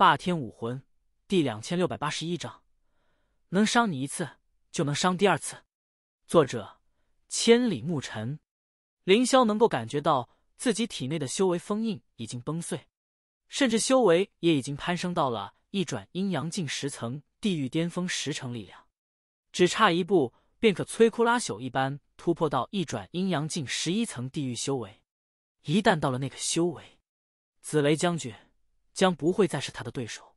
霸天武魂，第两千六百八十一章，能伤你一次，就能伤第二次。作者：千里牧尘。凌霄能够感觉到自己体内的修为封印已经崩碎，甚至修为也已经攀升到了一转阴阳境十层地狱巅峰十成力量，只差一步便可摧枯拉朽一般突破到一转阴阳境十一层地狱修为。一旦到了那个修为，紫雷将军。将不会再是他的对手，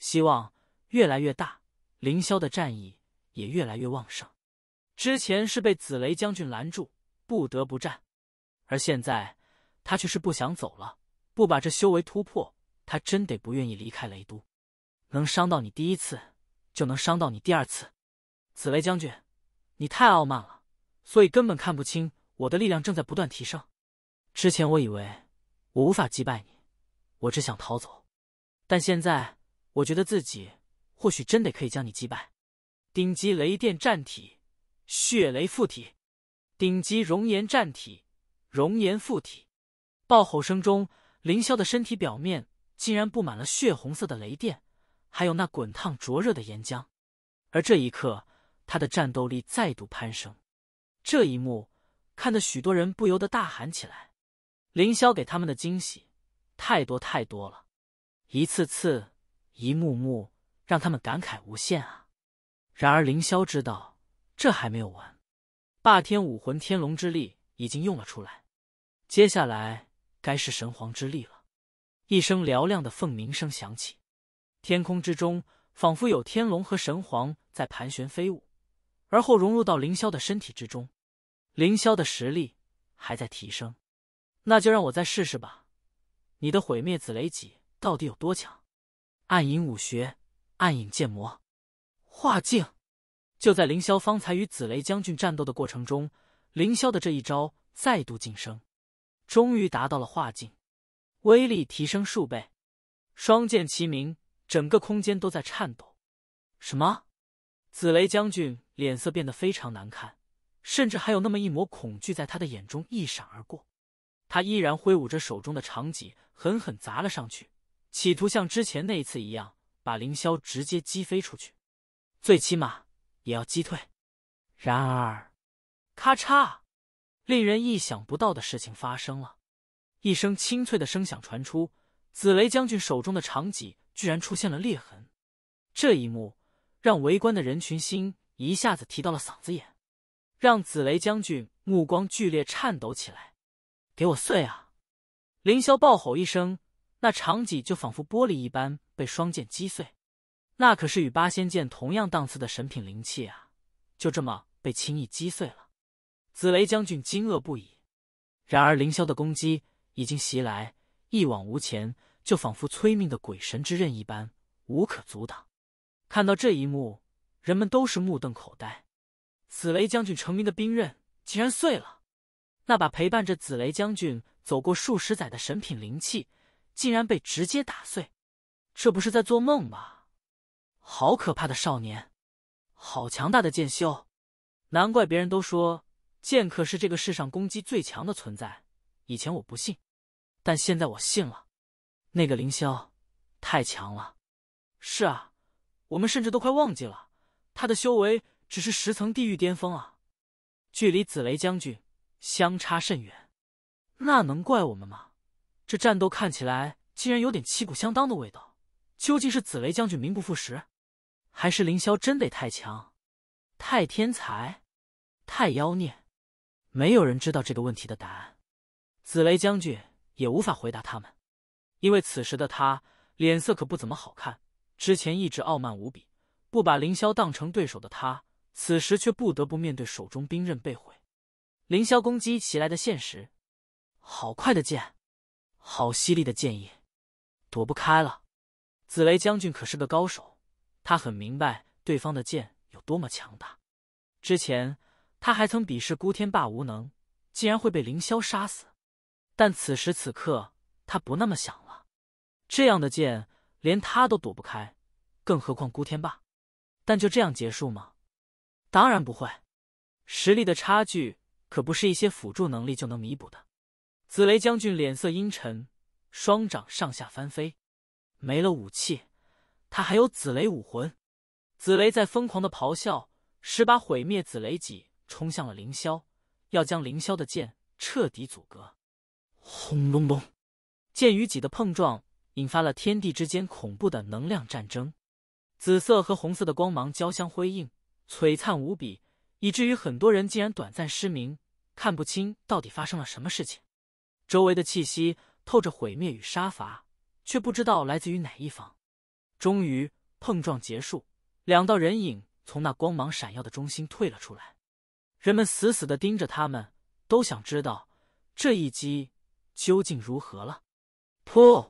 希望越来越大，凌霄的战意也越来越旺盛。之前是被紫雷将军拦住，不得不战，而现在他却是不想走了。不把这修为突破，他真得不愿意离开雷都。能伤到你第一次，就能伤到你第二次。紫雷将军，你太傲慢了，所以根本看不清我的力量正在不断提升。之前我以为我无法击败你。我只想逃走，但现在我觉得自己或许真得可以将你击败。顶级雷电战体，血雷附体；顶级熔岩战体，熔岩附体。爆吼声中，凌霄的身体表面竟然布满了血红色的雷电，还有那滚烫灼热的岩浆。而这一刻，他的战斗力再度攀升。这一幕看得许多人不由得大喊起来。凌霄给他们的惊喜。太多太多了，一次次，一幕幕，让他们感慨无限啊！然而，凌霄知道这还没有完，霸天武魂天龙之力已经用了出来，接下来该是神皇之力了。一声嘹亮的凤鸣声响起，天空之中仿佛有天龙和神皇在盘旋飞舞，而后融入到凌霄的身体之中。凌霄的实力还在提升，那就让我再试试吧。你的毁灭紫雷戟到底有多强？暗影武学，暗影剑魔，化境。就在凌霄方才与紫雷将军战斗的过程中，凌霄的这一招再度晋升，终于达到了化境，威力提升数倍。双剑齐鸣，整个空间都在颤抖。什么？紫雷将军脸色变得非常难看，甚至还有那么一抹恐惧在他的眼中一闪而过。他依然挥舞着手中的长戟。狠狠砸了上去，企图像之前那一次一样，把凌霄直接击飞出去，最起码也要击退。然而，咔嚓！令人意想不到的事情发生了，一声清脆的声响传出，紫雷将军手中的长戟居然出现了裂痕。这一幕让围观的人群心一下子提到了嗓子眼，让紫雷将军目光剧烈颤抖起来。给我碎啊！凌霄暴吼一声，那长戟就仿佛玻璃一般被双剑击碎。那可是与八仙剑同样档次的神品灵器啊，就这么被轻易击碎了！紫雷将军惊愕不已。然而凌霄的攻击已经袭来，一往无前，就仿佛催命的鬼神之刃一般，无可阻挡。看到这一幕，人们都是目瞪口呆。紫雷将军成名的兵刃竟然碎了，那把陪伴着紫雷将军。走过数十载的神品灵气，竟然被直接打碎，这不是在做梦吧？好可怕的少年，好强大的剑修，难怪别人都说剑客是这个世上攻击最强的存在。以前我不信，但现在我信了。那个凌霄，太强了。是啊，我们甚至都快忘记了，他的修为只是十层地狱巅峰啊，距离紫雷将军相差甚远。那能怪我们吗？这战斗看起来竟然有点旗鼓相当的味道。究竟是紫雷将军名不副实，还是凌霄真得太强、太天才、太妖孽？没有人知道这个问题的答案。紫雷将军也无法回答他们，因为此时的他脸色可不怎么好看。之前一直傲慢无比、不把凌霄当成对手的他，此时却不得不面对手中兵刃被毁、凌霄攻击袭来的现实。好快的剑，好犀利的剑意，躲不开了。紫雷将军可是个高手，他很明白对方的剑有多么强大。之前他还曾鄙视孤天霸无能，竟然会被凌霄杀死。但此时此刻，他不那么想了。这样的剑连他都躲不开，更何况孤天霸？但就这样结束吗？当然不会。实力的差距可不是一些辅助能力就能弥补的。紫雷将军脸色阴沉，双掌上下翻飞。没了武器，他还有紫雷武魂。紫雷在疯狂的咆哮，十把毁灭紫雷戟冲向了凌霄，要将凌霄的剑彻底阻隔。轰隆隆！剑与戟的碰撞引发了天地之间恐怖的能量战争，紫色和红色的光芒交相辉映，璀璨无比，以至于很多人竟然短暂失明，看不清到底发生了什么事情。周围的气息透着毁灭与杀伐，却不知道来自于哪一方。终于，碰撞结束，两道人影从那光芒闪耀的中心退了出来。人们死死地盯着他们，都想知道这一击究竟如何了。噗！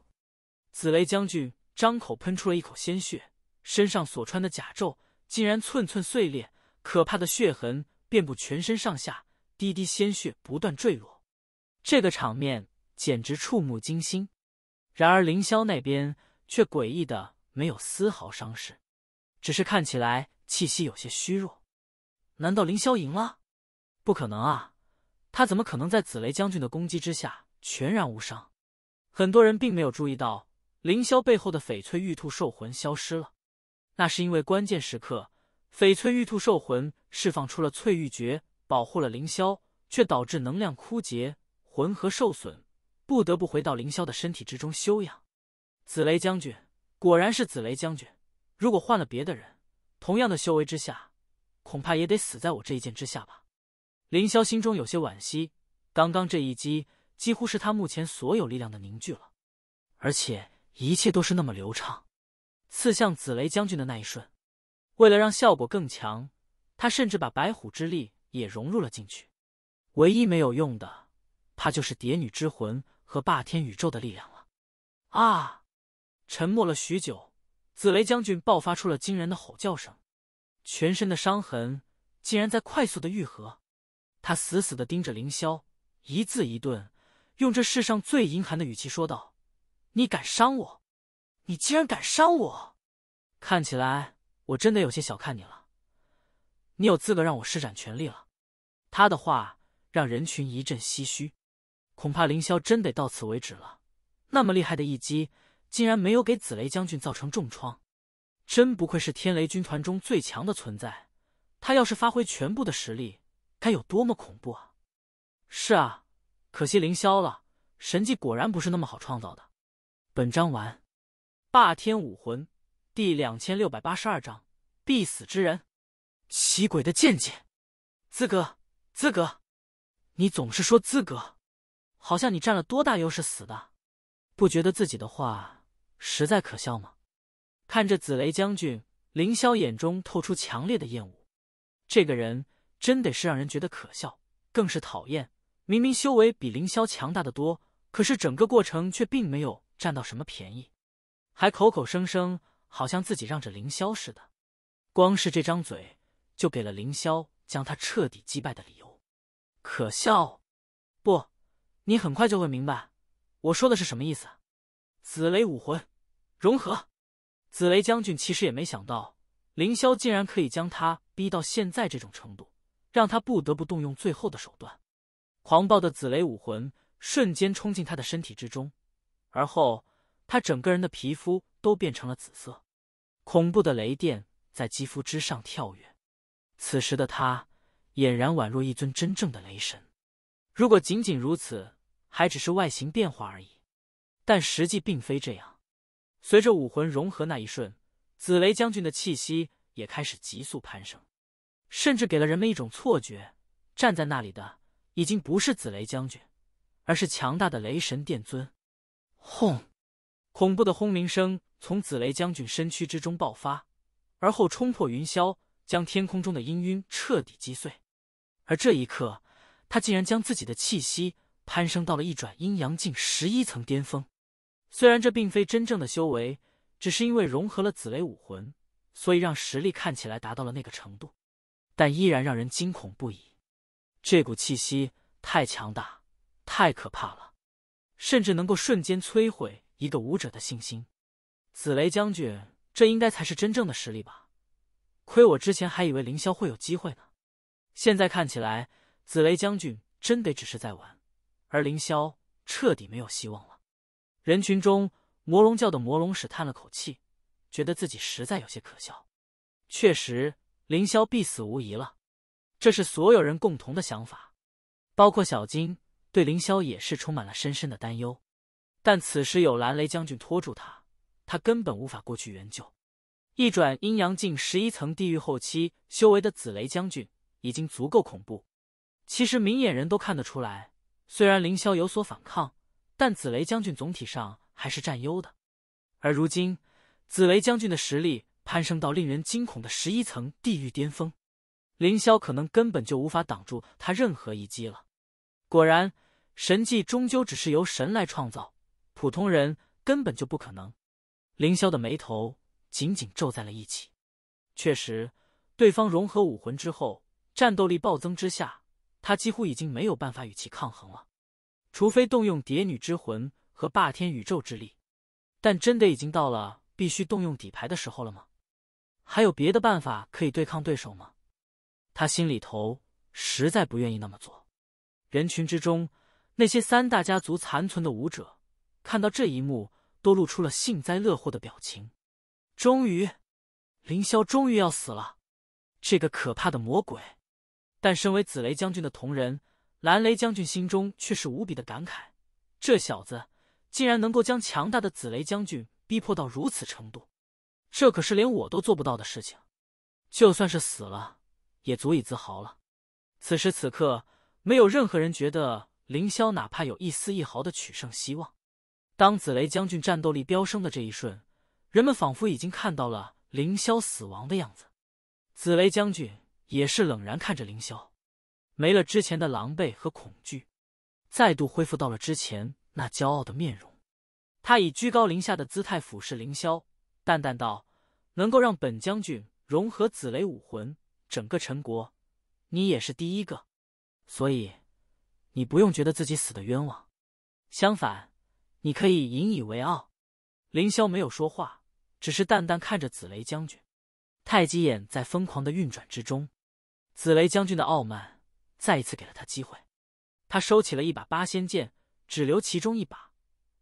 紫雷将军张口喷出了一口鲜血，身上所穿的甲胄竟然寸寸碎裂，可怕的血痕遍布全身上下，滴滴鲜血不断坠落。这个场面简直触目惊心，然而凌霄那边却诡异的没有丝毫伤势，只是看起来气息有些虚弱。难道凌霄赢了？不可能啊！他怎么可能在紫雷将军的攻击之下全然无伤？很多人并没有注意到凌霄背后的翡翠玉兔兽魂消失了，那是因为关键时刻翡翠玉兔兽魂释放出了翠玉诀，保护了凌霄，却导致能量枯竭。魂核受损，不得不回到凌霄的身体之中休养。紫雷将军果然是紫雷将军，如果换了别的人，同样的修为之下，恐怕也得死在我这一剑之下吧。凌霄心中有些惋惜，刚刚这一击几乎是他目前所有力量的凝聚了，而且一切都是那么流畅。刺向紫雷将军的那一瞬，为了让效果更强，他甚至把白虎之力也融入了进去。唯一没有用的。他就是蝶女之魂和霸天宇宙的力量了啊！沉默了许久，紫雷将军爆发出了惊人的吼叫声，全身的伤痕竟然在快速的愈合。他死死的盯着凌霄，一字一顿，用这世上最阴寒的语气说道：“你敢伤我？你竟然敢伤我！看起来我真的有些小看你了，你有资格让我施展全力了。”他的话让人群一阵唏嘘。恐怕凌霄真得到此为止了。那么厉害的一击，竟然没有给紫雷将军造成重创，真不愧是天雷军团中最强的存在。他要是发挥全部的实力，该有多么恐怖啊！是啊，可惜凌霄了。神迹果然不是那么好创造的。本章完。霸天武魂第两千六百八十二章必死之人。奇鬼的见解。资格，资格。你总是说资格。好像你占了多大优势死的，不觉得自己的话实在可笑吗？看着紫雷将军凌霄眼中透出强烈的厌恶，这个人真得是让人觉得可笑，更是讨厌。明明修为比凌霄强大的多，可是整个过程却并没有占到什么便宜，还口口声声好像自己让着凌霄似的。光是这张嘴就给了凌霄将他彻底击败的理由，可笑，不？你很快就会明白，我说的是什么意思。紫雷武魂融合，紫雷将军其实也没想到，凌霄竟然可以将他逼到现在这种程度，让他不得不动用最后的手段。狂暴的紫雷武魂瞬间冲进他的身体之中，而后他整个人的皮肤都变成了紫色，恐怖的雷电在肌肤之上跳跃。此时的他，俨然宛若一尊真正的雷神。如果仅仅如此，还只是外形变化而已，但实际并非这样。随着武魂融合那一瞬，紫雷将军的气息也开始急速攀升，甚至给了人们一种错觉：站在那里的已经不是紫雷将军，而是强大的雷神殿尊。轰！恐怖的轰鸣声从紫雷将军身躯之中爆发，而后冲破云霄，将天空中的阴云彻底击碎。而这一刻。他竟然将自己的气息攀升到了一转阴阳境十一层巅峰，虽然这并非真正的修为，只是因为融合了紫雷武魂，所以让实力看起来达到了那个程度，但依然让人惊恐不已。这股气息太强大，太可怕了，甚至能够瞬间摧毁一个武者的信心。紫雷将军，这应该才是真正的实力吧？亏我之前还以为凌霄会有机会呢，现在看起来。紫雷将军真得只是在玩，而凌霄彻底没有希望了。人群中，魔龙教的魔龙使叹了口气，觉得自己实在有些可笑。确实，凌霄必死无疑了，这是所有人共同的想法，包括小金对凌霄也是充满了深深的担忧。但此时有蓝雷将军拖住他，他根本无法过去援救。一转阴阳境十一层地狱后期修为的紫雷将军已经足够恐怖。其实明眼人都看得出来，虽然凌霄有所反抗，但紫雷将军总体上还是占优的。而如今，紫雷将军的实力攀升到令人惊恐的十一层地狱巅峰，凌霄可能根本就无法挡住他任何一击了。果然，神迹终究只是由神来创造，普通人根本就不可能。凌霄的眉头紧紧皱在了一起。确实，对方融合武魂之后，战斗力暴增之下。他几乎已经没有办法与其抗衡了，除非动用蝶女之魂和霸天宇宙之力。但真的已经到了必须动用底牌的时候了吗？还有别的办法可以对抗对手吗？他心里头实在不愿意那么做。人群之中，那些三大家族残存的武者看到这一幕，都露出了幸灾乐祸的表情。终于，凌霄终于要死了！这个可怕的魔鬼。但身为紫雷将军的同仁，蓝雷将军心中却是无比的感慨：这小子竟然能够将强大的紫雷将军逼迫到如此程度，这可是连我都做不到的事情。就算是死了，也足以自豪了。此时此刻，没有任何人觉得凌霄哪怕有一丝一毫的取胜希望。当紫雷将军战斗力飙升的这一瞬，人们仿佛已经看到了凌霄死亡的样子。紫雷将军。也是冷然看着凌霄，没了之前的狼狈和恐惧，再度恢复到了之前那骄傲的面容。他以居高临下的姿态俯视凌霄，淡淡道：“能够让本将军融合紫雷武魂，整个陈国，你也是第一个。所以，你不用觉得自己死的冤枉，相反，你可以引以为傲。”凌霄没有说话，只是淡淡看着紫雷将军，太极眼在疯狂的运转之中。紫雷将军的傲慢再一次给了他机会，他收起了一把八仙剑，只留其中一把，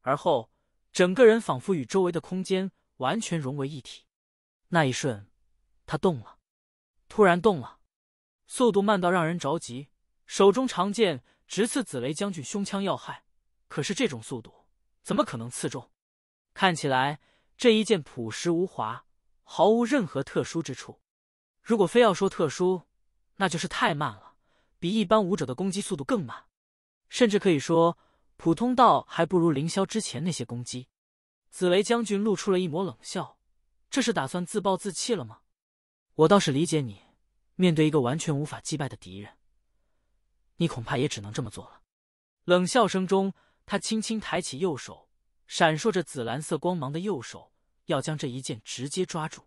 而后整个人仿佛与周围的空间完全融为一体。那一瞬，他动了，突然动了，速度慢到让人着急。手中长剑直刺紫雷将军胸腔要害，可是这种速度怎么可能刺中？看起来这一剑朴实无华，毫无任何特殊之处。如果非要说特殊，那就是太慢了，比一般武者的攻击速度更慢，甚至可以说，普通到还不如凌霄之前那些攻击。紫雷将军露出了一抹冷笑：“这是打算自暴自弃了吗？”我倒是理解你，面对一个完全无法击败的敌人，你恐怕也只能这么做了。冷笑声中，他轻轻抬起右手，闪烁着紫蓝色光芒的右手要将这一剑直接抓住。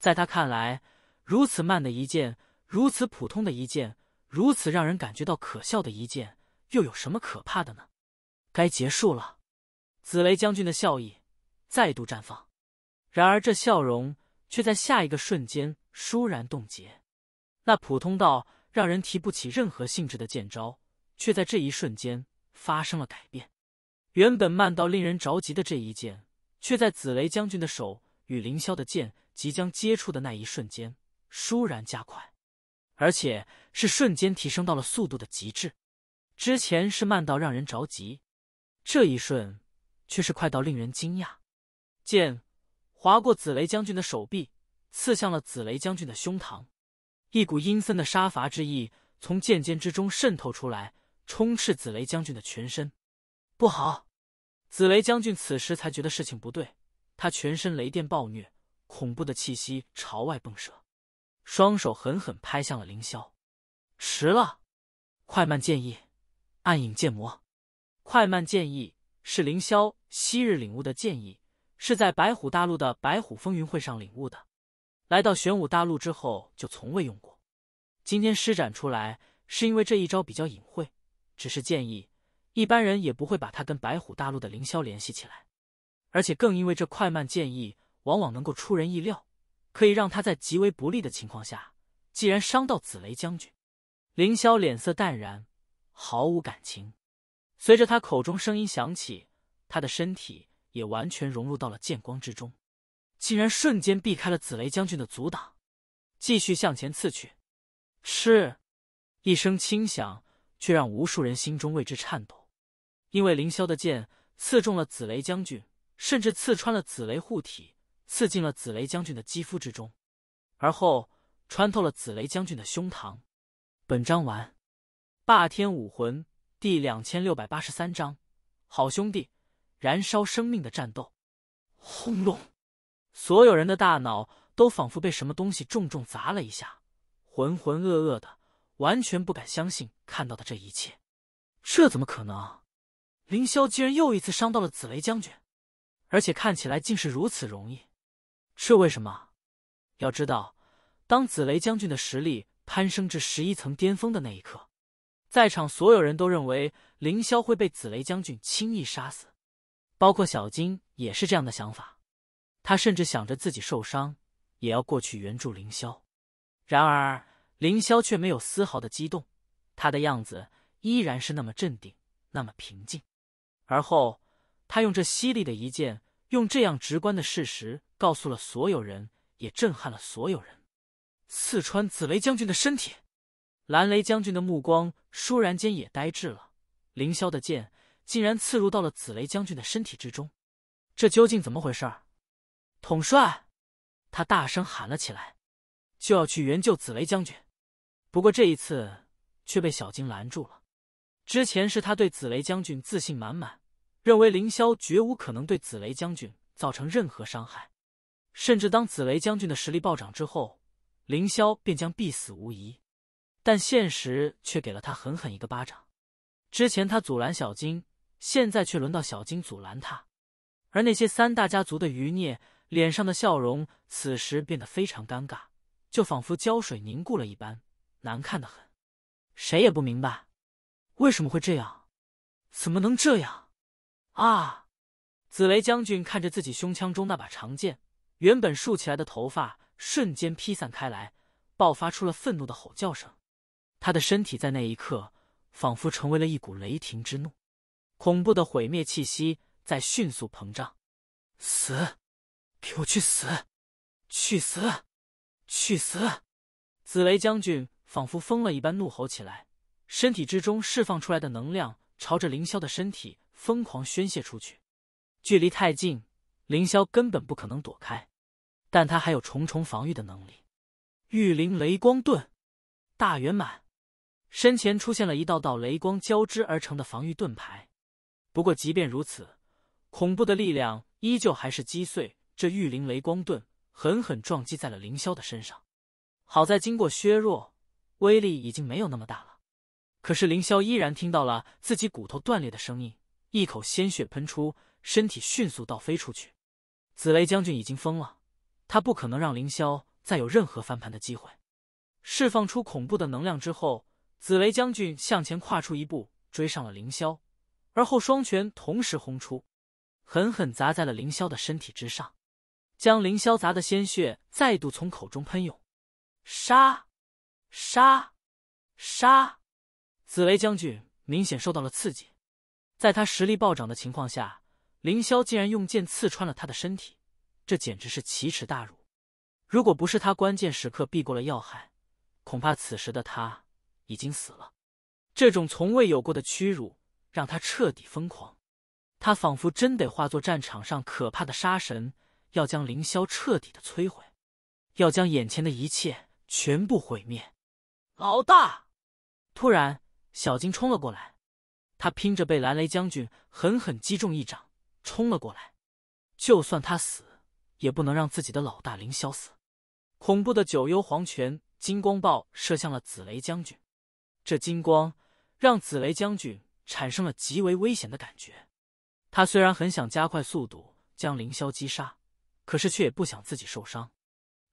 在他看来，如此慢的一剑。如此普通的一剑，如此让人感觉到可笑的一剑，又有什么可怕的呢？该结束了。紫雷将军的笑意再度绽放，然而这笑容却在下一个瞬间倏然冻结。那普通到让人提不起任何兴致的剑招，却在这一瞬间发生了改变。原本慢到令人着急的这一剑，却在紫雷将军的手与凌霄的剑即将接触的那一瞬间倏然加快。而且是瞬间提升到了速度的极致，之前是慢到让人着急，这一瞬却是快到令人惊讶。剑划过紫雷将军的手臂，刺向了紫雷将军的胸膛，一股阴森的杀伐之意从剑尖之中渗透出来，充斥紫雷将军的全身。不好！紫雷将军此时才觉得事情不对，他全身雷电暴虐，恐怖的气息朝外迸射。双手狠狠拍向了凌霄，迟了。快慢剑意，暗影剑魔。快慢剑意是凌霄昔日领悟的剑意，是在白虎大陆的白虎风云会上领悟的。来到玄武大陆之后就从未用过，今天施展出来是因为这一招比较隐晦，只是剑意，一般人也不会把它跟白虎大陆的凌霄联系起来。而且更因为这快慢剑意往往能够出人意料。可以让他在极为不利的情况下，竟然伤到紫雷将军。凌霄脸色淡然，毫无感情。随着他口中声音响起，他的身体也完全融入到了剑光之中，竟然瞬间避开了紫雷将军的阻挡，继续向前刺去。是，一声轻响，却让无数人心中为之颤抖，因为凌霄的剑刺中了紫雷将军，甚至刺穿了紫雷护体。刺进了紫雷将军的肌肤之中，而后穿透了紫雷将军的胸膛。本章完。霸天武魂第两千六百八十三章：好兄弟，燃烧生命的战斗。轰隆！所有人的大脑都仿佛被什么东西重重砸了一下，浑浑噩噩的，完全不敢相信看到的这一切。这怎么可能？凌霄竟然又一次伤到了紫雷将军，而且看起来竟是如此容易。是为什么？要知道，当紫雷将军的实力攀升至十一层巅峰的那一刻，在场所有人都认为凌霄会被紫雷将军轻易杀死，包括小金也是这样的想法。他甚至想着自己受伤也要过去援助凌霄。然而，凌霄却没有丝毫的激动，他的样子依然是那么镇定，那么平静。而后，他用这犀利的一剑，用这样直观的事实。告诉了所有人，也震撼了所有人。刺穿紫雷将军的身体，蓝雷将军的目光倏然间也呆滞了。凌霄的剑竟然刺入到了紫雷将军的身体之中，这究竟怎么回事？统帅，他大声喊了起来，就要去援救紫雷将军。不过这一次却被小金拦住了。之前是他对紫雷将军自信满满，认为凌霄绝无可能对紫雷将军造成任何伤害。甚至当紫雷将军的实力暴涨之后，凌霄便将必死无疑。但现实却给了他狠狠一个巴掌。之前他阻拦小金，现在却轮到小金阻拦他。而那些三大家族的余孽脸上的笑容，此时变得非常尴尬，就仿佛胶水凝固了一般，难看的很。谁也不明白为什么会这样，怎么能这样？啊！紫雷将军看着自己胸腔中那把长剑。原本竖起来的头发瞬间披散开来，爆发出了愤怒的吼叫声。他的身体在那一刻仿佛成为了一股雷霆之怒，恐怖的毁灭气息在迅速膨胀。死！给我去死！去死！去死！紫雷将军仿佛疯了一般怒吼起来，身体之中释放出来的能量朝着凌霄的身体疯狂宣泄出去。距离太近，凌霄根本不可能躲开。但他还有重重防御的能力，玉灵雷光盾，大圆满，身前出现了一道道雷光交织而成的防御盾牌。不过，即便如此，恐怖的力量依旧还是击碎这玉灵雷光盾，狠狠撞击在了凌霄的身上。好在经过削弱，威力已经没有那么大了。可是，凌霄依然听到了自己骨头断裂的声音，一口鲜血喷出，身体迅速倒飞出去。紫雷将军已经疯了。他不可能让凌霄再有任何翻盘的机会。释放出恐怖的能量之后，紫雷将军向前跨出一步，追上了凌霄，而后双拳同时轰出，狠狠砸在了凌霄的身体之上，将凌霄砸的鲜血再度从口中喷涌。杀！杀！杀！紫雷将军明显受到了刺激，在他实力暴涨的情况下，凌霄竟然用剑刺穿了他的身体。这简直是奇耻大辱！如果不是他关键时刻避过了要害，恐怕此时的他已经死了。这种从未有过的屈辱让他彻底疯狂，他仿佛真得化作战场上可怕的杀神，要将凌霄彻底的摧毁，要将眼前的一切全部毁灭。老大，突然，小金冲了过来，他拼着被蓝雷将军狠狠击中一掌，冲了过来。就算他死。也不能让自己的老大凌霄死。恐怖的九幽黄泉金光豹射向了紫雷将军，这金光让紫雷将军产生了极为危险的感觉。他虽然很想加快速度将凌霄击杀，可是却也不想自己受伤。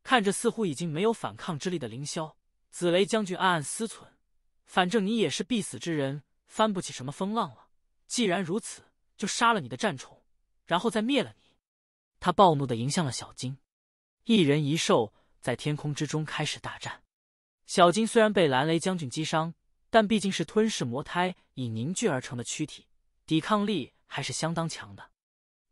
看着似乎已经没有反抗之力的凌霄，紫雷将军暗暗思忖：反正你也是必死之人，翻不起什么风浪了。既然如此，就杀了你的战宠，然后再灭了你。他暴怒的迎向了小金，一人一兽在天空之中开始大战。小金虽然被蓝雷将军击伤，但毕竟是吞噬魔胎以凝聚而成的躯体，抵抗力还是相当强的。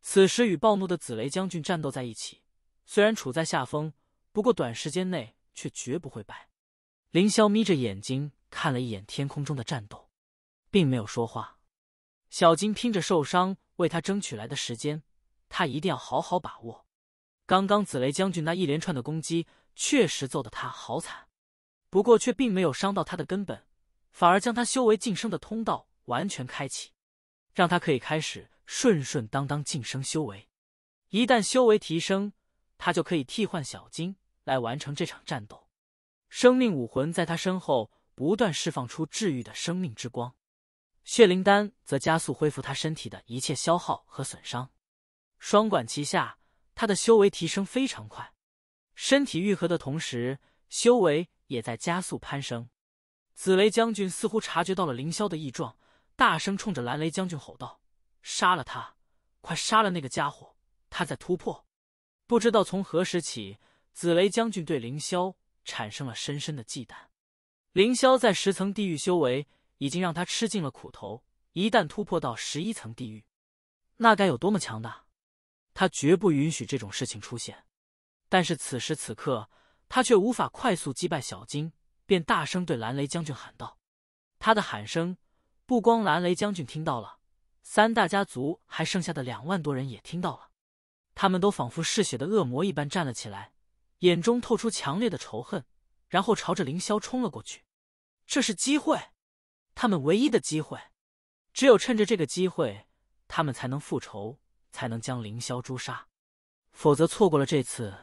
此时与暴怒的紫雷将军战斗在一起，虽然处在下风，不过短时间内却绝不会败。凌霄眯着眼睛看了一眼天空中的战斗，并没有说话。小金拼着受伤，为他争取来的时间。他一定要好好把握。刚刚紫雷将军那一连串的攻击，确实揍得他好惨，不过却并没有伤到他的根本，反而将他修为晋升的通道完全开启，让他可以开始顺顺当当晋升修为。一旦修为提升，他就可以替换小金来完成这场战斗。生命武魂在他身后不断释放出治愈的生命之光，血灵丹则加速恢复他身体的一切消耗和损伤。双管齐下，他的修为提升非常快，身体愈合的同时，修为也在加速攀升。紫雷将军似乎察觉到了凌霄的异状，大声冲着蓝雷将军吼道：“杀了他！快杀了那个家伙！他在突破！”不知道从何时起，紫雷将军对凌霄产生了深深的忌惮。凌霄在十层地狱修为已经让他吃尽了苦头，一旦突破到十一层地狱，那该有多么强大！他绝不允许这种事情出现，但是此时此刻，他却无法快速击败小金，便大声对蓝雷将军喊道：“他的喊声不光蓝雷将军听到了，三大家族还剩下的两万多人也听到了。他们都仿佛嗜血的恶魔一般站了起来，眼中透出强烈的仇恨，然后朝着凌霄冲了过去。这是机会，他们唯一的机会，只有趁着这个机会，他们才能复仇。”才能将凌霄诛杀，否则错过了这次，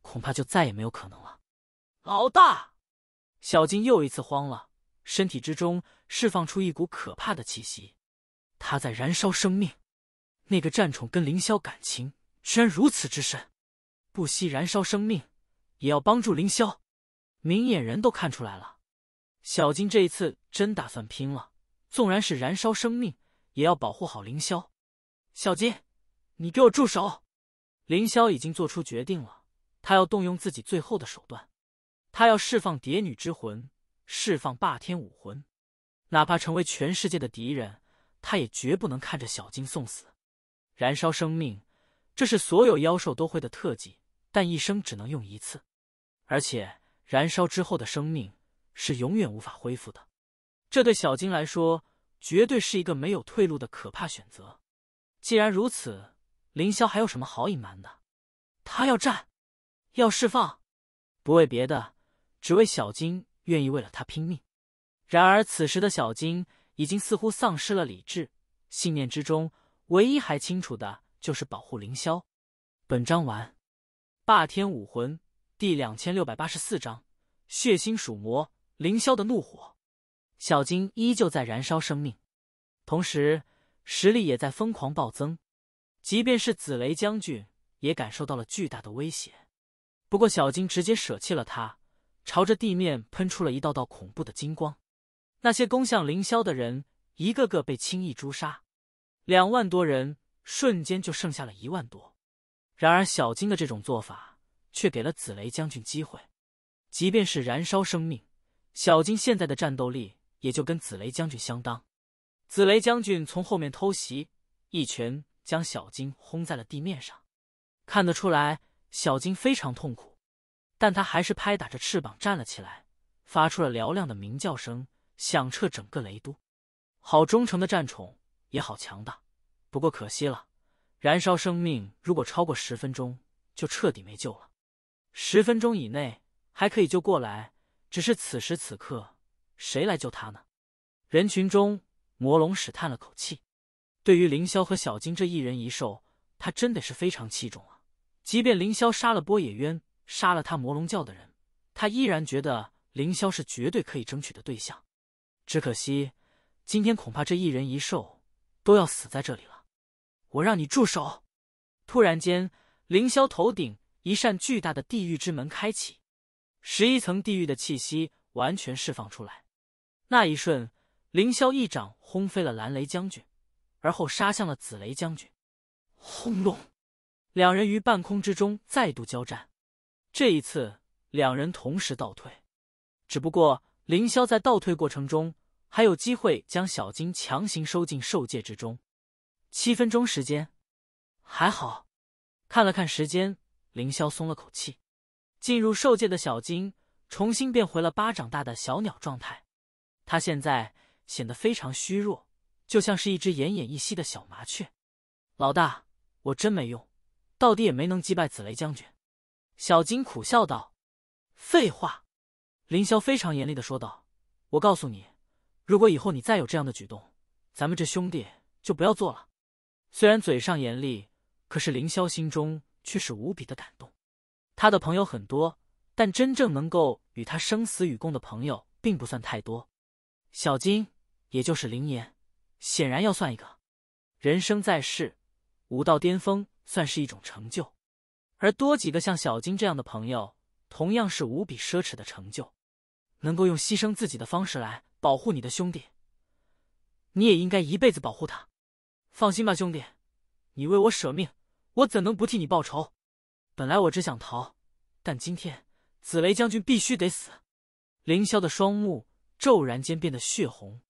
恐怕就再也没有可能了。老大，小金又一次慌了，身体之中释放出一股可怕的气息，他在燃烧生命。那个战宠跟凌霄感情居然如此之深，不惜燃烧生命也要帮助凌霄。明眼人都看出来了，小金这一次真打算拼了，纵然是燃烧生命，也要保护好凌霄。小金。你给我住手！凌霄已经做出决定了，他要动用自己最后的手段，他要释放蝶女之魂，释放霸天武魂，哪怕成为全世界的敌人，他也绝不能看着小金送死。燃烧生命，这是所有妖兽都会的特技，但一生只能用一次，而且燃烧之后的生命是永远无法恢复的。这对小金来说，绝对是一个没有退路的可怕选择。既然如此。凌霄还有什么好隐瞒的？他要战，要释放，不为别的，只为小金愿意为了他拼命。然而此时的小金已经似乎丧失了理智，信念之中唯一还清楚的就是保护凌霄。本章完。霸天武魂第两千六百八十四章：血腥鼠魔，凌霄的怒火。小金依旧在燃烧生命，同时实力也在疯狂暴增。即便是紫雷将军也感受到了巨大的威胁，不过小金直接舍弃了他，朝着地面喷出了一道道恐怖的金光，那些攻向凌霄的人一个个被轻易诛杀，两万多人瞬间就剩下了一万多。然而小金的这种做法却给了紫雷将军机会，即便是燃烧生命，小金现在的战斗力也就跟紫雷将军相当。紫雷将军从后面偷袭，一拳。将小金轰在了地面上，看得出来，小金非常痛苦，但他还是拍打着翅膀站了起来，发出了嘹亮的鸣叫声，响彻整个雷都。好忠诚的战宠，也好强大，不过可惜了，燃烧生命如果超过十分钟，就彻底没救了。十分钟以内还可以救过来，只是此时此刻，谁来救他呢？人群中，魔龙使叹了口气。对于凌霄和小金这一人一兽，他真的是非常器重啊！即便凌霄杀了波野渊，杀了他魔龙教的人，他依然觉得凌霄是绝对可以争取的对象。只可惜，今天恐怕这一人一兽都要死在这里了。我让你住手！突然间，凌霄头顶一扇巨大的地狱之门开启，十一层地狱的气息完全释放出来。那一瞬，凌霄一掌轰飞了蓝雷将军。而后杀向了紫雷将军，轰隆！两人于半空之中再度交战。这一次，两人同时倒退。只不过，凌霄在倒退过程中还有机会将小金强行收进兽界之中。七分钟时间，还好。看了看时间，凌霄松了口气。进入兽界的小金重新变回了巴掌大的小鸟状态，他现在显得非常虚弱。就像是一只奄奄一息的小麻雀，老大，我真没用，到底也没能击败紫雷将军。小金苦笑道：“废话。”凌霄非常严厉的说道：“我告诉你，如果以后你再有这样的举动，咱们这兄弟就不要做了。”虽然嘴上严厉，可是凌霄心中却是无比的感动。他的朋友很多，但真正能够与他生死与共的朋友并不算太多。小金，也就是林岩。显然要算一个。人生在世，武道巅峰算是一种成就，而多几个像小金这样的朋友，同样是无比奢侈的成就。能够用牺牲自己的方式来保护你的兄弟，你也应该一辈子保护他。放心吧，兄弟，你为我舍命，我怎能不替你报仇？本来我只想逃，但今天紫雷将军必须得死。凌霄的双目骤然间变得血红，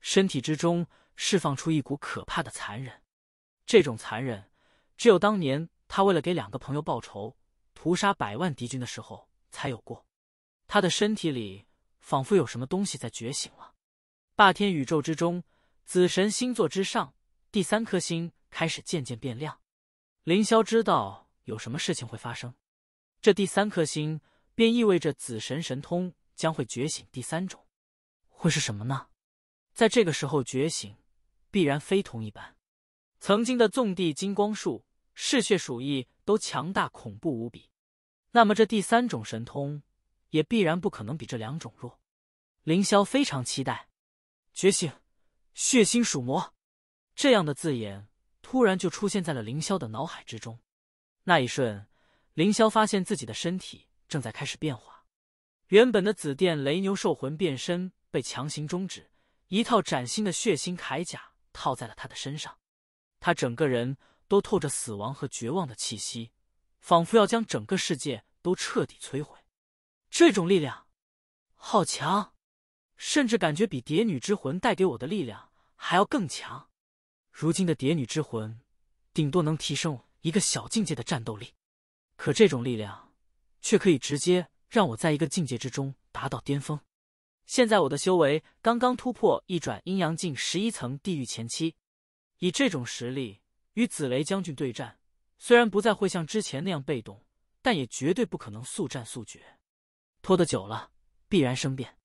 身体之中。释放出一股可怕的残忍，这种残忍只有当年他为了给两个朋友报仇，屠杀百万敌军的时候才有过。他的身体里仿佛有什么东西在觉醒了。霸天宇宙之中，紫神星座之上，第三颗星开始渐渐变亮。凌霄知道有什么事情会发生，这第三颗星便意味着紫神神通将会觉醒第三种，会是什么呢？在这个时候觉醒。必然非同一般，曾经的纵地金光术、嗜血鼠疫都强大恐怖无比，那么这第三种神通也必然不可能比这两种弱。凌霄非常期待，觉醒，血腥鼠魔，这样的字眼突然就出现在了凌霄的脑海之中。那一瞬，凌霄发现自己的身体正在开始变化，原本的紫电雷牛兽魂变身被强行终止，一套崭新的血腥铠甲。套在了他的身上，他整个人都透着死亡和绝望的气息，仿佛要将整个世界都彻底摧毁。这种力量，好强，甚至感觉比蝶女之魂带给我的力量还要更强。如今的蝶女之魂，顶多能提升一个小境界的战斗力，可这种力量，却可以直接让我在一个境界之中达到巅峰。现在我的修为刚刚突破一转阴阳境十一层地狱前期，以这种实力与紫雷将军对战，虽然不再会像之前那样被动，但也绝对不可能速战速决，拖得久了必然生变。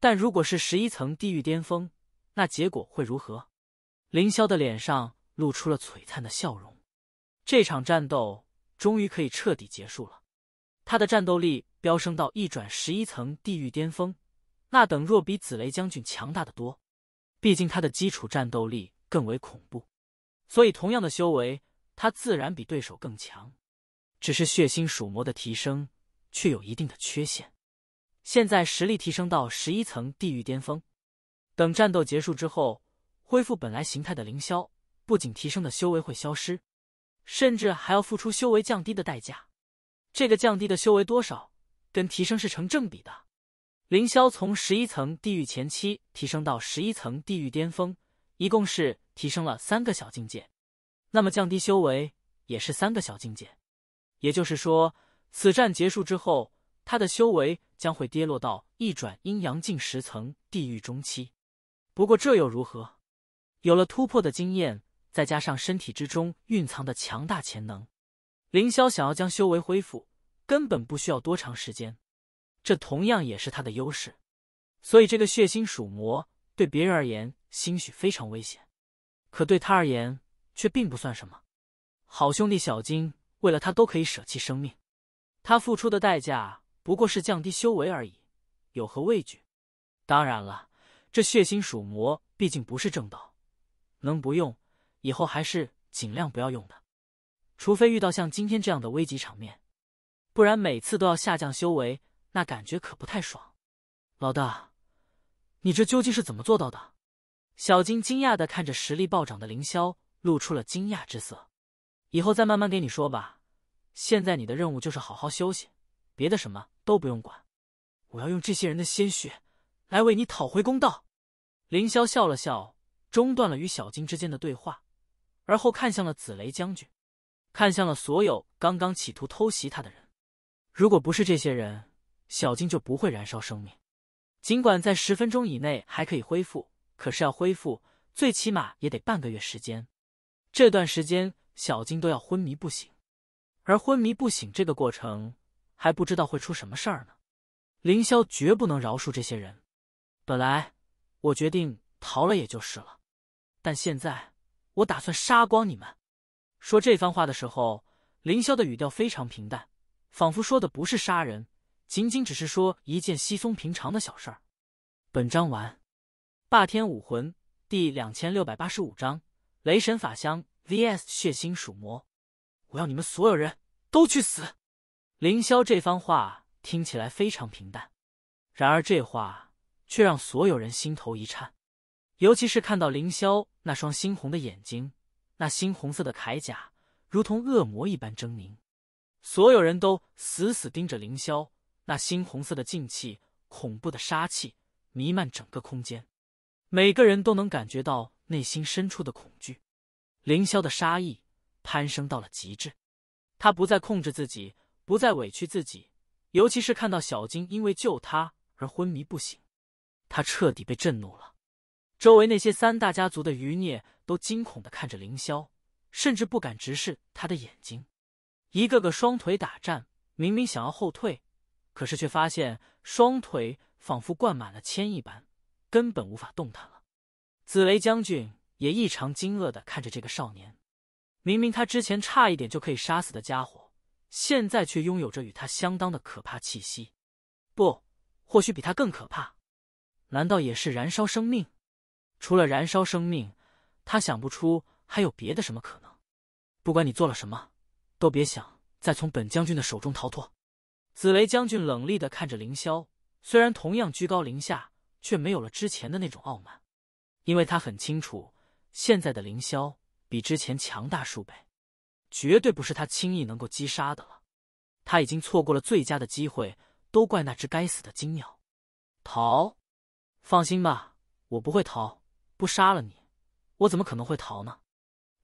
但如果是十一层地狱巅峰，那结果会如何？凌霄的脸上露出了璀璨的笑容，这场战斗终于可以彻底结束了。他的战斗力飙升到一转十一层地狱巅峰。那等若比紫雷将军强大的多，毕竟他的基础战斗力更为恐怖，所以同样的修为，他自然比对手更强。只是血腥属魔的提升却有一定的缺陷。现在实力提升到十一层地狱巅峰，等战斗结束之后，恢复本来形态的凌霄，不仅提升的修为会消失，甚至还要付出修为降低的代价。这个降低的修为多少，跟提升是成正比的。凌霄从十一层地狱前期提升到十一层地狱巅峰，一共是提升了三个小境界。那么降低修为也是三个小境界。也就是说，此战结束之后，他的修为将会跌落到一转阴阳境十层地狱中期。不过这又如何？有了突破的经验，再加上身体之中蕴藏的强大潜能，凌霄想要将修为恢复，根本不需要多长时间。这同样也是他的优势，所以这个血腥属魔对别人而言兴许非常危险，可对他而言却并不算什么。好兄弟小金为了他都可以舍弃生命，他付出的代价不过是降低修为而已，有何畏惧？当然了，这血腥属魔毕竟不是正道，能不用，以后还是尽量不要用的，除非遇到像今天这样的危急场面，不然每次都要下降修为。那感觉可不太爽，老大，你这究竟是怎么做到的？小金惊讶的看着实力暴涨的凌霄，露出了惊讶之色。以后再慢慢给你说吧。现在你的任务就是好好休息，别的什么都不用管。我要用这些人的鲜血来为你讨回公道。凌霄笑了笑，中断了与小金之间的对话，而后看向了紫雷将军，看向了所有刚刚企图偷袭他的人。如果不是这些人，小金就不会燃烧生命，尽管在十分钟以内还可以恢复，可是要恢复，最起码也得半个月时间。这段时间，小金都要昏迷不醒，而昏迷不醒这个过程还不知道会出什么事儿呢。凌霄绝不能饶恕这些人。本来我决定逃了也就是了，但现在我打算杀光你们。说这番话的时候，凌霄的语调非常平淡，仿佛说的不是杀人。仅仅只是说一件稀松平常的小事儿。本章完。霸天武魂第两千六百八十五章：雷神法相 vs 血腥鼠魔。我要你们所有人都去死！凌霄这番话听起来非常平淡，然而这话却让所有人心头一颤。尤其是看到凌霄那双猩红的眼睛，那猩红色的铠甲如同恶魔一般狰狞，所有人都死死盯着凌霄。那猩红色的静气，恐怖的杀气弥漫整个空间，每个人都能感觉到内心深处的恐惧。凌霄的杀意攀升到了极致，他不再控制自己，不再委屈自己。尤其是看到小金因为救他而昏迷不醒，他彻底被震怒了。周围那些三大家族的余孽都惊恐的看着凌霄，甚至不敢直视他的眼睛，一个个双腿打颤，明明想要后退。可是，却发现双腿仿佛灌满了铅一般，根本无法动弹了。紫雷将军也异常惊愕的看着这个少年，明明他之前差一点就可以杀死的家伙，现在却拥有着与他相当的可怕气息，不，或许比他更可怕。难道也是燃烧生命？除了燃烧生命，他想不出还有别的什么可能。不管你做了什么，都别想再从本将军的手中逃脱。紫雷将军冷厉的看着凌霄，虽然同样居高临下，却没有了之前的那种傲慢，因为他很清楚，现在的凌霄比之前强大数倍，绝对不是他轻易能够击杀的了。他已经错过了最佳的机会，都怪那只该死的金鸟。逃？放心吧，我不会逃。不杀了你，我怎么可能会逃呢？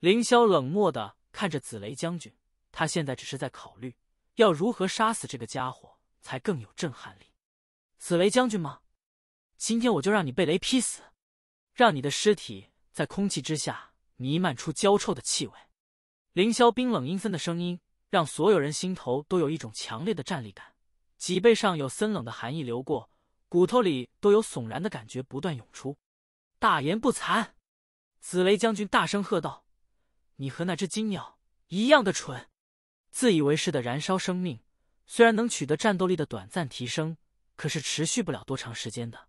凌霄冷漠的看着紫雷将军，他现在只是在考虑。要如何杀死这个家伙才更有震撼力？紫雷将军吗？今天我就让你被雷劈死，让你的尸体在空气之下弥漫出焦臭的气味。凌霄冰冷阴森的声音让所有人心头都有一种强烈的战栗感，脊背上有森冷的寒意流过，骨头里都有悚然的感觉不断涌出。大言不惭！紫雷将军大声喝道：“你和那只金鸟一样的蠢！”自以为是的燃烧生命，虽然能取得战斗力的短暂提升，可是持续不了多长时间的。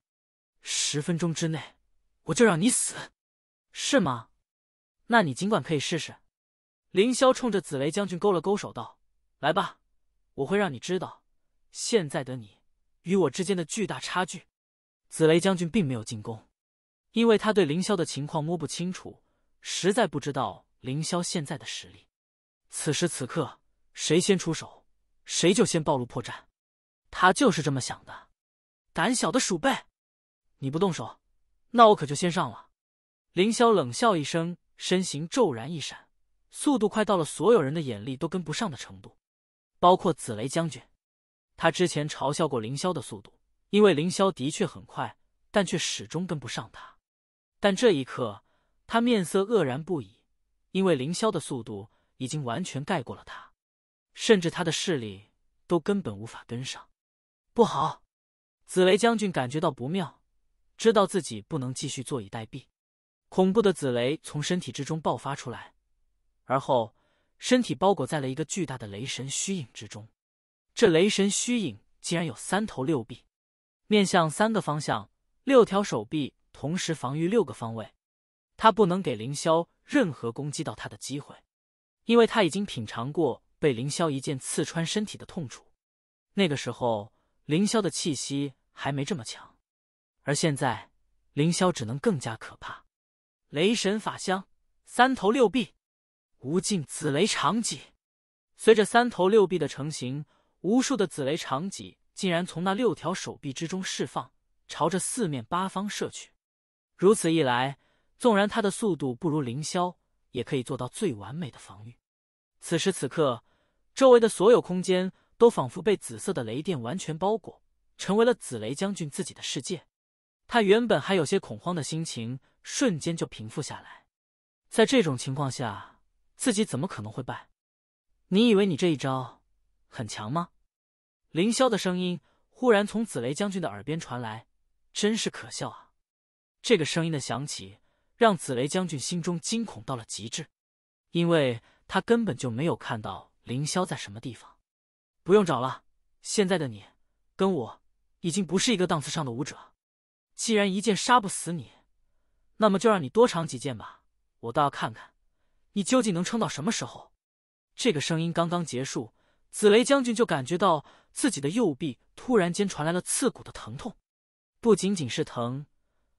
十分钟之内，我就让你死，是吗？那你尽管可以试试。凌霄冲着紫雷将军勾了勾手，道：“来吧，我会让你知道，现在的你与我之间的巨大差距。”紫雷将军并没有进攻，因为他对凌霄的情况摸不清楚，实在不知道凌霄现在的实力。此时此刻。谁先出手，谁就先暴露破绽。他就是这么想的。胆小的鼠辈，你不动手，那我可就先上了。凌霄冷笑一声，身形骤然一闪，速度快到了所有人的眼力都跟不上的程度，包括紫雷将军。他之前嘲笑过凌霄的速度，因为凌霄的确很快，但却始终跟不上他。但这一刻，他面色愕然不已，因为凌霄的速度已经完全盖过了他。甚至他的势力都根本无法跟上，不好！紫雷将军感觉到不妙，知道自己不能继续坐以待毙。恐怖的紫雷从身体之中爆发出来，而后身体包裹在了一个巨大的雷神虚影之中。这雷神虚影竟然有三头六臂，面向三个方向，六条手臂同时防御六个方位。他不能给凌霄任何攻击到他的机会，因为他已经品尝过。被凌霄一剑刺穿身体的痛楚，那个时候凌霄的气息还没这么强，而现在凌霄只能更加可怕。雷神法相，三头六臂，无尽紫雷长戟。随着三头六臂的成型，无数的紫雷长戟竟然从那六条手臂之中释放，朝着四面八方射去。如此一来，纵然他的速度不如凌霄，也可以做到最完美的防御。此时此刻。周围的所有空间都仿佛被紫色的雷电完全包裹，成为了紫雷将军自己的世界。他原本还有些恐慌的心情，瞬间就平复下来。在这种情况下，自己怎么可能会败？你以为你这一招很强吗？凌霄的声音忽然从紫雷将军的耳边传来，真是可笑啊！这个声音的响起，让紫雷将军心中惊恐到了极致，因为他根本就没有看到。凌霄在什么地方？不用找了，现在的你跟我已经不是一个档次上的武者。既然一剑杀不死你，那么就让你多尝几剑吧，我倒要看看你究竟能撑到什么时候。这个声音刚刚结束，紫雷将军就感觉到自己的右臂突然间传来了刺骨的疼痛，不仅仅是疼，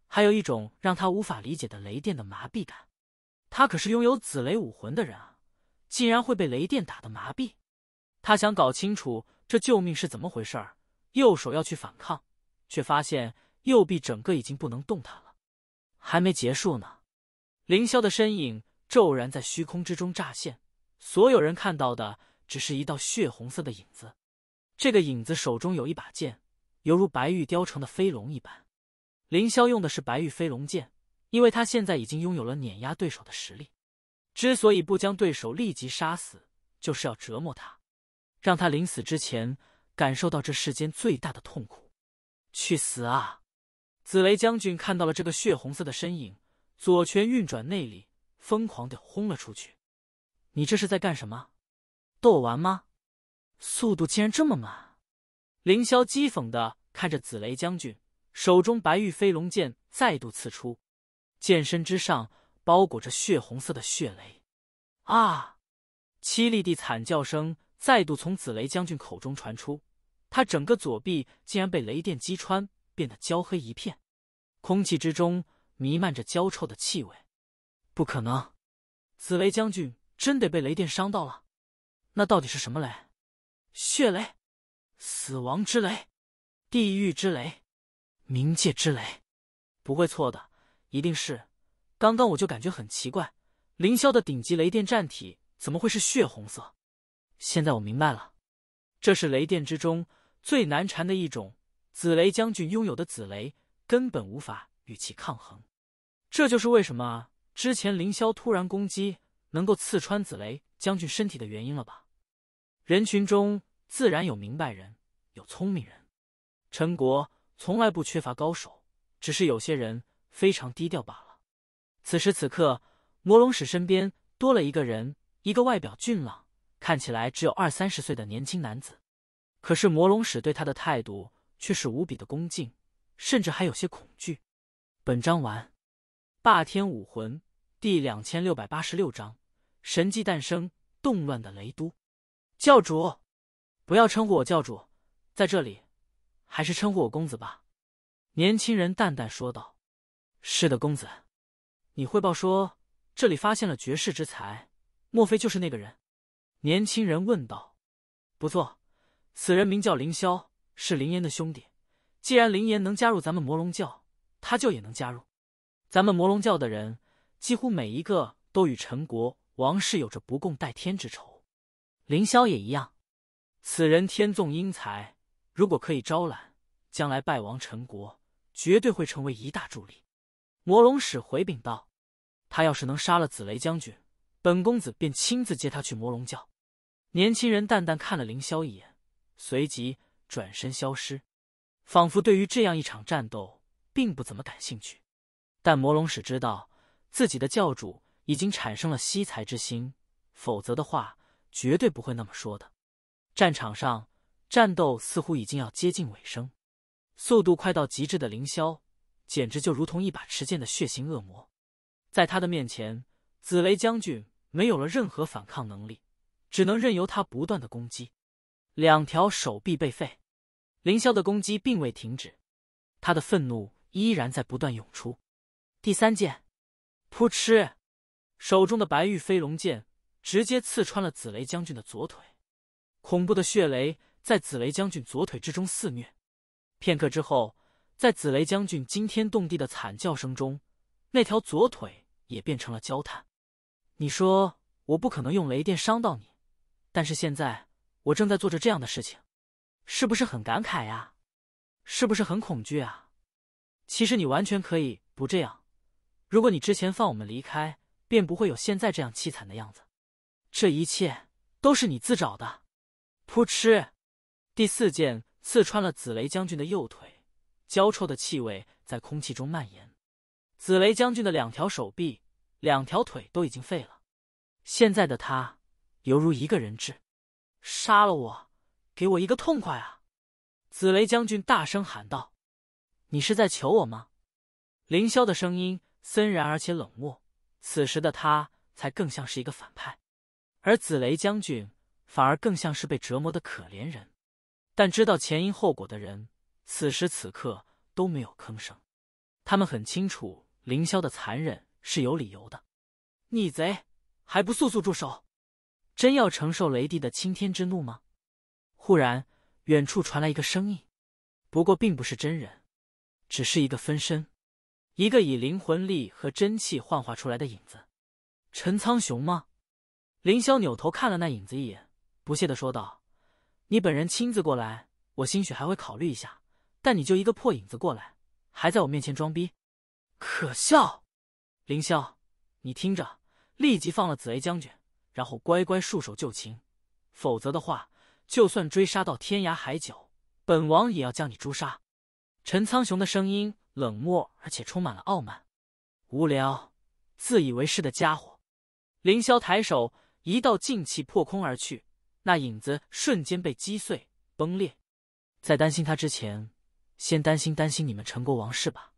还有一种让他无法理解的雷电的麻痹感。他可是拥有紫雷武魂的人啊！竟然会被雷电打的麻痹，他想搞清楚这救命是怎么回事儿，右手要去反抗，却发现右臂整个已经不能动弹了。还没结束呢，凌霄的身影骤然在虚空之中乍现，所有人看到的只是一道血红色的影子。这个影子手中有一把剑，犹如白玉雕成的飞龙一般。凌霄用的是白玉飞龙剑，因为他现在已经拥有了碾压对手的实力。之所以不将对手立即杀死，就是要折磨他，让他临死之前感受到这世间最大的痛苦。去死啊！紫雷将军看到了这个血红色的身影，左拳运转内力，疯狂的轰了出去。你这是在干什么？逗我玩吗？速度竟然这么慢！凌霄讥讽的看着紫雷将军，手中白玉飞龙剑再度刺出，剑身之上。包裹着血红色的血雷，啊！凄厉的惨叫声再度从紫雷将军口中传出，他整个左臂竟然被雷电击穿，变得焦黑一片，空气之中弥漫着焦臭的气味。不可能，紫雷将军真得被雷电伤到了？那到底是什么雷？血雷、死亡之雷、地狱之雷、冥界之雷？不会错的，一定是。刚刚我就感觉很奇怪，凌霄的顶级雷电战体怎么会是血红色？现在我明白了，这是雷电之中最难缠的一种。紫雷将军拥有的紫雷根本无法与其抗衡，这就是为什么之前凌霄突然攻击能够刺穿紫雷将军身体的原因了吧？人群中自然有明白人，有聪明人。陈国从来不缺乏高手，只是有些人非常低调罢了。此时此刻，魔龙使身边多了一个人，一个外表俊朗、看起来只有二三十岁的年轻男子。可是魔龙使对他的态度却是无比的恭敬，甚至还有些恐惧。本章完。霸天武魂第两千六百八十六章：神迹诞生。动乱的雷都，教主，不要称呼我教主，在这里，还是称呼我公子吧。”年轻人淡淡说道。“是的，公子。”你汇报说这里发现了绝世之才，莫非就是那个人？年轻人问道。不错，此人名叫凌霄，是凌烟的兄弟。既然凌烟能加入咱们魔龙教，他就也能加入。咱们魔龙教的人几乎每一个都与陈国王室有着不共戴天之仇，凌霄也一样。此人天纵英才，如果可以招揽，将来败亡陈国，绝对会成为一大助力。魔龙使回禀道：“他要是能杀了紫雷将军，本公子便亲自接他去魔龙教。”年轻人淡淡看了凌霄一眼，随即转身消失，仿佛对于这样一场战斗并不怎么感兴趣。但魔龙使知道，自己的教主已经产生了惜才之心，否则的话绝对不会那么说的。战场上，战斗似乎已经要接近尾声，速度快到极致的凌霄。简直就如同一把持剑的血腥恶魔，在他的面前，紫雷将军没有了任何反抗能力，只能任由他不断的攻击。两条手臂被废，凌霄的攻击并未停止，他的愤怒依然在不断涌出。第三剑，扑哧，手中的白玉飞龙剑直接刺穿了紫雷将军的左腿，恐怖的血雷在紫雷将军左腿之中肆虐。片刻之后。在紫雷将军惊天动地的惨叫声中，那条左腿也变成了焦炭。你说我不可能用雷电伤到你，但是现在我正在做着这样的事情，是不是很感慨呀？是不是很恐惧啊？其实你完全可以不这样。如果你之前放我们离开，便不会有现在这样凄惨的样子。这一切都是你自找的。扑哧，第四剑刺穿了紫雷将军的右腿。焦臭的气味在空气中蔓延，紫雷将军的两条手臂、两条腿都已经废了，现在的他犹如一个人质。杀了我，给我一个痛快啊！紫雷将军大声喊道：“你是在求我吗？”凌霄的声音森然而且冷漠，此时的他才更像是一个反派，而紫雷将军反而更像是被折磨的可怜人。但知道前因后果的人。此时此刻都没有吭声，他们很清楚凌霄的残忍是有理由的。逆贼还不速速住手，真要承受雷帝的倾天之怒吗？忽然，远处传来一个声音，不过并不是真人，只是一个分身，一个以灵魂力和真气幻化出来的影子。陈苍雄吗？凌霄扭头看了那影子一眼，不屑的说道：“你本人亲自过来，我兴许还会考虑一下。”但你就一个破影子过来，还在我面前装逼，可笑！凌霄，你听着，立即放了紫雷将军，然后乖乖束手就擒，否则的话，就算追杀到天涯海角，本王也要将你诛杀。陈苍雄的声音冷漠，而且充满了傲慢。无聊，自以为是的家伙！凌霄抬手，一道劲气破空而去，那影子瞬间被击碎崩裂。在担心他之前。先担心担心你们陈国王室吧，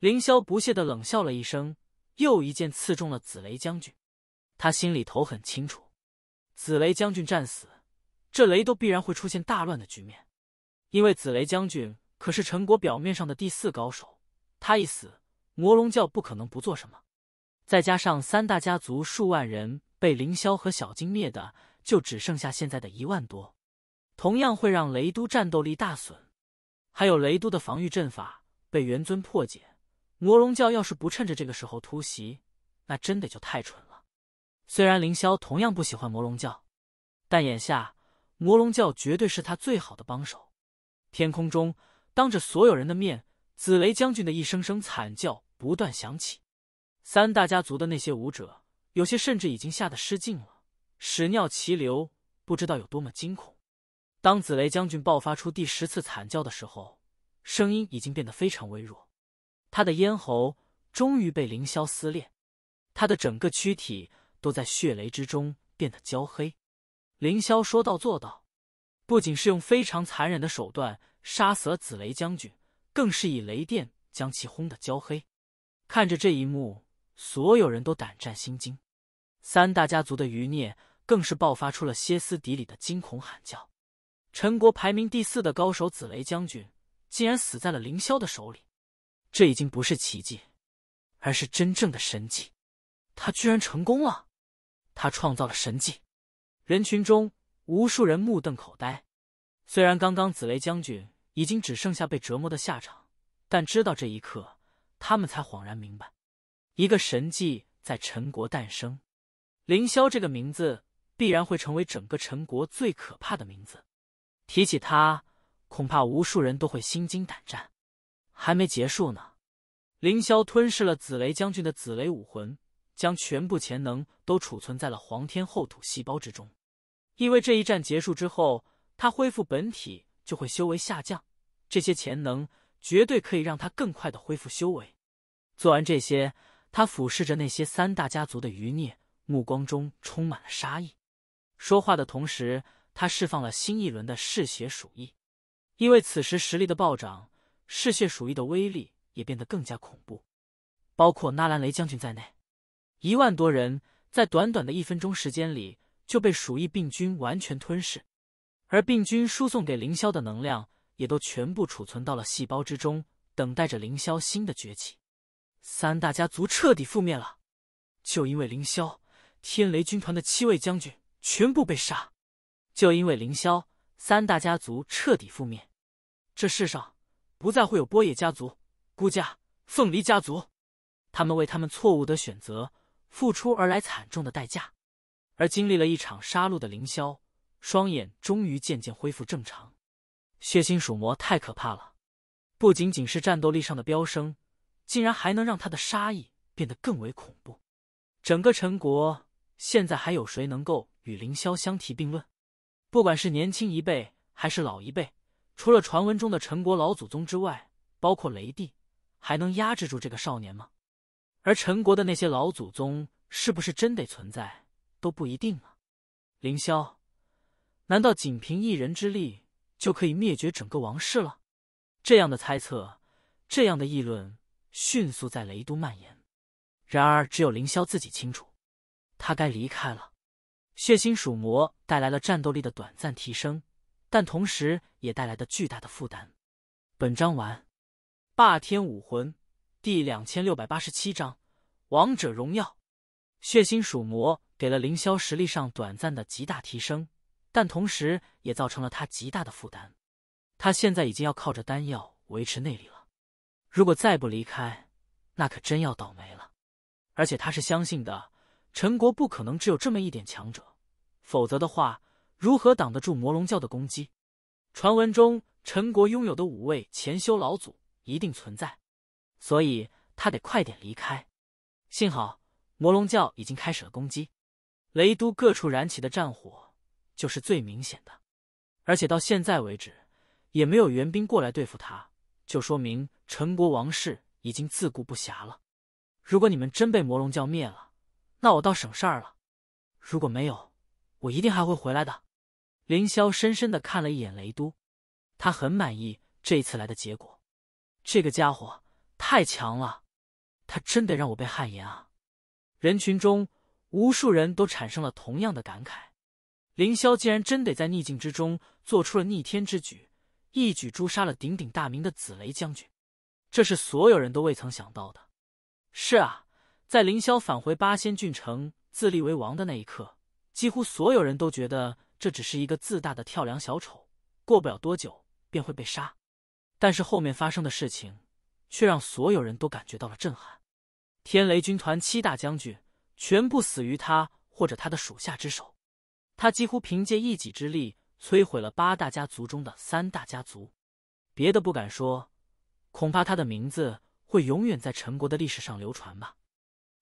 凌霄不屑的冷笑了一声，又一剑刺中了紫雷将军。他心里头很清楚，紫雷将军战死，这雷都必然会出现大乱的局面。因为紫雷将军可是陈国表面上的第四高手，他一死，魔龙教不可能不做什么。再加上三大家族数万人被凌霄和小金灭的，就只剩下现在的一万多，同样会让雷都战斗力大损。还有雷都的防御阵法被元尊破解，魔龙教要是不趁着这个时候突袭，那真的就太蠢了。虽然凌霄同样不喜欢魔龙教，但眼下魔龙教绝对是他最好的帮手。天空中，当着所有人的面，紫雷将军的一声声惨叫不断响起。三大家族的那些武者，有些甚至已经吓得失禁了，屎尿齐流，不知道有多么惊恐。当紫雷将军爆发出第十次惨叫的时候，声音已经变得非常微弱，他的咽喉终于被凌霄撕裂，他的整个躯体都在血雷之中变得焦黑。凌霄说到做到，不仅是用非常残忍的手段杀死了紫雷将军，更是以雷电将其轰得焦黑。看着这一幕，所有人都胆战心惊，三大家族的余孽更是爆发出了歇斯底里的惊恐喊叫。陈国排名第四的高手紫雷将军，竟然死在了凌霄的手里。这已经不是奇迹，而是真正的神迹。他居然成功了，他创造了神迹。人群中，无数人目瞪口呆。虽然刚刚紫雷将军已经只剩下被折磨的下场，但知道这一刻，他们才恍然明白：一个神迹在陈国诞生，凌霄这个名字必然会成为整个陈国最可怕的名字。提起他，恐怕无数人都会心惊胆战。还没结束呢，凌霄吞噬了紫雷将军的紫雷武魂，将全部潜能都储存在了黄天厚土细胞之中。因为这一战结束之后，他恢复本体就会修为下降，这些潜能绝对可以让他更快的恢复修为。做完这些，他俯视着那些三大家族的余孽，目光中充满了杀意。说话的同时。他释放了新一轮的嗜血鼠疫，因为此时实力的暴涨，嗜血鼠疫的威力也变得更加恐怖。包括纳兰雷将军在内，一万多人在短短的一分钟时间里就被鼠疫病菌完全吞噬，而病菌输送给凌霄的能量也都全部储存到了细胞之中，等待着凌霄新的崛起。三大家族彻底覆灭了，就因为凌霄，天雷军团的七位将军全部被杀。就因为凌霄，三大家族彻底覆灭，这世上不再会有波野家族、孤家、凤梨家族。他们为他们错误的选择付出而来惨重的代价。而经历了一场杀戮的凌霄，双眼终于渐渐恢复正常。血腥鼠魔太可怕了，不仅仅是战斗力上的飙升，竟然还能让他的杀意变得更为恐怖。整个陈国现在还有谁能够与凌霄相提并论？不管是年轻一辈还是老一辈，除了传闻中的陈国老祖宗之外，包括雷帝，还能压制住这个少年吗？而陈国的那些老祖宗是不是真得存在，都不一定啊！凌霄，难道仅凭一人之力就可以灭绝整个王室了？这样的猜测，这样的议论，迅速在雷都蔓延。然而，只有凌霄自己清楚，他该离开了。血腥鼠魔带来了战斗力的短暂提升，但同时也带来的巨大的负担。本章完。霸天武魂第两千六百八十七章：王者荣耀。血腥鼠魔给了凌霄实力上短暂的极大提升，但同时也造成了他极大的负担。他现在已经要靠着丹药维持内力了，如果再不离开，那可真要倒霉了。而且他是相信的。陈国不可能只有这么一点强者，否则的话，如何挡得住魔龙教的攻击？传闻中，陈国拥有的五位前修老祖一定存在，所以他得快点离开。幸好，魔龙教已经开始了攻击，雷都各处燃起的战火就是最明显的。而且到现在为止，也没有援兵过来对付他，就说明陈国王室已经自顾不暇了。如果你们真被魔龙教灭了，那我倒省事儿了。如果没有，我一定还会回来的。凌霄深深的看了一眼雷都，他很满意这一次来的结果。这个家伙太强了，他真得让我被汗颜啊！人群中无数人都产生了同样的感慨：凌霄竟然真得在逆境之中做出了逆天之举，一举诛杀了鼎鼎大名的紫雷将军。这是所有人都未曾想到的。是啊。在凌霄返回八仙郡城自立为王的那一刻，几乎所有人都觉得这只是一个自大的跳梁小丑，过不了多久便会被杀。但是后面发生的事情却让所有人都感觉到了震撼：天雷军团七大将军全部死于他或者他的属下之手，他几乎凭借一己之力摧毁了八大家族中的三大家族。别的不敢说，恐怕他的名字会永远在陈国的历史上流传吧。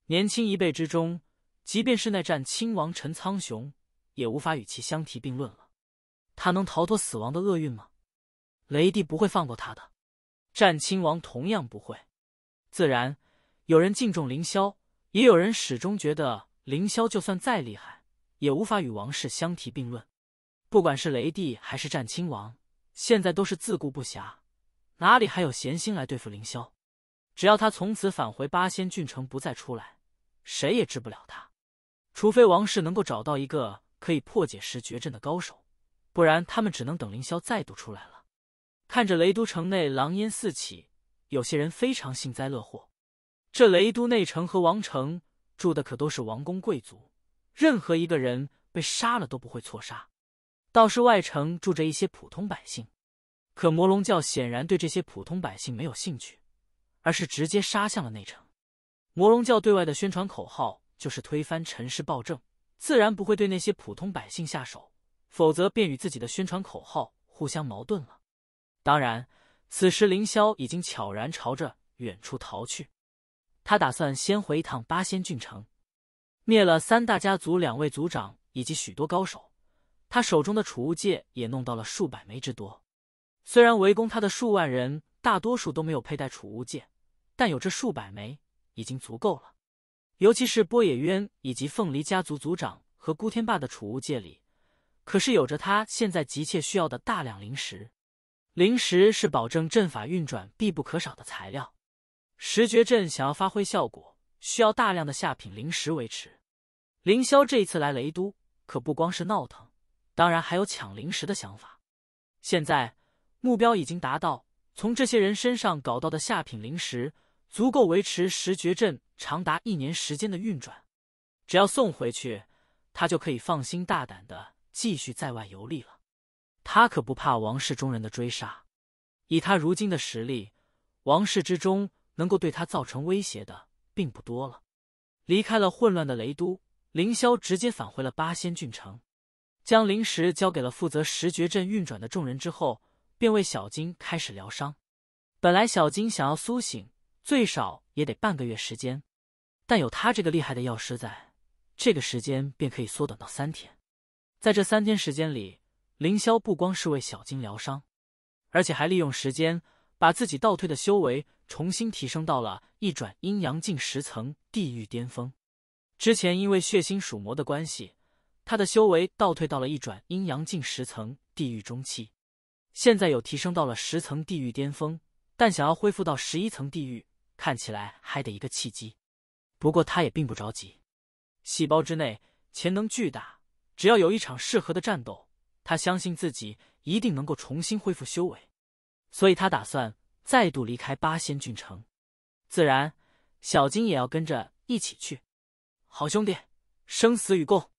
年轻一辈之中，即便是那战亲王陈苍雄，也无法与其相提并论了。他能逃脱死亡的厄运吗？雷帝不会放过他的，战亲王同样不会。自然，有人敬重凌霄，也有人始终觉得凌霄就算再厉害，也无法与王氏相提并论。不管是雷帝还是战亲王，现在都是自顾不暇，哪里还有闲心来对付凌霄？只要他从此返回八仙郡城，不再出来。谁也治不了他，除非王氏能够找到一个可以破解十绝阵的高手，不然他们只能等凌霄再度出来了。看着雷都城内狼烟四起，有些人非常幸灾乐祸。这雷都内城和王城住的可都是王公贵族，任何一个人被杀了都不会错杀。倒是外城住着一些普通百姓，可魔龙教显然对这些普通百姓没有兴趣，而是直接杀向了内城。魔龙教对外的宣传口号就是推翻尘世暴政，自然不会对那些普通百姓下手，否则便与自己的宣传口号互相矛盾了。当然，此时凌霄已经悄然朝着远处逃去，他打算先回一趟八仙郡城，灭了三大家族两位族长以及许多高手，他手中的储物戒也弄到了数百枚之多。虽然围攻他的数万人大多数都没有佩戴储物戒，但有这数百枚。已经足够了，尤其是波野渊以及凤梨家族族长和孤天霸的储物戒里，可是有着他现在急切需要的大量灵石。灵石是保证阵法运转必不可少的材料，十绝阵想要发挥效果，需要大量的下品灵石维持。凌霄这一次来雷都，可不光是闹腾，当然还有抢灵石的想法。现在目标已经达到，从这些人身上搞到的下品灵石。足够维持十绝阵长达一年时间的运转，只要送回去，他就可以放心大胆的继续在外游历了。他可不怕王室中人的追杀，以他如今的实力，王室之中能够对他造成威胁的并不多了。离开了混乱的雷都，凌霄直接返回了八仙郡城，将灵石交给了负责十绝阵运转的众人之后，便为小金开始疗伤。本来小金想要苏醒。最少也得半个月时间，但有他这个厉害的药师在，这个时间便可以缩短到三天。在这三天时间里，凌霄不光是为小金疗伤，而且还利用时间把自己倒退的修为重新提升到了一转阴阳境十层地狱巅峰。之前因为血腥属魔的关系，他的修为倒退到了一转阴阳境十层地狱中期，现在又提升到了十层地狱巅峰，但想要恢复到十一层地狱。看起来还得一个契机，不过他也并不着急。细胞之内潜能巨大，只要有一场适合的战斗，他相信自己一定能够重新恢复修为。所以他打算再度离开八仙郡城，自然小金也要跟着一起去。好兄弟，生死与共。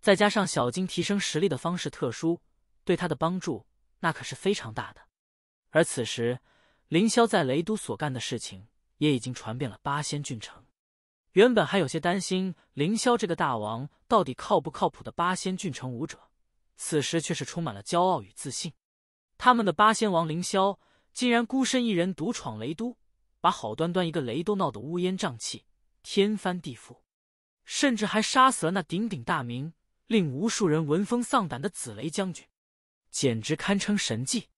再加上小金提升实力的方式特殊，对他的帮助那可是非常大的。而此时，凌霄在雷都所干的事情。也已经传遍了八仙郡城。原本还有些担心凌霄这个大王到底靠不靠谱的八仙郡城武者，此时却是充满了骄傲与自信。他们的八仙王凌霄竟然孤身一人独闯雷都，把好端端一个雷都闹得乌烟瘴气、天翻地覆，甚至还杀死了那鼎鼎大名、令无数人闻风丧胆的紫雷将军，简直堪称神迹。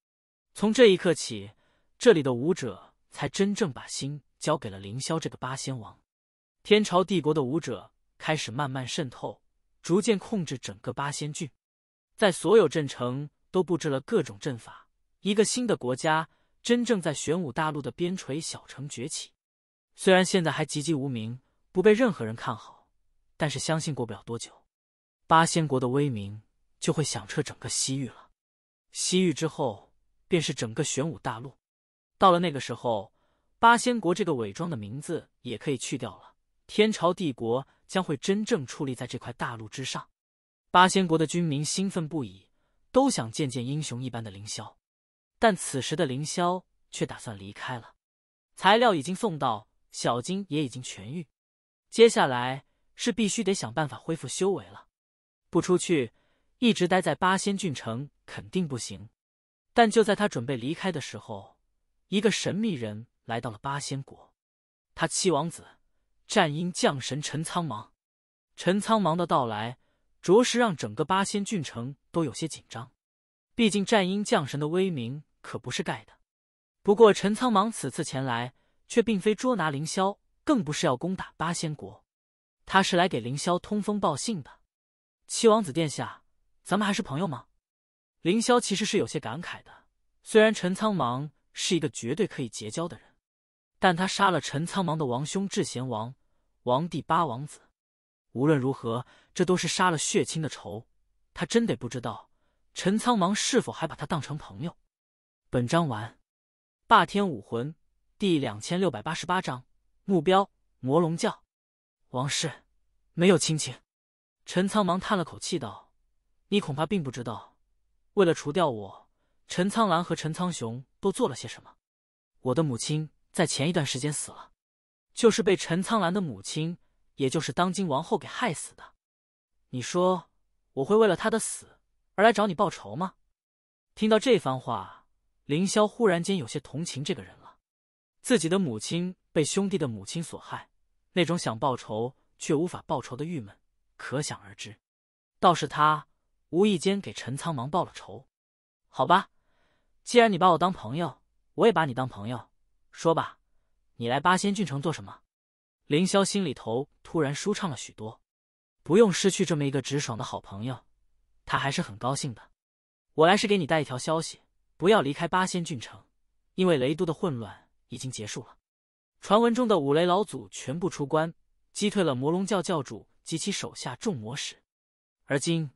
从这一刻起，这里的武者才真正把心。交给了凌霄这个八仙王，天朝帝国的武者开始慢慢渗透，逐渐控制整个八仙郡，在所有镇城都布置了各种阵法。一个新的国家真正在玄武大陆的边陲小城崛起，虽然现在还籍籍无名，不被任何人看好，但是相信过不了多久，八仙国的威名就会响彻整个西域了。西域之后便是整个玄武大陆，到了那个时候。八仙国这个伪装的名字也可以去掉了，天朝帝国将会真正矗立在这块大陆之上。八仙国的军民兴奋不已，都想见见英雄一般的凌霄，但此时的凌霄却打算离开了。材料已经送到，小金也已经痊愈，接下来是必须得想办法恢复修为了。不出去，一直待在八仙郡城肯定不行。但就在他准备离开的时候，一个神秘人。来到了八仙国，他七王子战鹰将神陈苍茫。陈苍茫的到来，着实让整个八仙郡城都有些紧张。毕竟战鹰将神的威名可不是盖的。不过陈苍茫此次前来，却并非捉拿凌霄，更不是要攻打八仙国，他是来给凌霄通风报信的。七王子殿下，咱们还是朋友吗？凌霄其实是有些感慨的。虽然陈苍茫是一个绝对可以结交的人。但他杀了陈苍茫的王兄智贤王，王第八王子。无论如何，这都是杀了血亲的仇。他真得不知道陈苍茫是否还把他当成朋友。本章完。霸天武魂第两千六百八十八章目标：魔龙教。王室没有亲情。陈苍茫叹了口气道：“你恐怕并不知道，为了除掉我，陈苍兰和陈苍雄都做了些什么。我的母亲……”在前一段时间死了，就是被陈苍兰的母亲，也就是当今王后给害死的。你说我会为了他的死而来找你报仇吗？听到这番话，凌霄忽然间有些同情这个人了。自己的母亲被兄弟的母亲所害，那种想报仇却无法报仇的郁闷，可想而知。倒是他无意间给陈苍茫报了仇。好吧，既然你把我当朋友，我也把你当朋友。说吧，你来八仙郡城做什么？凌霄心里头突然舒畅了许多，不用失去这么一个直爽的好朋友，他还是很高兴的。我来是给你带一条消息，不要离开八仙郡城，因为雷都的混乱已经结束了。传闻中的五雷老祖全部出关，击退了魔龙教教主及其手下众魔使。而今，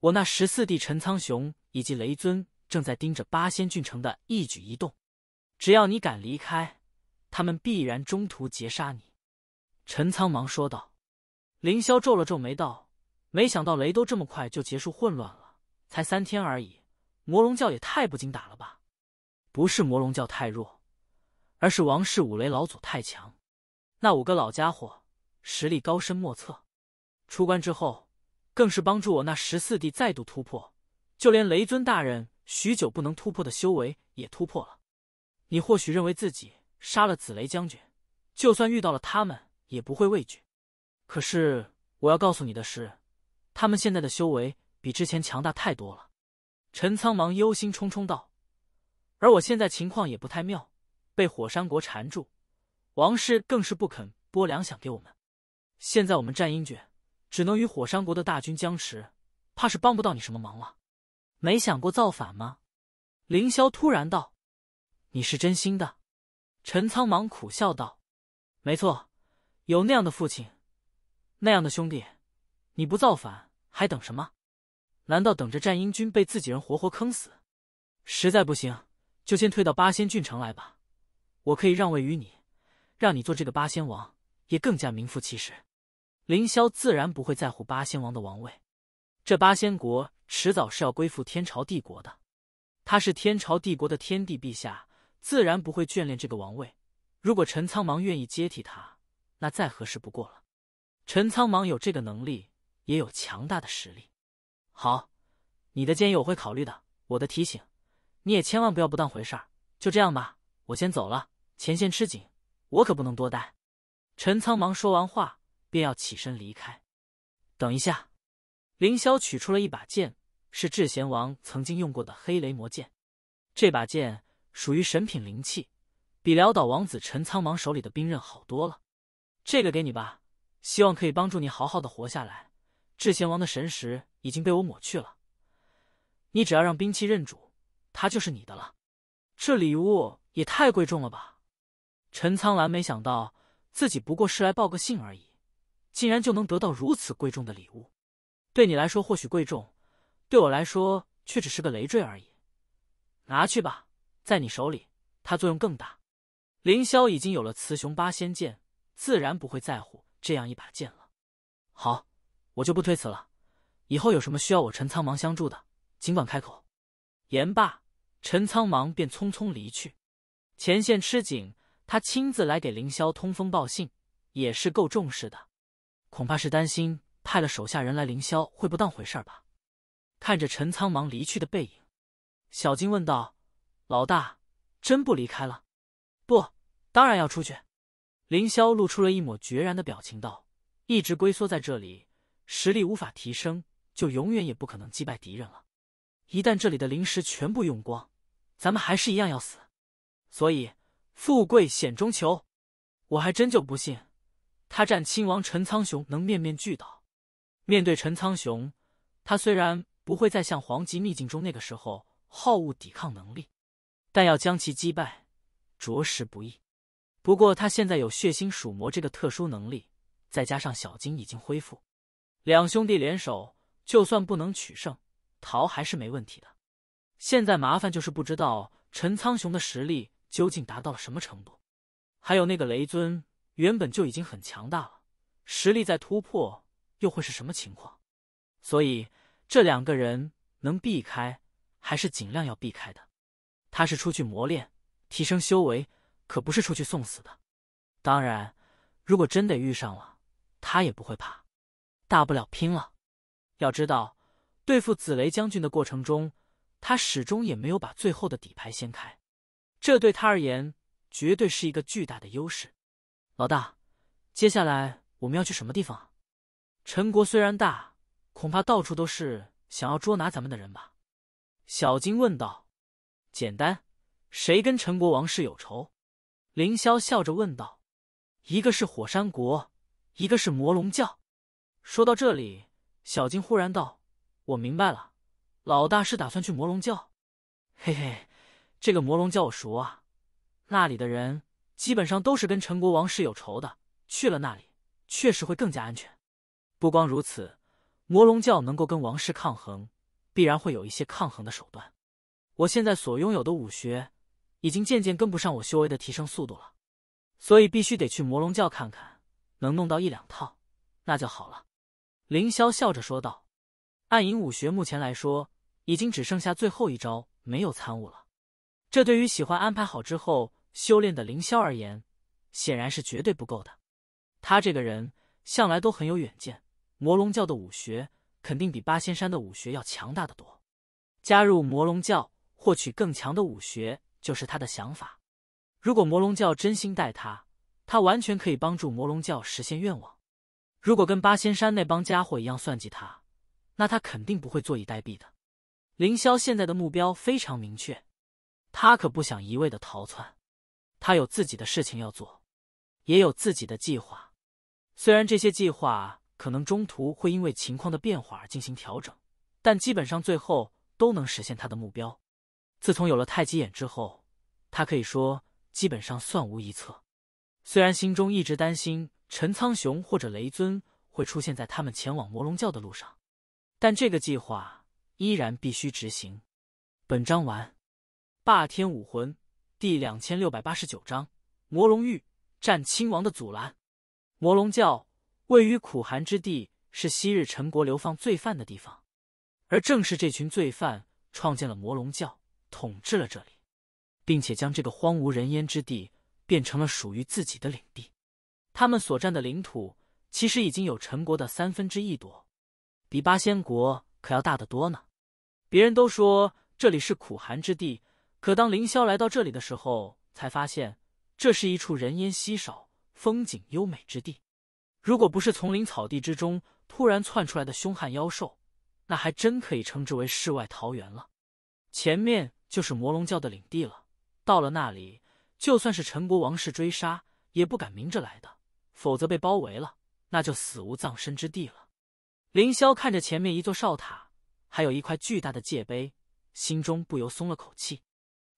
我那十四弟陈苍雄以及雷尊正在盯着八仙郡城的一举一动。只要你敢离开，他们必然中途截杀你。”陈仓忙说道。凌霄皱了皱眉道：“没想到雷都这么快就结束混乱了，才三天而已，魔龙教也太不经打了吧？不是魔龙教太弱，而是王氏五雷老祖太强。那五个老家伙实力高深莫测，出关之后，更是帮助我那十四弟再度突破，就连雷尊大人许久不能突破的修为也突破了。”你或许认为自己杀了紫雷将军，就算遇到了他们也不会畏惧。可是我要告诉你的是，他们现在的修为比之前强大太多了。陈苍茫忧心忡忡道：“而我现在情况也不太妙，被火山国缠住，王氏更是不肯拨粮饷给我们。现在我们战英军只能与火山国的大军僵持，怕是帮不到你什么忙了。”没想过造反吗？凌霄突然道。你是真心的，陈苍茫苦笑道：“没错，有那样的父亲，那样的兄弟，你不造反还等什么？难道等着战英军被自己人活活坑死？实在不行，就先退到八仙郡城来吧。我可以让位于你，让你做这个八仙王，也更加名副其实。”凌霄自然不会在乎八仙王的王位，这八仙国迟早是要归附天朝帝国的，他是天朝帝国的天帝陛下。自然不会眷恋这个王位。如果陈苍茫愿意接替他，那再合适不过了。陈苍茫有这个能力，也有强大的实力。好，你的建议我会考虑的。我的提醒你也千万不要不当回事儿。就这样吧，我先走了。前线吃紧，我可不能多待。陈苍茫说完话，便要起身离开。等一下，凌霄取出了一把剑，是智贤王曾经用过的黑雷魔剑。这把剑。属于神品灵器，比潦倒王子陈苍茫手里的兵刃好多了。这个给你吧，希望可以帮助你好好的活下来。智贤王的神识已经被我抹去了，你只要让兵器认主，它就是你的了。这礼物也太贵重了吧！陈苍兰没想到自己不过是来报个信而已，竟然就能得到如此贵重的礼物。对你来说或许贵重，对我来说却只是个累赘而已。拿去吧。在你手里，它作用更大。凌霄已经有了雌雄八仙剑，自然不会在乎这样一把剑了。好，我就不推辞了。以后有什么需要我陈苍茫相助的，尽管开口。言罢，陈苍茫便匆匆离去。前线吃紧，他亲自来给凌霄通风报信，也是够重视的。恐怕是担心派了手下人来，凌霄会不当回事吧。看着陈苍茫离去的背影，小金问道。老大，真不离开了？不，当然要出去。凌霄露出了一抹决然的表情，道：“一直龟缩在这里，实力无法提升，就永远也不可能击败敌人了。一旦这里的灵石全部用光，咱们还是一样要死。所以，富贵险中求。我还真就不信，他战亲王陈苍雄能面面俱到。面对陈苍雄，他虽然不会再像皇极秘境中那个时候好物抵抗能力。”但要将其击败，着实不易。不过他现在有血腥鼠魔这个特殊能力，再加上小金已经恢复，两兄弟联手，就算不能取胜，逃还是没问题的。现在麻烦就是不知道陈苍雄的实力究竟达到了什么程度，还有那个雷尊原本就已经很强大了，实力再突破又会是什么情况？所以这两个人能避开，还是尽量要避开的。他是出去磨练、提升修为，可不是出去送死的。当然，如果真得遇上了，他也不会怕，大不了拼了。要知道，对付紫雷将军的过程中，他始终也没有把最后的底牌掀开，这对他而言绝对是一个巨大的优势。老大，接下来我们要去什么地方啊？陈国虽然大，恐怕到处都是想要捉拿咱们的人吧？小金问道。简单，谁跟陈国王室有仇？凌霄笑着问道。一个是火山国，一个是魔龙教。说到这里，小金忽然道：“我明白了，老大是打算去魔龙教。”嘿嘿，这个魔龙教我熟啊，那里的人基本上都是跟陈国王室有仇的，去了那里确实会更加安全。不光如此，魔龙教能够跟王室抗衡，必然会有一些抗衡的手段。我现在所拥有的武学，已经渐渐跟不上我修为的提升速度了，所以必须得去魔龙教看看，能弄到一两套，那就好了。凌霄笑着说道：“暗影武学目前来说，已经只剩下最后一招没有参悟了，这对于喜欢安排好之后修炼的凌霄而言，显然是绝对不够的。他这个人向来都很有远见，魔龙教的武学肯定比八仙山的武学要强大的多，加入魔龙教。”获取更强的武学就是他的想法。如果魔龙教真心待他，他完全可以帮助魔龙教实现愿望。如果跟八仙山那帮家伙一样算计他，那他肯定不会坐以待毙的。凌霄现在的目标非常明确，他可不想一味的逃窜，他有自己的事情要做，也有自己的计划。虽然这些计划可能中途会因为情况的变化而进行调整，但基本上最后都能实现他的目标。自从有了太极眼之后，他可以说基本上算无一策。虽然心中一直担心陈苍雄或者雷尊会出现在他们前往魔龙教的路上，但这个计划依然必须执行。本章完。霸天武魂第两千六百八十九章：魔龙域战亲王的阻拦。魔龙教位于苦寒之地，是昔日陈国流放罪犯的地方，而正是这群罪犯创建了魔龙教。统治了这里，并且将这个荒无人烟之地变成了属于自己的领地。他们所占的领土其实已经有陈国的三分之一多，比八仙国可要大得多呢。别人都说这里是苦寒之地，可当凌霄来到这里的时候，才发现这是一处人烟稀少、风景优美之地。如果不是丛林草地之中突然窜出来的凶悍妖兽，那还真可以称之为世外桃源了。前面。就是魔龙教的领地了。到了那里，就算是陈国王室追杀，也不敢明着来的，否则被包围了，那就死无葬身之地了。凌霄看着前面一座哨塔，还有一块巨大的界碑，心中不由松了口气。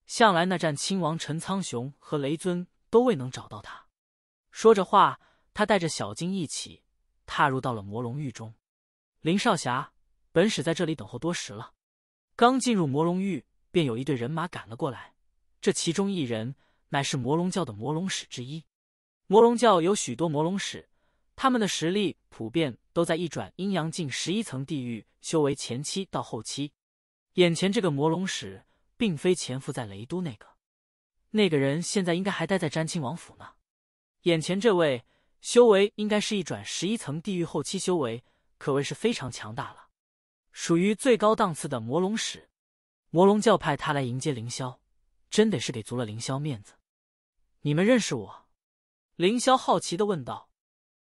向来那战亲王陈苍雄和雷尊都未能找到他。说着话，他带着小金一起踏入到了魔龙域中。林少侠，本使在这里等候多时了。刚进入魔龙域。便有一队人马赶了过来，这其中一人乃是魔龙教的魔龙使之一。魔龙教有许多魔龙使，他们的实力普遍都在一转阴阳境十一层地狱修为前期到后期。眼前这个魔龙使，并非潜伏在雷都那个，那个人现在应该还待在詹亲王府呢。眼前这位修为应该是一转十一层地狱后期修为，可谓是非常强大了，属于最高档次的魔龙使。魔龙教派他来迎接凌霄，真得是给足了凌霄面子。你们认识我？凌霄好奇的问道，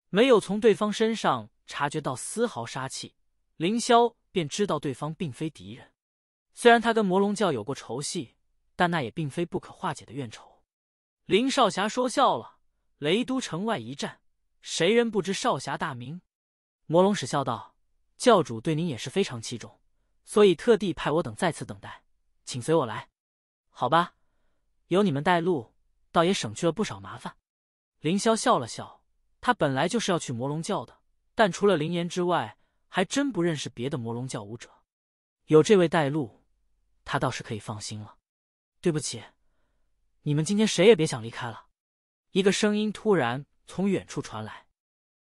没有从对方身上察觉到丝毫杀气，凌霄便知道对方并非敌人。虽然他跟魔龙教有过仇隙，但那也并非不可化解的怨仇。林少侠说笑了，雷都城外一战，谁人不知少侠大名？魔龙使笑道：“教主对您也是非常器重。”所以特地派我等在此等待，请随我来，好吧。有你们带路，倒也省去了不少麻烦。凌霄笑了笑，他本来就是要去魔龙教的，但除了凌岩之外，还真不认识别的魔龙教武者。有这位带路，他倒是可以放心了。对不起，你们今天谁也别想离开了。一个声音突然从远处传来，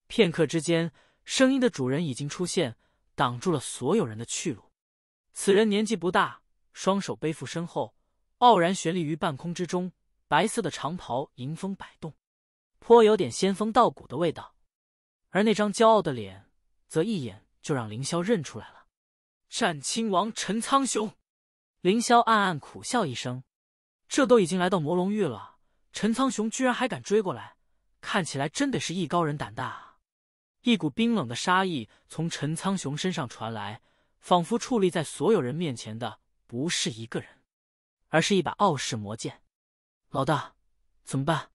片刻之间，声音的主人已经出现，挡住了所有人的去路。此人年纪不大，双手背负身后，傲然悬立于半空之中，白色的长袍迎风摆动，颇有点仙风道骨的味道。而那张骄傲的脸，则一眼就让凌霄认出来了。战亲王陈苍雄，凌霄暗暗苦笑一声：这都已经来到魔龙域了，陈苍雄居然还敢追过来，看起来真的是艺高人胆大啊！一股冰冷的杀意从陈苍雄身上传来。仿佛矗立在所有人面前的不是一个人，而是一把傲世魔剑。老大，怎么办？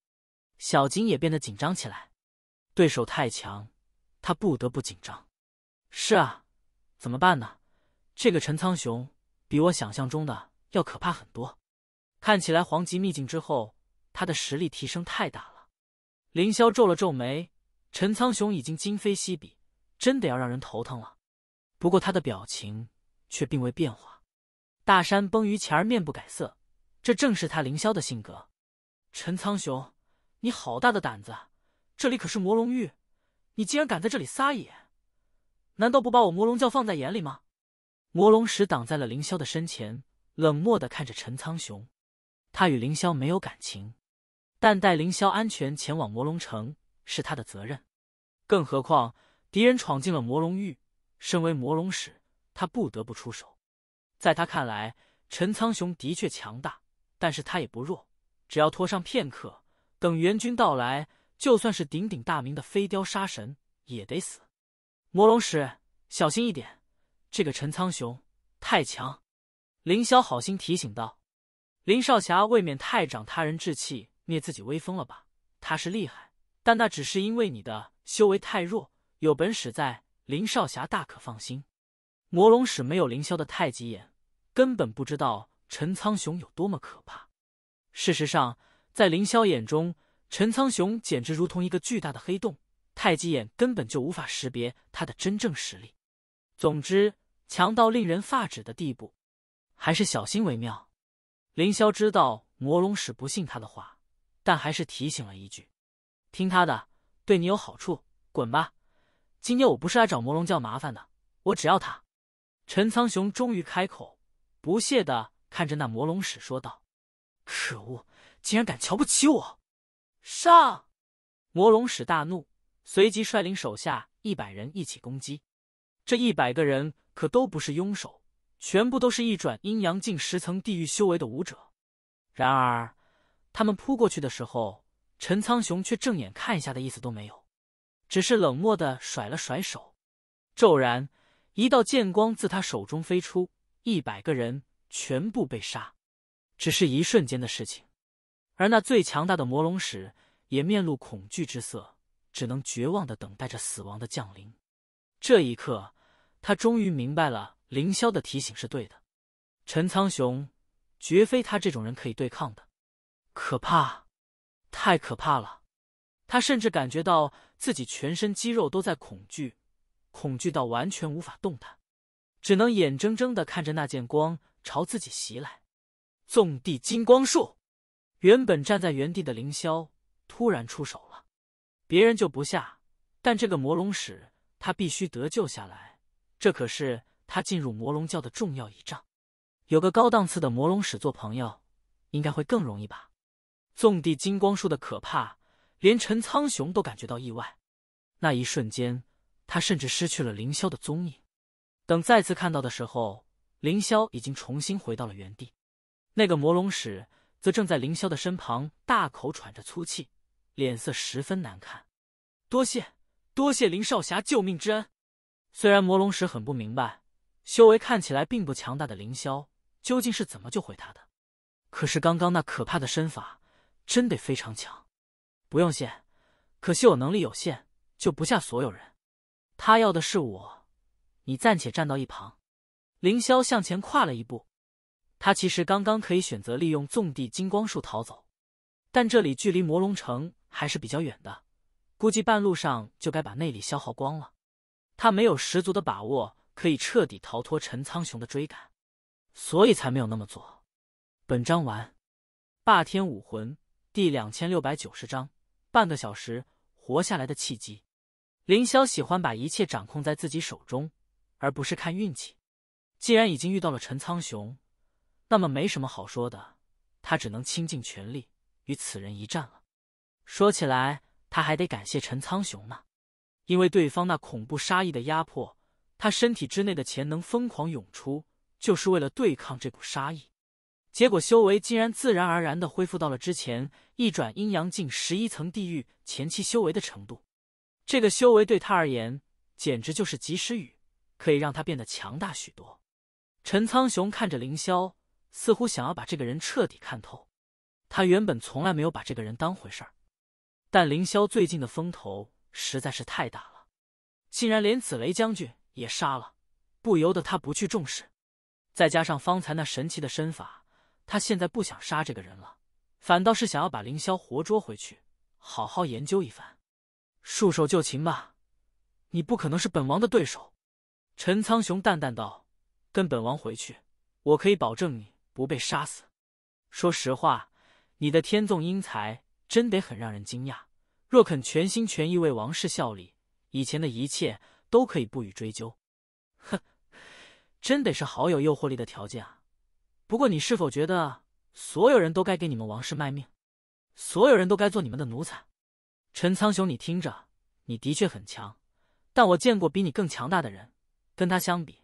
小金也变得紧张起来。对手太强，他不得不紧张。是啊，怎么办呢？这个陈苍雄比我想象中的要可怕很多。看起来黄级秘境之后，他的实力提升太大了。凌霄皱了皱眉，陈苍雄已经今非昔比，真得要让人头疼了。不过他的表情却并未变化，大山崩于前面不改色，这正是他凌霄的性格。陈苍雄，你好大的胆子！这里可是魔龙域，你竟然敢在这里撒野，难道不把我魔龙教放在眼里吗？魔龙石挡在了凌霄的身前，冷漠的看着陈苍雄。他与凌霄没有感情，但带凌霄安全前往魔龙城是他的责任。更何况敌人闯进了魔龙域。身为魔龙使，他不得不出手。在他看来，陈苍雄的确强大，但是他也不弱。只要拖上片刻，等援军到来，就算是鼎鼎大名的飞雕杀神也得死。魔龙使，小心一点，这个陈苍雄太强。凌霄好心提醒道：“林少侠，未免太长他人志气，灭自己威风了吧？他是厉害，但那只是因为你的修为太弱，有本使在。”林少侠大可放心，魔龙使没有凌霄的太极眼，根本不知道陈苍雄有多么可怕。事实上，在凌霄眼中，陈苍雄简直如同一个巨大的黑洞，太极眼根本就无法识别他的真正实力。总之，强到令人发指的地步，还是小心为妙。凌霄知道魔龙使不信他的话，但还是提醒了一句：“听他的，对你有好处。”滚吧。今天我不是来找魔龙教麻烦的，我只要他。陈苍雄终于开口，不屑的看着那魔龙使说道：“可恶，竟然敢瞧不起我！”上，魔龙使大怒，随即率领手下一百人一起攻击。这一百个人可都不是庸手，全部都是一转阴阳境十层地狱修为的武者。然而，他们扑过去的时候，陈苍雄却正眼看一下的意思都没有。只是冷漠的甩了甩手，骤然一道剑光自他手中飞出，一百个人全部被杀，只是一瞬间的事情。而那最强大的魔龙使也面露恐惧之色，只能绝望的等待着死亡的降临。这一刻，他终于明白了凌霄的提醒是对的，陈苍雄绝非他这种人可以对抗的，可怕，太可怕了。他甚至感觉到自己全身肌肉都在恐惧，恐惧到完全无法动弹，只能眼睁睁的看着那剑光朝自己袭来。纵地金光术，原本站在原地的凌霄突然出手了。别人就不下，但这个魔龙使他必须得救下来，这可是他进入魔龙教的重要一仗。有个高档次的魔龙使做朋友，应该会更容易吧？纵地金光术的可怕。连陈苍雄都感觉到意外，那一瞬间，他甚至失去了凌霄的踪影。等再次看到的时候，凌霄已经重新回到了原地，那个魔龙使则正在凌霄的身旁大口喘着粗气，脸色十分难看。多谢，多谢林少侠救命之恩。虽然魔龙使很不明白，修为看起来并不强大的凌霄究竟是怎么救回他的，可是刚刚那可怕的身法，真得非常强。不用谢，可惜我能力有限，救不下所有人。他要的是我，你暂且站到一旁。凌霄向前跨了一步，他其实刚刚可以选择利用纵地金光术逃走，但这里距离魔龙城还是比较远的，估计半路上就该把内力消耗光了。他没有十足的把握可以彻底逃脱陈苍雄的追赶，所以才没有那么做。本章完。霸天武魂第两千六百九十章。半个小时活下来的契机，凌霄喜欢把一切掌控在自己手中，而不是看运气。既然已经遇到了陈苍雄，那么没什么好说的，他只能倾尽全力与此人一战了。说起来，他还得感谢陈苍雄呢，因为对方那恐怖杀意的压迫，他身体之内的潜能疯狂涌出，就是为了对抗这股杀意。结果修为竟然自然而然的恢复到了之前一转阴阳镜十一层地狱前期修为的程度，这个修为对他而言简直就是及时雨，可以让他变得强大许多。陈苍雄看着凌霄，似乎想要把这个人彻底看透。他原本从来没有把这个人当回事儿，但凌霄最近的风头实在是太大了，竟然连紫雷将军也杀了，不由得他不去重视。再加上方才那神奇的身法。他现在不想杀这个人了，反倒是想要把凌霄活捉回去，好好研究一番。束手就擒吧，你不可能是本王的对手。”陈苍雄淡淡道，“跟本王回去，我可以保证你不被杀死。说实话，你的天纵英才真得很让人惊讶。若肯全心全意为王室效力，以前的一切都可以不予追究。哼，真得是好有诱惑力的条件啊！”不过，你是否觉得所有人都该给你们王室卖命，所有人都该做你们的奴才？陈苍雄，你听着，你的确很强，但我见过比你更强大的人，跟他相比，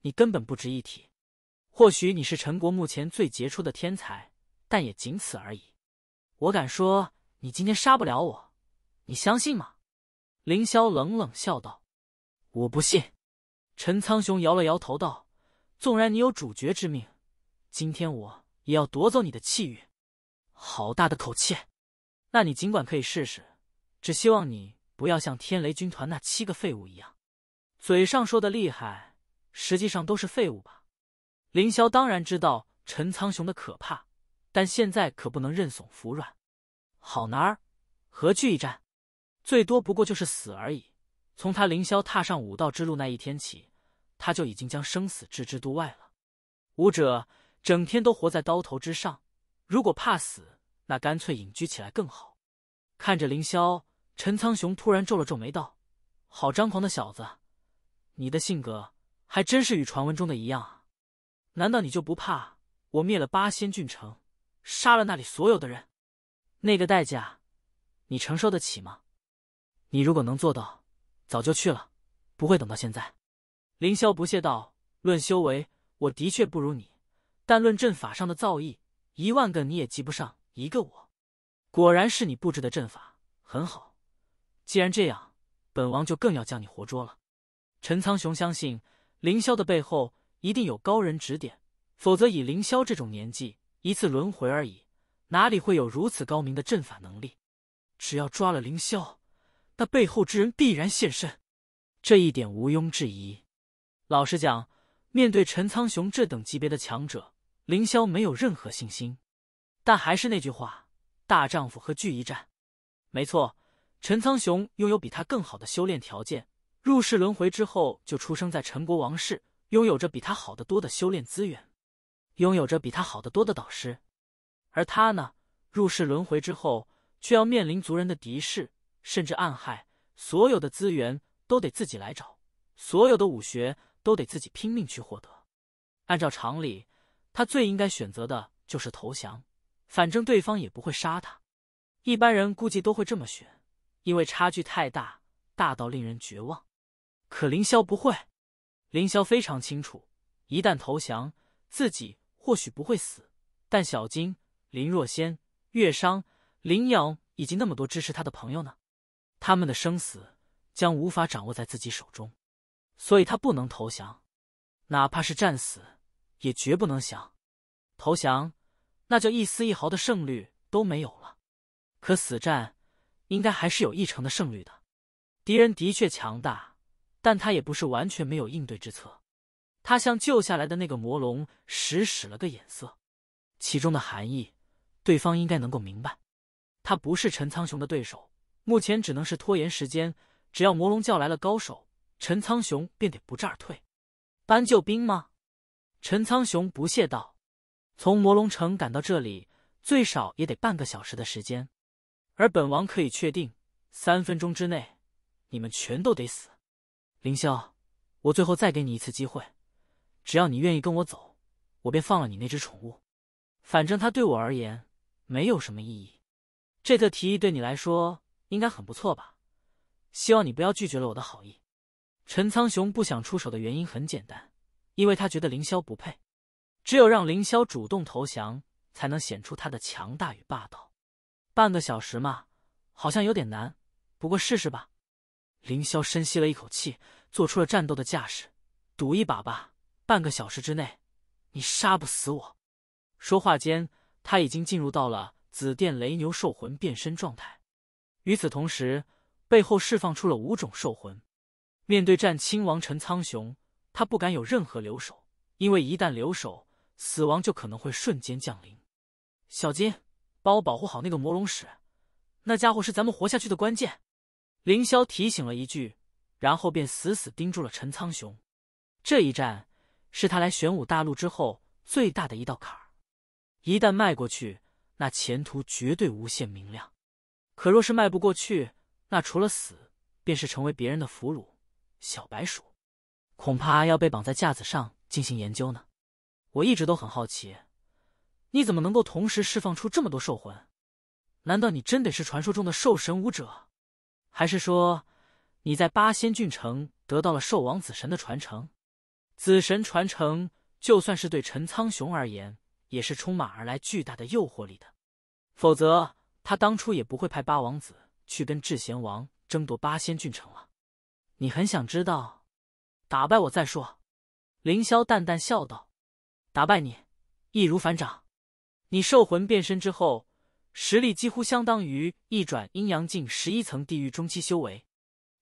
你根本不值一提。或许你是陈国目前最杰出的天才，但也仅此而已。我敢说，你今天杀不了我，你相信吗？凌霄冷冷笑道：“我不信。”陈苍雄摇了摇头道：“纵然你有主角之命。”今天我也要夺走你的气运，好大的口气！那你尽管可以试试，只希望你不要像天雷军团那七个废物一样，嘴上说的厉害，实际上都是废物吧？凌霄当然知道陈苍雄的可怕，但现在可不能认怂服软。好男儿，何惧一战？最多不过就是死而已。从他凌霄踏上武道之路那一天起，他就已经将生死置之度外了。武者。整天都活在刀头之上，如果怕死，那干脆隐居起来更好。看着凌霄，陈苍雄突然皱了皱眉道：“好张狂的小子，你的性格还真是与传闻中的一样啊！难道你就不怕我灭了八仙郡城，杀了那里所有的人？那个代价，你承受得起吗？你如果能做到，早就去了，不会等到现在。”凌霄不屑道：“论修为，我的确不如你。”但论阵法上的造诣，一万个你也及不上一个我。果然是你布置的阵法很好。既然这样，本王就更要将你活捉了。陈苍雄相信，凌霄的背后一定有高人指点，否则以凌霄这种年纪，一次轮回而已，哪里会有如此高明的阵法能力？只要抓了凌霄，那背后之人必然现身。这一点毋庸置疑。老实讲，面对陈苍雄这等级别的强者。凌霄没有任何信心，但还是那句话：大丈夫何惧一战？没错，陈苍雄拥有比他更好的修炼条件。入世轮回之后，就出生在陈国王室，拥有着比他好得多的修炼资源，拥有着比他好得多的导师。而他呢，入世轮回之后，却要面临族人的敌视，甚至暗害。所有的资源都得自己来找，所有的武学都得自己拼命去获得。按照常理。他最应该选择的就是投降，反正对方也不会杀他。一般人估计都会这么选，因为差距太大，大到令人绝望。可凌霄不会，凌霄非常清楚，一旦投降，自己或许不会死，但小金、林若仙、月商、林阳以及那么多支持他的朋友呢？他们的生死将无法掌握在自己手中，所以他不能投降，哪怕是战死。也绝不能降，投降，那就一丝一毫的胜率都没有了。可死战，应该还是有一成的胜率的。敌人的确强大，但他也不是完全没有应对之策。他向救下来的那个魔龙使使了个眼色，其中的含义，对方应该能够明白。他不是陈苍雄的对手，目前只能是拖延时间。只要魔龙叫来了高手，陈苍雄便得不战而退。搬救兵吗？陈苍雄不屑道：“从魔龙城赶到这里，最少也得半个小时的时间。而本王可以确定，三分钟之内，你们全都得死。凌霄，我最后再给你一次机会，只要你愿意跟我走，我便放了你那只宠物。反正它对我而言没有什么意义。这个提议对你来说应该很不错吧？希望你不要拒绝了我的好意。”陈苍雄不想出手的原因很简单。因为他觉得凌霄不配，只有让凌霄主动投降，才能显出他的强大与霸道。半个小时嘛，好像有点难，不过试试吧。凌霄深吸了一口气，做出了战斗的架势，赌一把吧。半个小时之内，你杀不死我。说话间，他已经进入到了紫电雷牛兽魂变身状态，与此同时，背后释放出了五种兽魂。面对战亲王陈苍雄。他不敢有任何留守，因为一旦留守，死亡就可能会瞬间降临。小金，帮我保护好那个魔龙使，那家伙是咱们活下去的关键。凌霄提醒了一句，然后便死死盯住了陈苍雄。这一战是他来玄武大陆之后最大的一道坎儿，一旦迈过去，那前途绝对无限明亮；可若是迈不过去，那除了死，便是成为别人的俘虏、小白鼠。恐怕要被绑在架子上进行研究呢。我一直都很好奇，你怎么能够同时释放出这么多兽魂？难道你真得是传说中的兽神武者？还是说你在八仙郡城得到了兽王子神的传承？子神传承，就算是对陈苍雄而言，也是充满而来巨大的诱惑力的。否则，他当初也不会派八王子去跟智贤王争夺八仙郡城了。你很想知道。打败我再说，凌霄淡淡笑道：“打败你，易如反掌。你兽魂变身之后，实力几乎相当于一转阴阳境十一层地狱中期修为。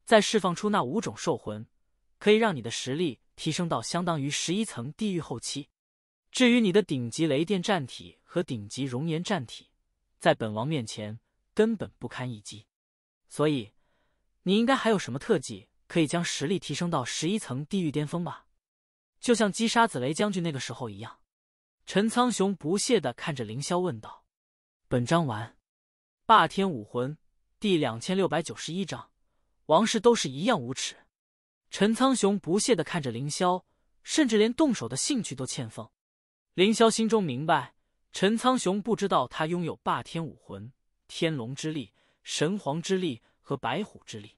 再释放出那五种兽魂，可以让你的实力提升到相当于十一层地狱后期。至于你的顶级雷电战体和顶级熔岩战体，在本王面前根本不堪一击。所以，你应该还有什么特技？”可以将实力提升到十一层地狱巅峰吧，就像击杀紫雷将军那个时候一样。陈苍雄不屑的看着凌霄问道：“本章完，霸天武魂第两千六百九十一章，王室都是一样无耻。”陈苍雄不屑的看着凌霄，甚至连动手的兴趣都欠奉。凌霄心中明白，陈苍雄不知道他拥有霸天武魂、天龙之力、神皇之力和白虎之力。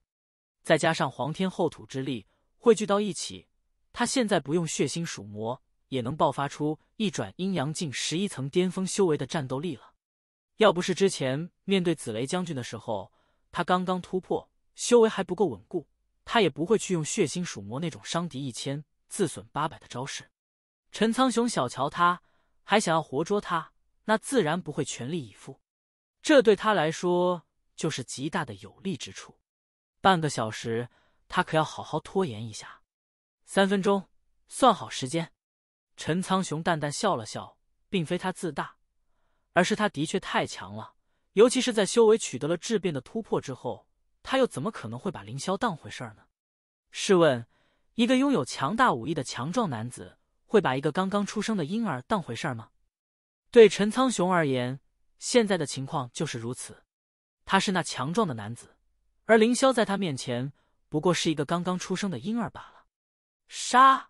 再加上皇天后土之力汇聚到一起，他现在不用血腥鼠魔也能爆发出一转阴阳镜十一层巅峰修为的战斗力了。要不是之前面对紫雷将军的时候，他刚刚突破，修为还不够稳固，他也不会去用血腥鼠魔那种伤敌一千自损八百的招式。陈苍雄小瞧他，还想要活捉他，那自然不会全力以赴。这对他来说就是极大的有利之处。半个小时，他可要好好拖延一下。三分钟，算好时间。陈苍雄淡淡笑了笑，并非他自大，而是他的确太强了。尤其是在修为取得了质变的突破之后，他又怎么可能会把凌霄当回事儿呢？试问，一个拥有强大武艺的强壮男子，会把一个刚刚出生的婴儿当回事儿吗？对陈苍雄而言，现在的情况就是如此。他是那强壮的男子。而凌霄在他面前不过是一个刚刚出生的婴儿罢了。杀！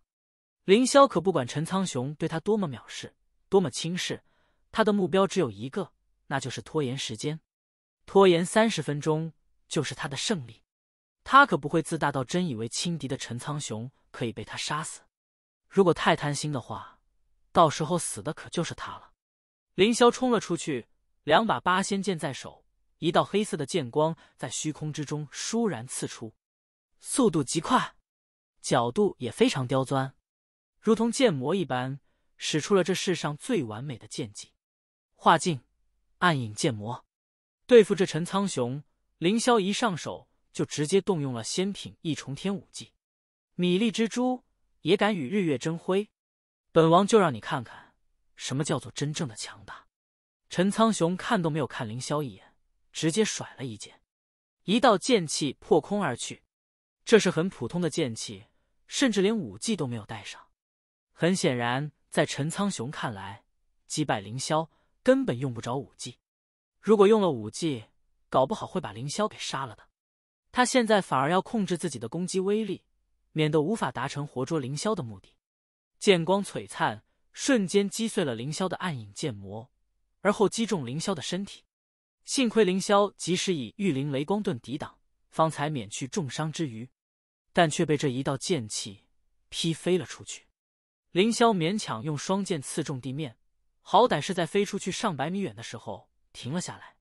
凌霄可不管陈苍雄对他多么藐视，多么轻视，他的目标只有一个，那就是拖延时间，拖延三十分钟就是他的胜利。他可不会自大到真以为轻敌的陈苍雄可以被他杀死。如果太贪心的话，到时候死的可就是他了。凌霄冲了出去，两把八仙剑在手。一道黑色的剑光在虚空之中倏然刺出，速度极快，角度也非常刁钻，如同剑魔一般，使出了这世上最完美的剑技——化境暗影剑魔。对付这陈苍雄，凌霄一上手就直接动用了仙品一重天武技，米粒蜘蛛也敢与日月争辉，本王就让你看看什么叫做真正的强大。陈苍雄看都没有看凌霄一眼。直接甩了一剑，一道剑气破空而去。这是很普通的剑气，甚至连武技都没有带上。很显然，在陈苍雄看来，击败凌霄根本用不着武技。如果用了武技，搞不好会把凌霄给杀了的。他现在反而要控制自己的攻击威力，免得无法达成活捉凌霄的目的。剑光璀璨，瞬间击碎了凌霄的暗影剑魔，而后击中凌霄的身体。幸亏凌霄及时以玉灵雷光盾抵挡，方才免去重伤之虞，但却被这一道剑气劈飞了出去。凌霄勉强用双剑刺中地面，好歹是在飞出去上百米远的时候停了下来。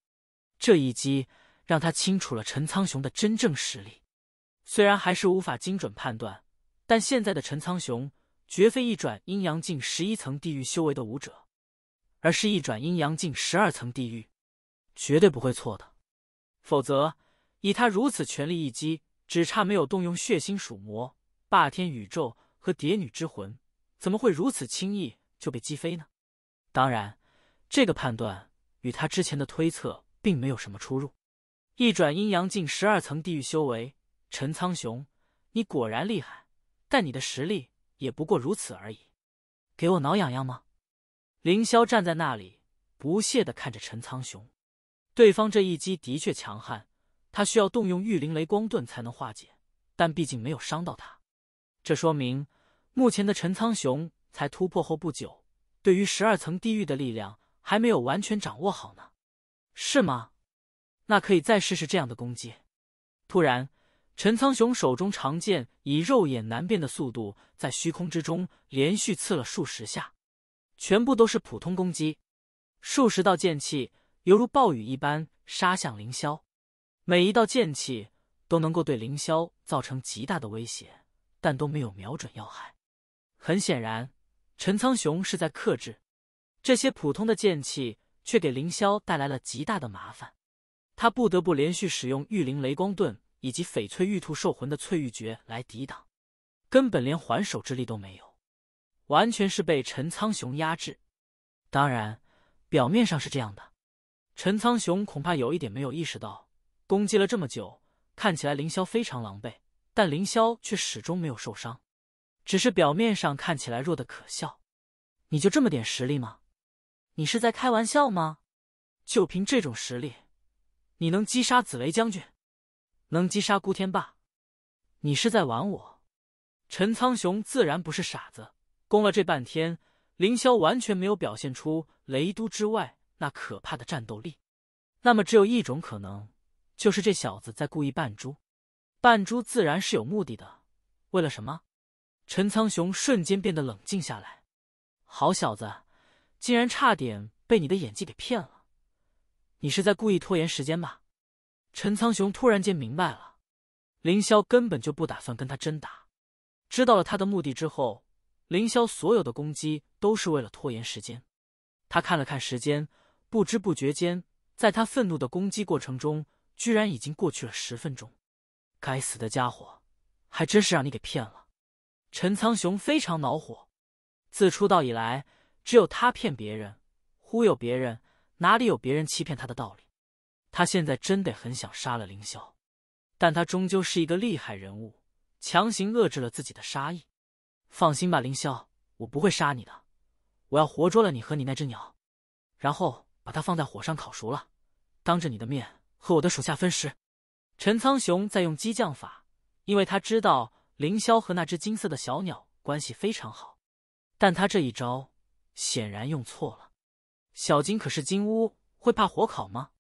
这一击让他清楚了陈苍雄的真正实力，虽然还是无法精准判断，但现在的陈苍雄绝非一转阴阳境十一层地狱修为的武者，而是一转阴阳境十二层地狱。绝对不会错的，否则以他如此全力一击，只差没有动用血腥属魔、霸天宇宙和蝶女之魂，怎么会如此轻易就被击飞呢？当然，这个判断与他之前的推测并没有什么出入。一转阴阳镜十二层地狱修为，陈苍雄，你果然厉害，但你的实力也不过如此而已。给我挠痒痒吗？凌霄站在那里，不屑的看着陈苍雄。对方这一击的确强悍，他需要动用玉灵雷光盾才能化解，但毕竟没有伤到他。这说明，目前的陈苍雄才突破后不久，对于十二层地狱的力量还没有完全掌握好呢，是吗？那可以再试试这样的攻击。突然，陈苍雄手中长剑以肉眼难辨的速度在虚空之中连续刺了数十下，全部都是普通攻击，数十道剑气。犹如暴雨一般杀向凌霄，每一道剑气都能够对凌霄造成极大的威胁，但都没有瞄准要害。很显然，陈苍雄是在克制这些普通的剑气，却给凌霄带来了极大的麻烦。他不得不连续使用玉灵雷光盾以及翡翠玉兔兽魂的翠玉诀来抵挡，根本连还手之力都没有，完全是被陈苍雄压制。当然，表面上是这样的。陈苍雄恐怕有一点没有意识到，攻击了这么久，看起来凌霄非常狼狈，但凌霄却始终没有受伤，只是表面上看起来弱的可笑。你就这么点实力吗？你是在开玩笑吗？就凭这种实力，你能击杀紫雷将军，能击杀孤天霸？你是在玩我？陈苍雄自然不是傻子，攻了这半天，凌霄完全没有表现出雷都之外。那可怕的战斗力，那么只有一种可能，就是这小子在故意扮猪。扮猪自然是有目的的，为了什么？陈苍雄瞬间变得冷静下来。好小子，竟然差点被你的演技给骗了！你是在故意拖延时间吧？陈苍雄突然间明白了，凌霄根本就不打算跟他真打。知道了他的目的之后，凌霄所有的攻击都是为了拖延时间。他看了看时间。不知不觉间，在他愤怒的攻击过程中，居然已经过去了十分钟。该死的家伙，还真是让你给骗了！陈苍雄非常恼火。自出道以来，只有他骗别人、忽悠别人，哪里有别人欺骗他的道理？他现在真得很想杀了凌霄，但他终究是一个厉害人物，强行遏制了自己的杀意。放心吧，凌霄，我不会杀你的。我要活捉了你和你那只鸟，然后。把它放在火上烤熟了，当着你的面和我的属下分食。陈苍雄在用激将法，因为他知道凌霄和那只金色的小鸟关系非常好，但他这一招显然用错了。小金可是金乌，会怕火烤吗？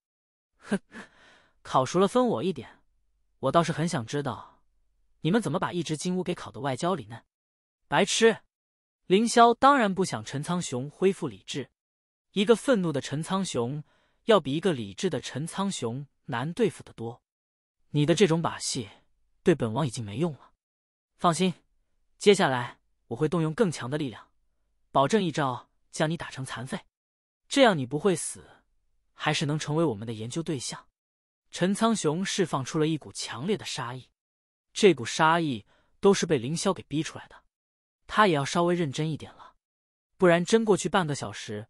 哼，烤熟了分我一点。我倒是很想知道，你们怎么把一只金乌给烤得外焦里嫩？白痴！凌霄当然不想陈苍雄恢复理智。一个愤怒的陈苍雄，要比一个理智的陈苍雄难对付的多。你的这种把戏对本王已经没用了。放心，接下来我会动用更强的力量，保证一招将你打成残废。这样你不会死，还是能成为我们的研究对象。陈苍雄释放出了一股强烈的杀意，这股杀意都是被凌霄给逼出来的。他也要稍微认真一点了，不然真过去半个小时。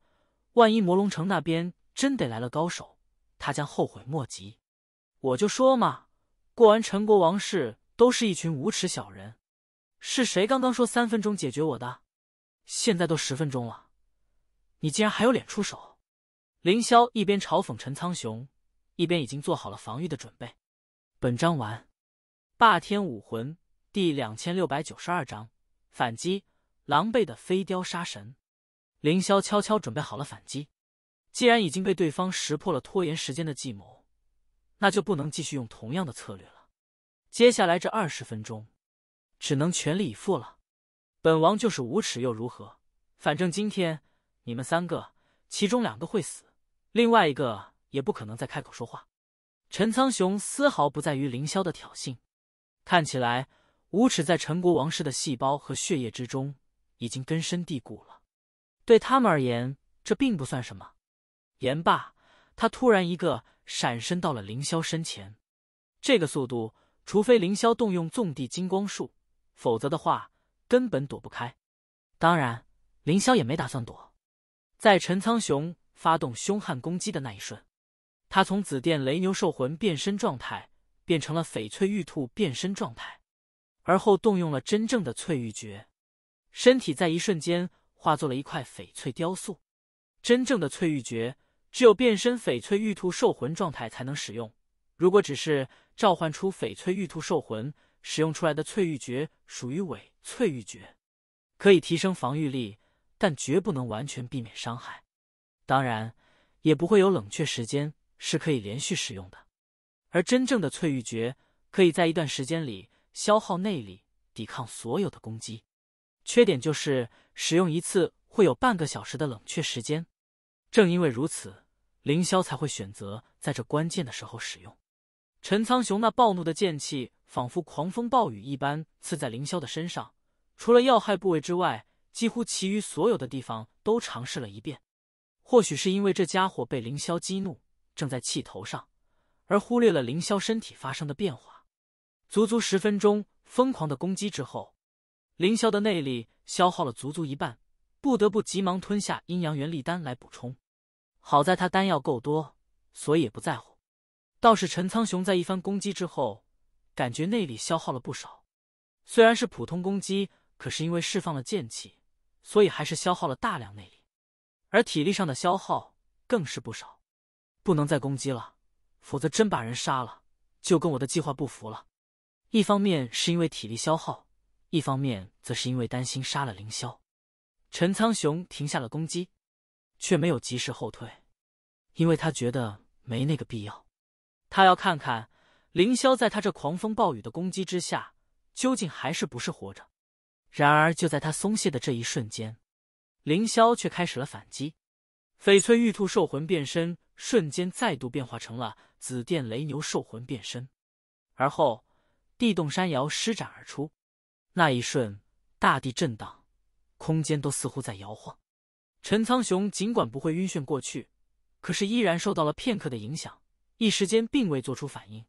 万一魔龙城那边真得来了高手，他将后悔莫及。我就说嘛，过完陈国王室都是一群无耻小人。是谁刚刚说三分钟解决我的？现在都十分钟了，你竟然还有脸出手？凌霄一边嘲讽陈苍雄，一边已经做好了防御的准备。本章完。霸天武魂第两千六百九十二章反击。狼狈的飞雕杀神。凌霄悄悄准备好了反击，既然已经被对方识破了拖延时间的计谋，那就不能继续用同样的策略了。接下来这二十分钟，只能全力以赴了。本王就是无耻又如何？反正今天你们三个，其中两个会死，另外一个也不可能再开口说话。陈苍雄丝毫不在于凌霄的挑衅，看起来无耻在陈国王室的细胞和血液之中已经根深蒂固了。对他们而言，这并不算什么。言罢，他突然一个闪身到了凌霄身前。这个速度，除非凌霄动用纵地金光术，否则的话根本躲不开。当然，凌霄也没打算躲。在陈苍雄发动凶悍攻击的那一瞬，他从紫电雷牛兽魂变身状态变成了翡翠玉兔变身状态，而后动用了真正的翠玉诀，身体在一瞬间。化作了一块翡翠雕塑。真正的翠玉诀只有变身翡翠玉兔兽魂状态才能使用。如果只是召唤出翡翠玉兔兽魂，使用出来的翠玉诀属于伪翠玉诀，可以提升防御力，但绝不能完全避免伤害。当然，也不会有冷却时间，是可以连续使用的。而真正的翠玉诀可以在一段时间里消耗内力，抵抗所有的攻击。缺点就是。使用一次会有半个小时的冷却时间，正因为如此，凌霄才会选择在这关键的时候使用。陈苍雄那暴怒的剑气仿佛狂风暴雨一般刺在凌霄的身上，除了要害部位之外，几乎其余所有的地方都尝试了一遍。或许是因为这家伙被凌霄激怒，正在气头上，而忽略了凌霄身体发生的变化。足足十分钟疯狂的攻击之后。凌霄的内力消耗了足足一半，不得不急忙吞下阴阳元力丹来补充。好在他丹药够多，所以也不在乎。倒是陈苍雄在一番攻击之后，感觉内力消耗了不少。虽然是普通攻击，可是因为释放了剑气，所以还是消耗了大量内力。而体力上的消耗更是不少，不能再攻击了，否则真把人杀了，就跟我的计划不符了。一方面是因为体力消耗。一方面则是因为担心杀了凌霄，陈苍雄停下了攻击，却没有及时后退，因为他觉得没那个必要，他要看看凌霄在他这狂风暴雨的攻击之下究竟还是不是活着。然而就在他松懈的这一瞬间，凌霄却开始了反击，翡翠玉兔兽魂变身瞬间再度变化成了紫电雷牛兽魂变身，而后地动山摇施展而出。那一瞬，大地震荡，空间都似乎在摇晃。陈苍雄尽管不会晕眩过去，可是依然受到了片刻的影响，一时间并未做出反应。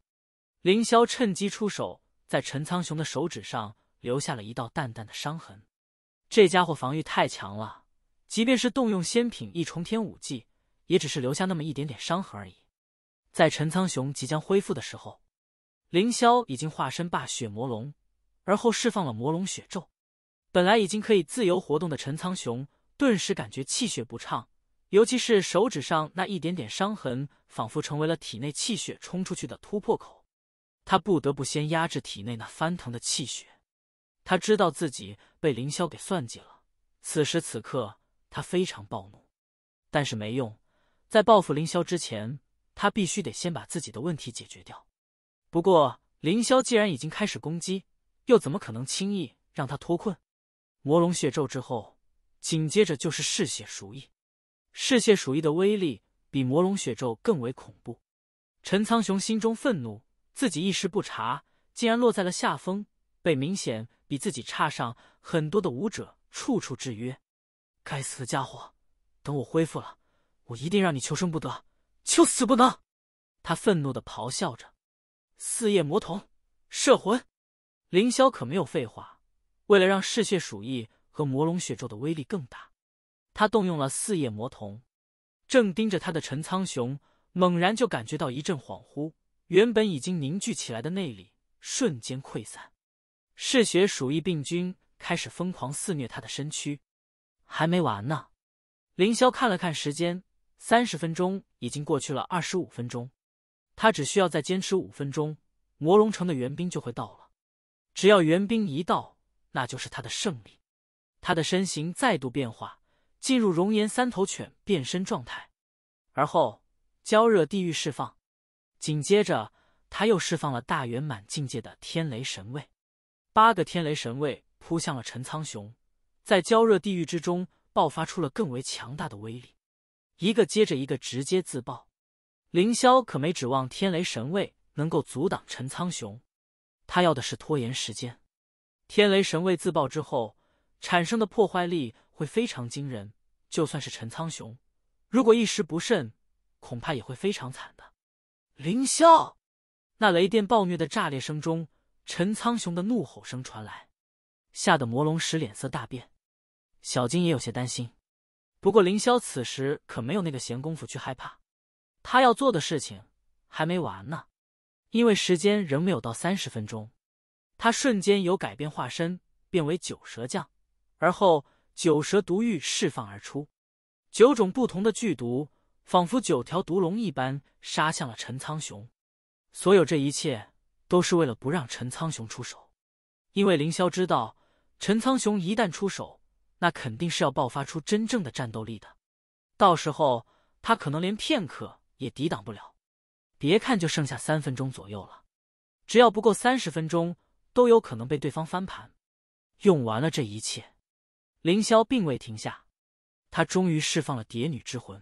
凌霄趁机出手，在陈苍雄的手指上留下了一道淡淡的伤痕。这家伙防御太强了，即便是动用仙品一重天武技，也只是留下那么一点点伤痕而已。在陈苍雄即将恢复的时候，凌霄已经化身霸血魔龙。而后释放了魔龙血咒，本来已经可以自由活动的陈苍雄，顿时感觉气血不畅，尤其是手指上那一点点伤痕，仿佛成为了体内气血冲出去的突破口。他不得不先压制体内那翻腾的气血。他知道自己被凌霄给算计了，此时此刻他非常暴怒，但是没用。在报复凌霄之前，他必须得先把自己的问题解决掉。不过，凌霄既然已经开始攻击，又怎么可能轻易让他脱困？魔龙血咒之后，紧接着就是嗜血鼠疫。嗜血鼠疫的威力比魔龙血咒更为恐怖。陈苍雄心中愤怒，自己一时不察，竟然落在了下风，被明显比自己差上很多的武者处处制约。该死的家伙！等我恢复了，我一定让你求生不得，求死不能！他愤怒的咆哮着：“四叶魔瞳，摄魂！”凌霄可没有废话，为了让嗜血鼠疫和魔龙血咒的威力更大，他动用了四叶魔瞳。正盯着他的陈苍雄猛然就感觉到一阵恍惚，原本已经凝聚起来的内力瞬间溃散，嗜血鼠疫病菌开始疯狂肆虐他的身躯。还没完呢！凌霄看了看时间，三十分钟已经过去了二十五分钟，他只需要再坚持五分钟，魔龙城的援兵就会到了。只要援兵一到，那就是他的胜利。他的身形再度变化，进入熔岩三头犬变身状态，而后焦热地狱释放，紧接着他又释放了大圆满境界的天雷神位，八个天雷神位扑向了陈苍雄，在焦热地狱之中爆发出了更为强大的威力，一个接着一个直接自爆。凌霄可没指望天雷神位能够阻挡陈苍雄。他要的是拖延时间。天雷神位自爆之后产生的破坏力会非常惊人，就算是陈苍雄，如果一时不慎，恐怕也会非常惨的。凌霄，那雷电暴虐的炸裂声中，陈苍雄的怒吼声传来，吓得魔龙石脸色大变。小金也有些担心，不过凌霄此时可没有那个闲工夫去害怕，他要做的事情还没完呢。因为时间仍没有到三十分钟，他瞬间有改变化身，变为九蛇将，而后九蛇毒玉释放而出，九种不同的剧毒，仿佛九条毒龙一般杀向了陈苍雄。所有这一切都是为了不让陈苍雄出手，因为凌霄知道，陈苍雄一旦出手，那肯定是要爆发出真正的战斗力的，到时候他可能连片刻也抵挡不了。别看就剩下三分钟左右了，只要不够三十分钟，都有可能被对方翻盘。用完了这一切，凌霄并未停下，他终于释放了蝶女之魂。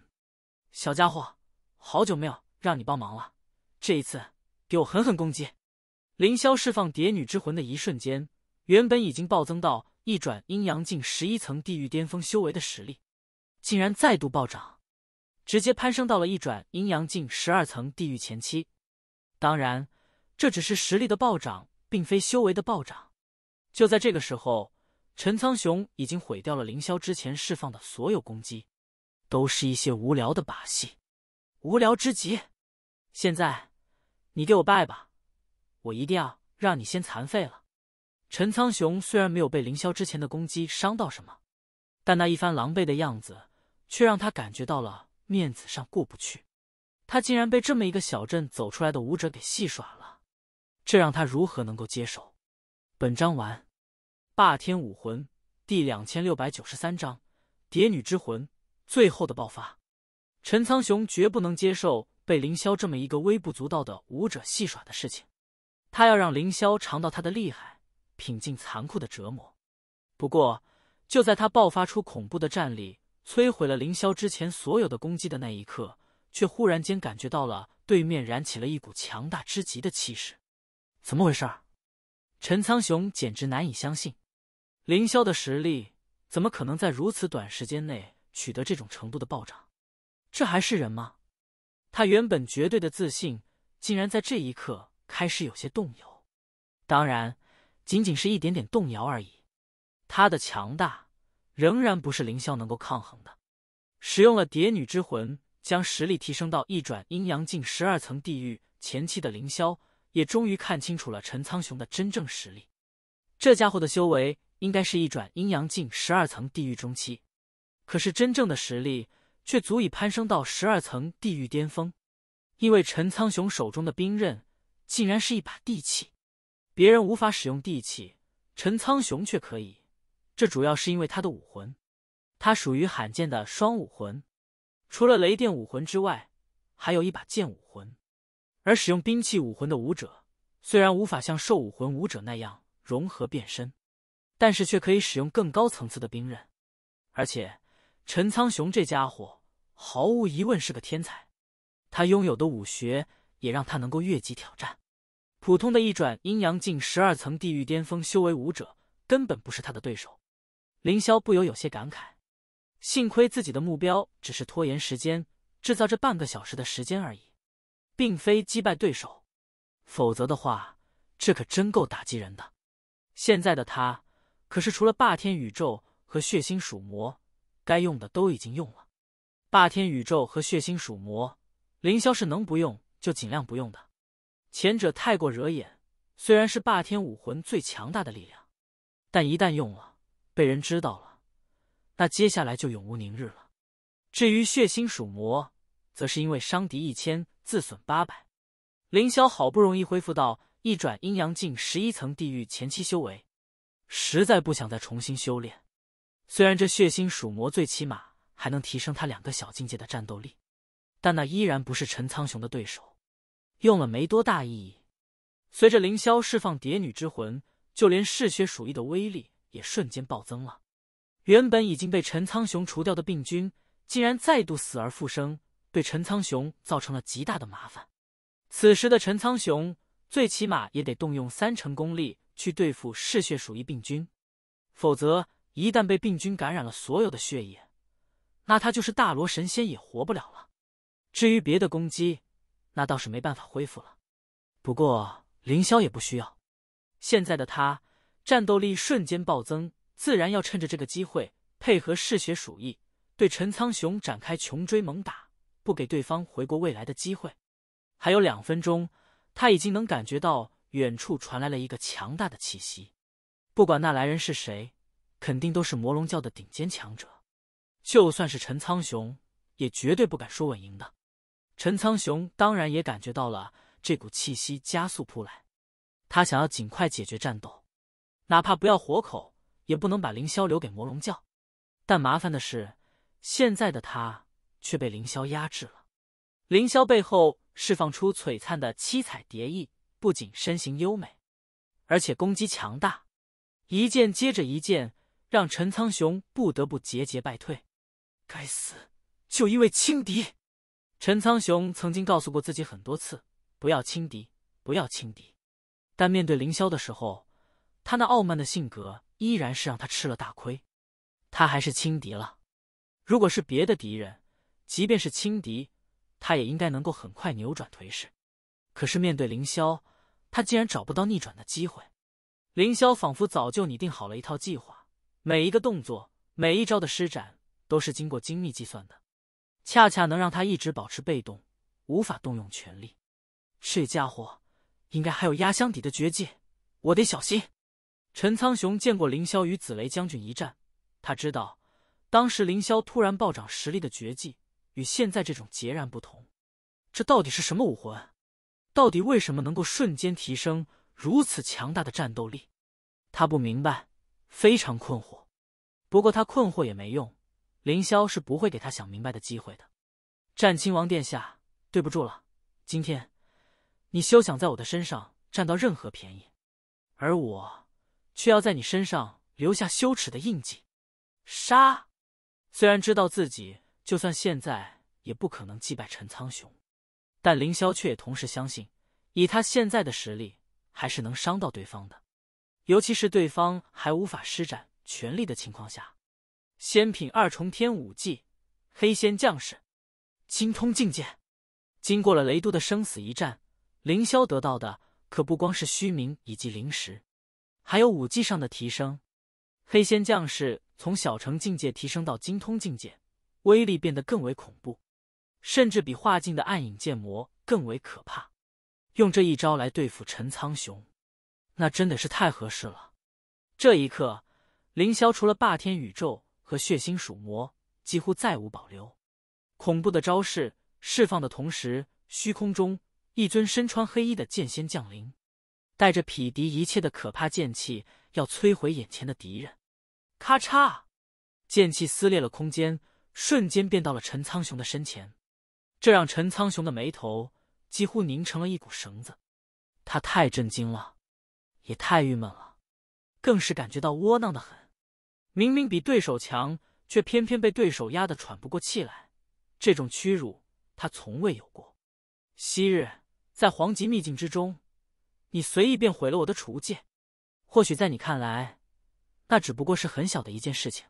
小家伙，好久没有让你帮忙了，这一次给我狠狠攻击！凌霄释放蝶女之魂的一瞬间，原本已经暴增到一转阴阳境十一层地狱巅峰修为的实力，竟然再度暴涨。直接攀升到了一转阴阳境十二层地狱前期，当然，这只是实力的暴涨，并非修为的暴涨。就在这个时候，陈苍雄已经毁掉了凌霄之前释放的所有攻击，都是一些无聊的把戏，无聊之极。现在，你给我拜吧，我一定要让你先残废了。陈苍雄虽然没有被凌霄之前的攻击伤到什么，但那一番狼狈的样子却让他感觉到了。面子上过不去，他竟然被这么一个小镇走出来的武者给戏耍了，这让他如何能够接受？本章完。霸天武魂第两千六百九十三章：蝶女之魂最后的爆发。陈苍雄绝不能接受被凌霄这么一个微不足道的武者戏耍的事情，他要让凌霄尝到他的厉害，品尽残酷的折磨。不过，就在他爆发出恐怖的战力。摧毁了凌霄之前所有的攻击的那一刻，却忽然间感觉到了对面燃起了一股强大之极的气势，怎么回事？陈苍雄简直难以相信，凌霄的实力怎么可能在如此短时间内取得这种程度的暴涨？这还是人吗？他原本绝对的自信，竟然在这一刻开始有些动摇，当然，仅仅是一点点动摇而已。他的强大。仍然不是凌霄能够抗衡的。使用了蝶女之魂，将实力提升到一转阴阳境十二层地狱前期的凌霄，也终于看清楚了陈苍雄的真正实力。这家伙的修为应该是一转阴阳境十二层地狱中期，可是真正的实力却足以攀升到十二层地狱巅峰。因为陈苍雄手中的兵刃竟然是一把地器，别人无法使用地器，陈苍雄却可以。这主要是因为他的武魂，他属于罕见的双武魂，除了雷电武魂之外，还有一把剑武魂。而使用兵器武魂的武者，虽然无法像兽武魂武者那样融合变身，但是却可以使用更高层次的兵刃。而且，陈苍雄这家伙毫无疑问是个天才，他拥有的武学也让他能够越级挑战。普通的一转阴阳境十二层地狱巅峰修为武者，根本不是他的对手。凌霄不由有些感慨，幸亏自己的目标只是拖延时间，制造这半个小时的时间而已，并非击败对手。否则的话，这可真够打击人的。现在的他可是除了霸天宇宙和血腥鼠魔，该用的都已经用了。霸天宇宙和血腥鼠魔，凌霄是能不用就尽量不用的。前者太过惹眼，虽然是霸天武魂最强大的力量，但一旦用了。被人知道了，那接下来就永无宁日了。至于血腥鼠魔，则是因为伤敌一千，自损八百。凌霄好不容易恢复到一转阴阳境十一层地狱前期修为，实在不想再重新修炼。虽然这血腥鼠魔最起码还能提升他两个小境界的战斗力，但那依然不是陈苍雄的对手，用了没多大意义。随着凌霄释放蝶女之魂，就连嗜血鼠疫的威力。也瞬间暴增了，原本已经被陈苍雄除掉的病菌，竟然再度死而复生，对陈苍雄造成了极大的麻烦。此时的陈苍雄，最起码也得动用三成功力去对付嗜血鼠疫病菌，否则一旦被病菌感染了所有的血液，那他就是大罗神仙也活不了了。至于别的攻击，那倒是没办法恢复了。不过凌霄也不需要，现在的他。战斗力瞬间暴增，自然要趁着这个机会配合嗜血鼠疫，对陈苍雄展开穷追猛打，不给对方回过未来的机会。还有两分钟，他已经能感觉到远处传来了一个强大的气息。不管那来人是谁，肯定都是魔龙教的顶尖强者。就算是陈苍雄，也绝对不敢说稳赢的。陈苍雄当然也感觉到了这股气息加速扑来，他想要尽快解决战斗。哪怕不要活口，也不能把凌霄留给魔龙教。但麻烦的是，现在的他却被凌霄压制了。凌霄背后释放出璀璨的七彩蝶翼，不仅身形优美，而且攻击强大，一剑接着一剑，让陈苍雄不得不节节败退。该死，就因为轻敌！陈苍雄曾经告诉过自己很多次，不要轻敌，不要轻敌。但面对凌霄的时候。他那傲慢的性格依然是让他吃了大亏，他还是轻敌了。如果是别的敌人，即便是轻敌，他也应该能够很快扭转颓势。可是面对凌霄，他竟然找不到逆转的机会。凌霄仿佛早就拟定好了一套计划，每一个动作，每一招的施展都是经过精密计算的，恰恰能让他一直保持被动，无法动用全力。这家伙应该还有压箱底的绝技，我得小心。陈苍雄见过凌霄与紫雷将军一战，他知道当时凌霄突然暴涨实力的绝技与现在这种截然不同。这到底是什么武魂？到底为什么能够瞬间提升如此强大的战斗力？他不明白，非常困惑。不过他困惑也没用，凌霄是不会给他想明白的机会的。战亲王殿下，对不住了，今天你休想在我的身上占到任何便宜，而我。却要在你身上留下羞耻的印记。杀！虽然知道自己就算现在也不可能击败陈苍雄，但凌霄却也同时相信，以他现在的实力，还是能伤到对方的。尤其是对方还无法施展全力的情况下。仙品二重天武技，黑仙将士，精通境界。经过了雷都的生死一战，凌霄得到的可不光是虚名以及灵石。还有武技上的提升，黑仙将士从小成境界提升到精通境界，威力变得更为恐怖，甚至比化境的暗影剑魔更为可怕。用这一招来对付陈苍雄，那真的是太合适了。这一刻，凌霄除了霸天宇宙和血腥鼠魔，几乎再无保留。恐怖的招式释放的同时，虚空中一尊身穿黑衣的剑仙降临。带着匹敌一切的可怕剑气，要摧毁眼前的敌人。咔嚓，剑气撕裂了空间，瞬间便到了陈苍雄的身前。这让陈苍雄的眉头几乎拧成了一股绳子。他太震惊了，也太郁闷了，更是感觉到窝囊的很。明明比对手强，却偏偏被对手压得喘不过气来。这种屈辱他从未有过。昔日在黄极秘境之中。你随意便毁了我的储物戒，或许在你看来，那只不过是很小的一件事情，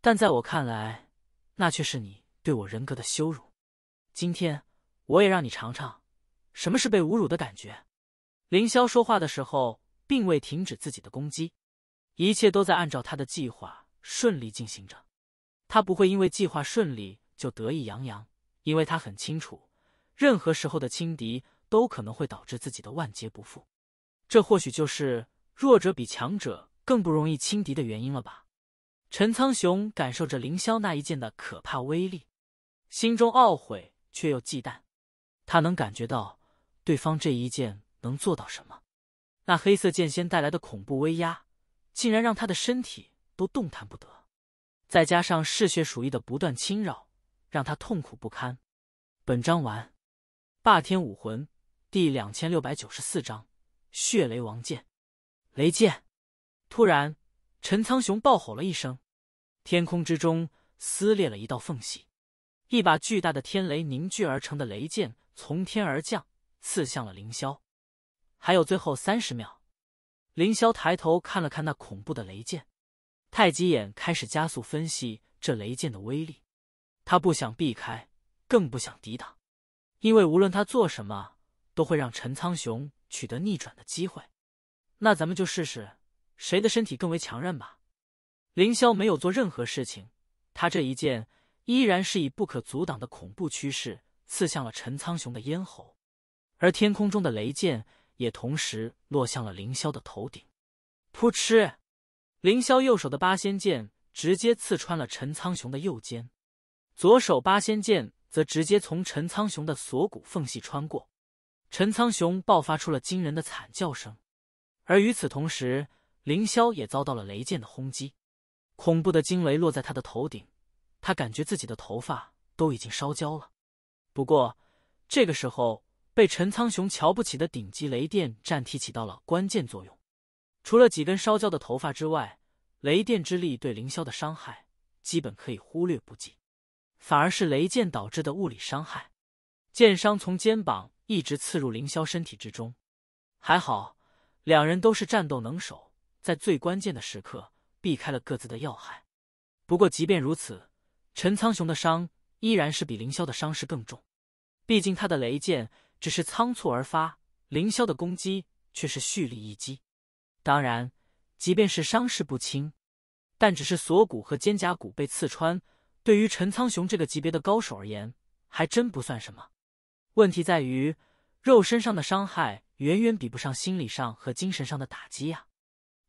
但在我看来，那却是你对我人格的羞辱。今天，我也让你尝尝，什么是被侮辱的感觉。凌霄说话的时候，并未停止自己的攻击，一切都在按照他的计划顺利进行着。他不会因为计划顺利就得意洋洋，因为他很清楚，任何时候的轻敌。都可能会导致自己的万劫不复，这或许就是弱者比强者更不容易轻敌的原因了吧？陈苍雄感受着凌霄那一剑的可怕威力，心中懊悔却又忌惮。他能感觉到对方这一剑能做到什么？那黑色剑仙带来的恐怖威压，竟然让他的身体都动弹不得。再加上嗜血鼠疫的不断侵扰，让他痛苦不堪。本章完。霸天武魂。第两千六百九十四章血雷王剑。雷剑！突然，陈苍雄爆吼了一声，天空之中撕裂了一道缝隙，一把巨大的天雷凝聚而成的雷剑从天而降，刺向了凌霄。还有最后三十秒，凌霄抬头看了看那恐怖的雷剑，太极眼开始加速分析这雷剑的威力。他不想避开，更不想抵挡，因为无论他做什么。都会让陈苍雄取得逆转的机会，那咱们就试试谁的身体更为强韧吧。凌霄没有做任何事情，他这一剑依然是以不可阻挡的恐怖趋势刺向了陈苍雄的咽喉，而天空中的雷剑也同时落向了凌霄的头顶。扑哧，凌霄右手的八仙剑直接刺穿了陈苍雄的右肩，左手八仙剑则直接从陈苍雄的锁骨缝隙穿过。陈苍雄爆发出了惊人的惨叫声，而与此同时，凌霄也遭到了雷剑的轰击。恐怖的惊雷落在他的头顶，他感觉自己的头发都已经烧焦了。不过，这个时候被陈苍雄瞧不起的顶级雷电战体起到了关键作用。除了几根烧焦的头发之外，雷电之力对凌霄的伤害基本可以忽略不计，反而是雷剑导致的物理伤害，剑伤从肩膀。一直刺入凌霄身体之中，还好两人都是战斗能手，在最关键的时刻避开了各自的要害。不过即便如此，陈苍雄的伤依然是比凌霄的伤势更重。毕竟他的雷剑只是仓促而发，凌霄的攻击却是蓄力一击。当然，即便是伤势不轻，但只是锁骨和肩胛骨被刺穿，对于陈苍雄这个级别的高手而言，还真不算什么。问题在于，肉身上的伤害远远比不上心理上和精神上的打击呀。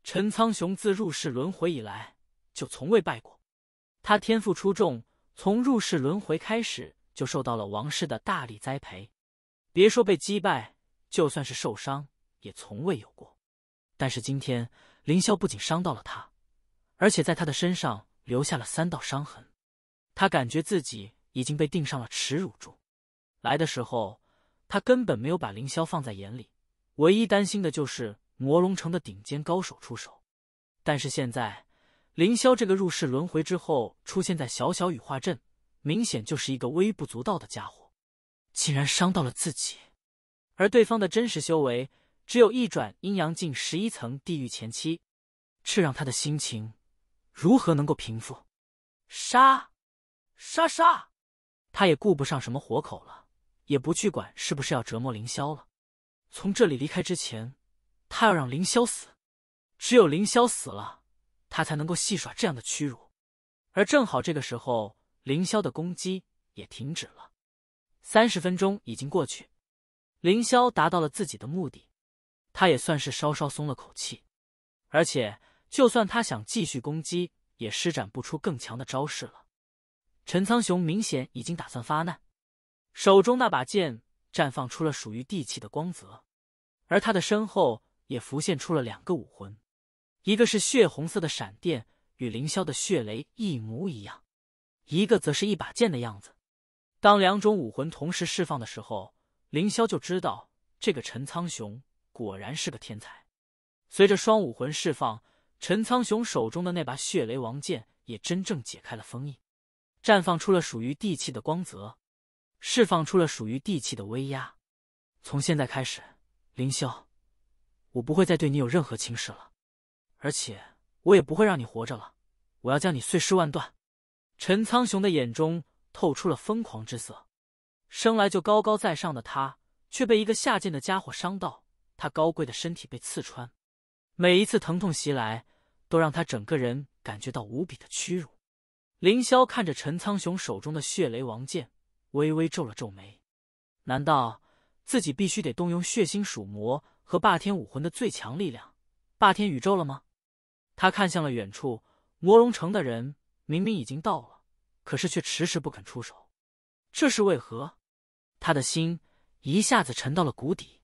陈苍雄自入世轮回以来就从未败过，他天赋出众，从入世轮回开始就受到了王室的大力栽培，别说被击败，就算是受伤也从未有过。但是今天凌霄不仅伤到了他，而且在他的身上留下了三道伤痕，他感觉自己已经被钉上了耻辱柱。来的时候，他根本没有把凌霄放在眼里，唯一担心的就是魔龙城的顶尖高手出手。但是现在，凌霄这个入世轮回之后出现在小小羽化阵，明显就是一个微不足道的家伙，竟然伤到了自己。而对方的真实修为只有一转阴阳境十一层地狱前期，这让他的心情如何能够平复？杀！杀杀！他也顾不上什么活口了。也不去管是不是要折磨凌霄了。从这里离开之前，他要让凌霄死。只有凌霄死了，他才能够戏耍这样的屈辱。而正好这个时候，凌霄的攻击也停止了。三十分钟已经过去，凌霄达到了自己的目的，他也算是稍稍松了口气。而且，就算他想继续攻击，也施展不出更强的招式了。陈苍雄明显已经打算发难。手中那把剑绽放出了属于地气的光泽，而他的身后也浮现出了两个武魂，一个是血红色的闪电，与凌霄的血雷一模一样；一个则是一把剑的样子。当两种武魂同时释放的时候，凌霄就知道这个陈苍雄果然是个天才。随着双武魂释放，陈苍雄手中的那把血雷王剑也真正解开了封印，绽放出了属于地气的光泽。释放出了属于地气的威压。从现在开始，凌霄，我不会再对你有任何轻视了，而且我也不会让你活着了，我要将你碎尸万段。陈苍雄的眼中透出了疯狂之色。生来就高高在上的他，却被一个下贱的家伙伤到，他高贵的身体被刺穿，每一次疼痛袭来，都让他整个人感觉到无比的屈辱。凌霄看着陈苍雄手中的血雷王剑。微微皱了皱眉，难道自己必须得动用血腥鼠魔和霸天武魂的最强力量，霸天宇宙了吗？他看向了远处魔龙城的人，明明已经到了，可是却迟迟不肯出手，这是为何？他的心一下子沉到了谷底，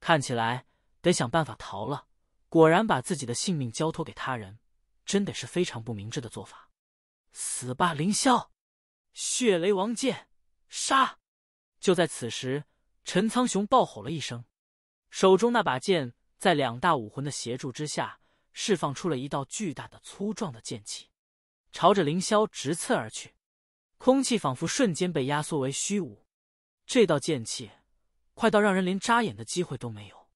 看起来得想办法逃了。果然，把自己的性命交托给他人，真得是非常不明智的做法。死吧，凌霄！血雷王剑。杀！就在此时，陈苍雄暴吼了一声，手中那把剑在两大武魂的协助之下，释放出了一道巨大的、粗壮的剑气，朝着凌霄直刺而去。空气仿佛瞬间被压缩为虚无，这道剑气快到让人连眨眼的机会都没有，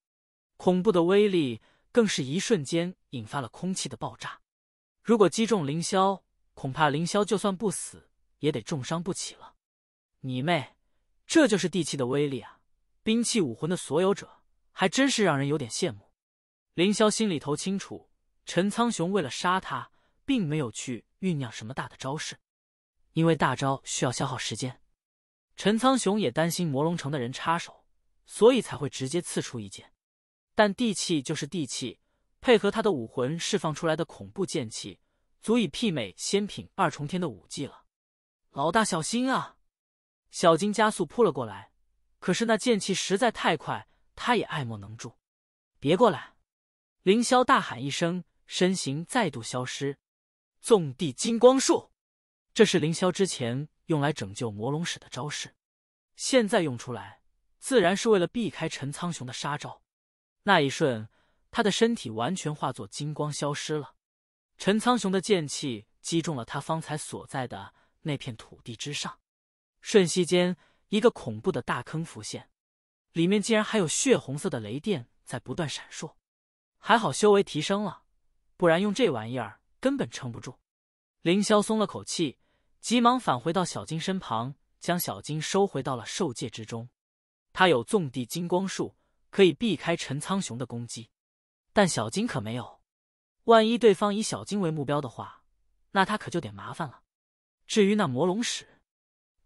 恐怖的威力更是一瞬间引发了空气的爆炸。如果击中凌霄，恐怕凌霄就算不死，也得重伤不起了。你妹！这就是地气的威力啊！兵器武魂的所有者还真是让人有点羡慕。凌霄心里头清楚，陈苍雄为了杀他，并没有去酝酿什么大的招式，因为大招需要消耗时间。陈苍雄也担心魔龙城的人插手，所以才会直接刺出一剑。但地气就是地气，配合他的武魂释放出来的恐怖剑气，足以媲美仙品二重天的武技了。老大，小心啊！小金加速扑了过来，可是那剑气实在太快，他也爱莫能助。别过来！凌霄大喊一声，身形再度消失。纵地金光术，这是凌霄之前用来拯救魔龙使的招式，现在用出来，自然是为了避开陈苍雄的杀招。那一瞬，他的身体完全化作金光消失了。陈苍雄的剑气击中了他方才所在的那片土地之上。瞬息间，一个恐怖的大坑浮现，里面竟然还有血红色的雷电在不断闪烁。还好修为提升了，不然用这玩意儿根本撑不住。凌霄松了口气，急忙返回到小金身旁，将小金收回到了兽界之中。他有纵地金光术，可以避开陈苍雄的攻击，但小金可没有。万一对方以小金为目标的话，那他可就点麻烦了。至于那魔龙使……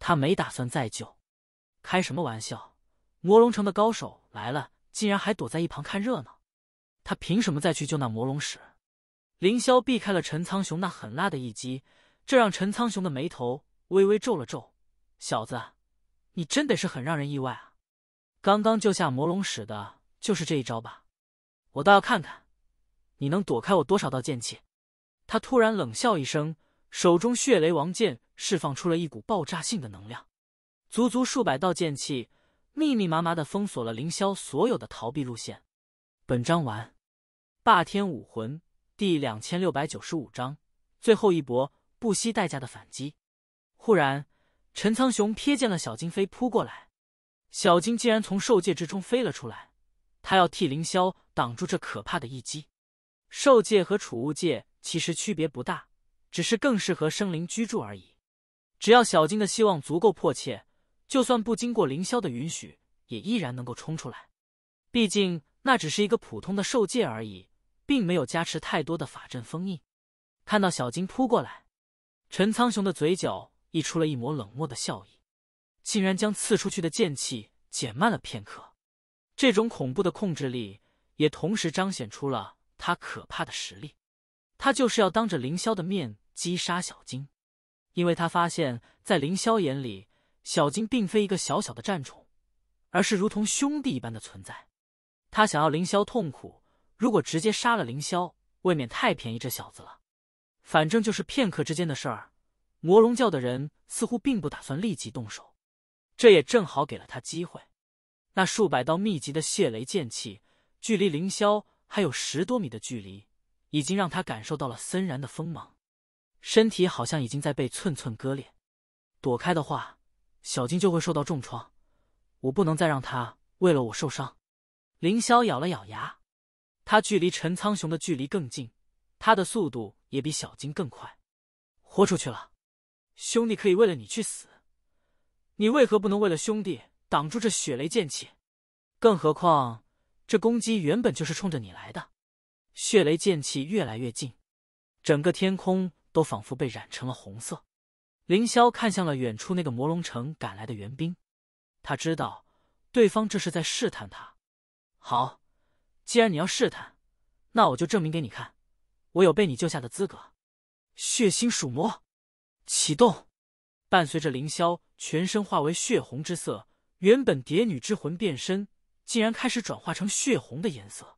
他没打算再救，开什么玩笑？魔龙城的高手来了，竟然还躲在一旁看热闹，他凭什么再去救那魔龙使？凌霄避开了陈苍雄那狠辣的一击，这让陈苍雄的眉头微微皱了皱。小子，你真得是很让人意外啊！刚刚救下魔龙使的就是这一招吧？我倒要看看你能躲开我多少道剑气。他突然冷笑一声。手中血雷王剑释放出了一股爆炸性的能量，足足数百道剑气密密麻麻的封锁了凌霄所有的逃避路线。本章完。霸天武魂第两千六百九十五章最后一搏，不惜代价的反击。忽然，陈苍雄瞥见了小金飞扑过来，小金竟然从兽界之中飞了出来，他要替凌霄挡住这可怕的一击。兽界和储物界其实区别不大。只是更适合生灵居住而已。只要小金的希望足够迫切，就算不经过凌霄的允许，也依然能够冲出来。毕竟那只是一个普通的受界而已，并没有加持太多的法阵封印。看到小金扑过来，陈苍雄的嘴角溢出了一抹冷漠的笑意，竟然将刺出去的剑气减慢了片刻。这种恐怖的控制力，也同时彰显出了他可怕的实力。他就是要当着凌霄的面。击杀小金，因为他发现，在凌霄眼里，小金并非一个小小的战宠，而是如同兄弟一般的存在。他想要凌霄痛苦，如果直接杀了凌霄，未免太便宜这小子了。反正就是片刻之间的事儿。魔龙教的人似乎并不打算立即动手，这也正好给了他机会。那数百道密集的血雷剑气，距离凌霄还有十多米的距离，已经让他感受到了森然的锋芒。身体好像已经在被寸寸割裂，躲开的话，小金就会受到重创。我不能再让他为了我受伤。凌霄咬了咬牙，他距离陈苍雄的距离更近，他的速度也比小金更快。豁出去了，兄弟可以为了你去死，你为何不能为了兄弟挡住这血雷剑气？更何况这攻击原本就是冲着你来的。血雷剑气越来越近，整个天空。都仿佛被染成了红色。凌霄看向了远处那个魔龙城赶来的援兵，他知道对方这是在试探他。好，既然你要试探，那我就证明给你看，我有被你救下的资格。血腥属魔启动，伴随着凌霄全身化为血红之色，原本蝶女之魂变身竟然开始转化成血红的颜色。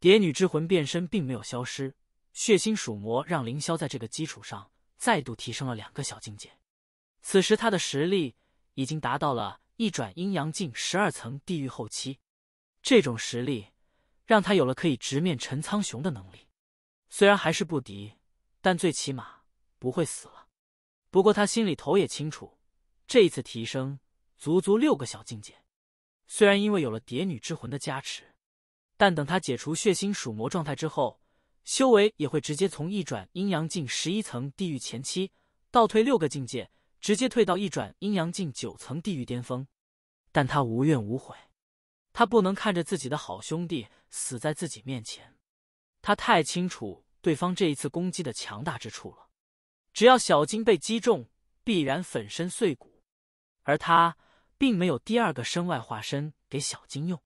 蝶女之魂变身并没有消失。血腥属魔让凌霄在这个基础上再度提升了两个小境界，此时他的实力已经达到了一转阴阳镜十二层地狱后期。这种实力让他有了可以直面陈苍穹的能力，虽然还是不敌，但最起码不会死了。不过他心里头也清楚，这一次提升足足六个小境界，虽然因为有了蝶女之魂的加持，但等他解除血腥属魔状态之后。修为也会直接从一转阴阳境十一层地狱前期倒退六个境界，直接退到一转阴阳境九层地狱巅峰。但他无怨无悔，他不能看着自己的好兄弟死在自己面前。他太清楚对方这一次攻击的强大之处了，只要小金被击中，必然粉身碎骨。而他并没有第二个身外化身给小金用。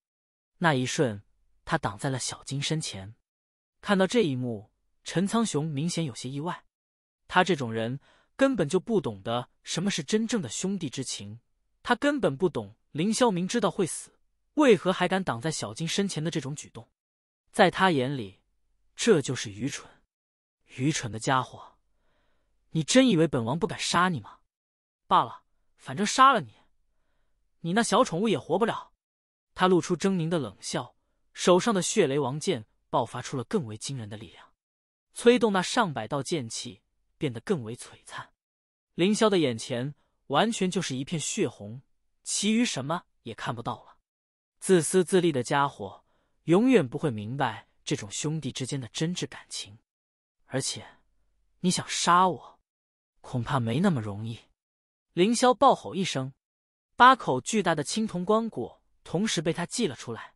那一瞬，他挡在了小金身前。看到这一幕，陈苍雄明显有些意外。他这种人根本就不懂得什么是真正的兄弟之情。他根本不懂林霄明知道会死，为何还敢挡在小金身前的这种举动，在他眼里，这就是愚蠢。愚蠢的家伙，你真以为本王不敢杀你吗？罢了，反正杀了你，你那小宠物也活不了。他露出狰狞的冷笑，手上的血雷王剑。爆发出了更为惊人的力量，催动那上百道剑气变得更为璀璨。凌霄的眼前完全就是一片血红，其余什么也看不到了。自私自利的家伙永远不会明白这种兄弟之间的真挚感情。而且，你想杀我，恐怕没那么容易。凌霄暴吼一声，八口巨大的青铜棺椁同时被他祭了出来。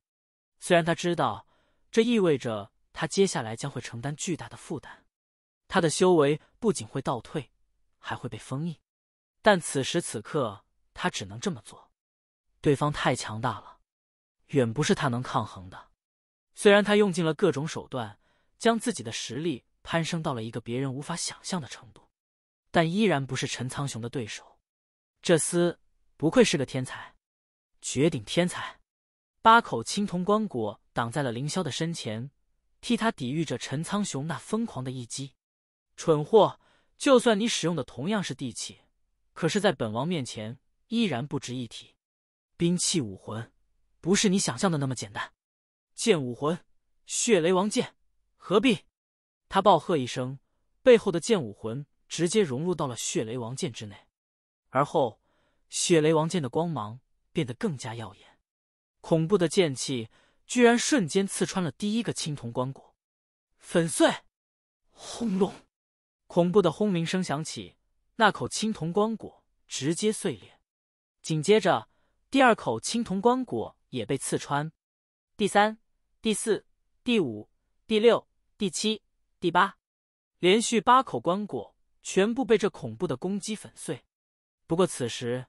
虽然他知道。这意味着他接下来将会承担巨大的负担，他的修为不仅会倒退，还会被封印。但此时此刻，他只能这么做。对方太强大了，远不是他能抗衡的。虽然他用尽了各种手段，将自己的实力攀升到了一个别人无法想象的程度，但依然不是陈苍雄的对手。这厮不愧是个天才，绝顶天才！八口青铜棺椁挡在了凌霄的身前，替他抵御着陈苍雄那疯狂的一击。蠢货，就算你使用的同样是地气，可是，在本王面前依然不值一提。兵器武魂，不是你想象的那么简单。剑武魂，血雷王剑，何必？他暴喝一声，背后的剑武魂直接融入到了血雷王剑之内，而后，血雷王剑的光芒变得更加耀眼。恐怖的剑气居然瞬间刺穿了第一个青铜棺椁，粉碎！轰隆！恐怖的轰鸣声响起，那口青铜棺椁直接碎裂。紧接着，第二口青铜棺椁也被刺穿。第三、第四、第五、第六、第七、第八，连续八口棺椁全部被这恐怖的攻击粉碎。不过，此时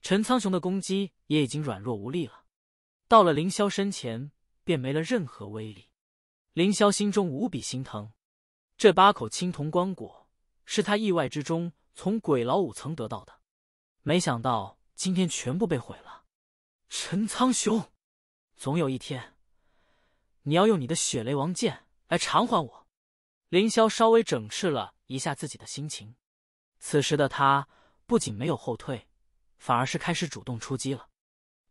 陈苍雄的攻击也已经软弱无力了。到了凌霄身前，便没了任何威力。凌霄心中无比心疼，这八口青铜棺椁是他意外之中从鬼牢五层得到的，没想到今天全部被毁了。陈苍雄，总有一天，你要用你的血雷王剑来偿还我。凌霄稍微整治了一下自己的心情，此时的他不仅没有后退，反而是开始主动出击了。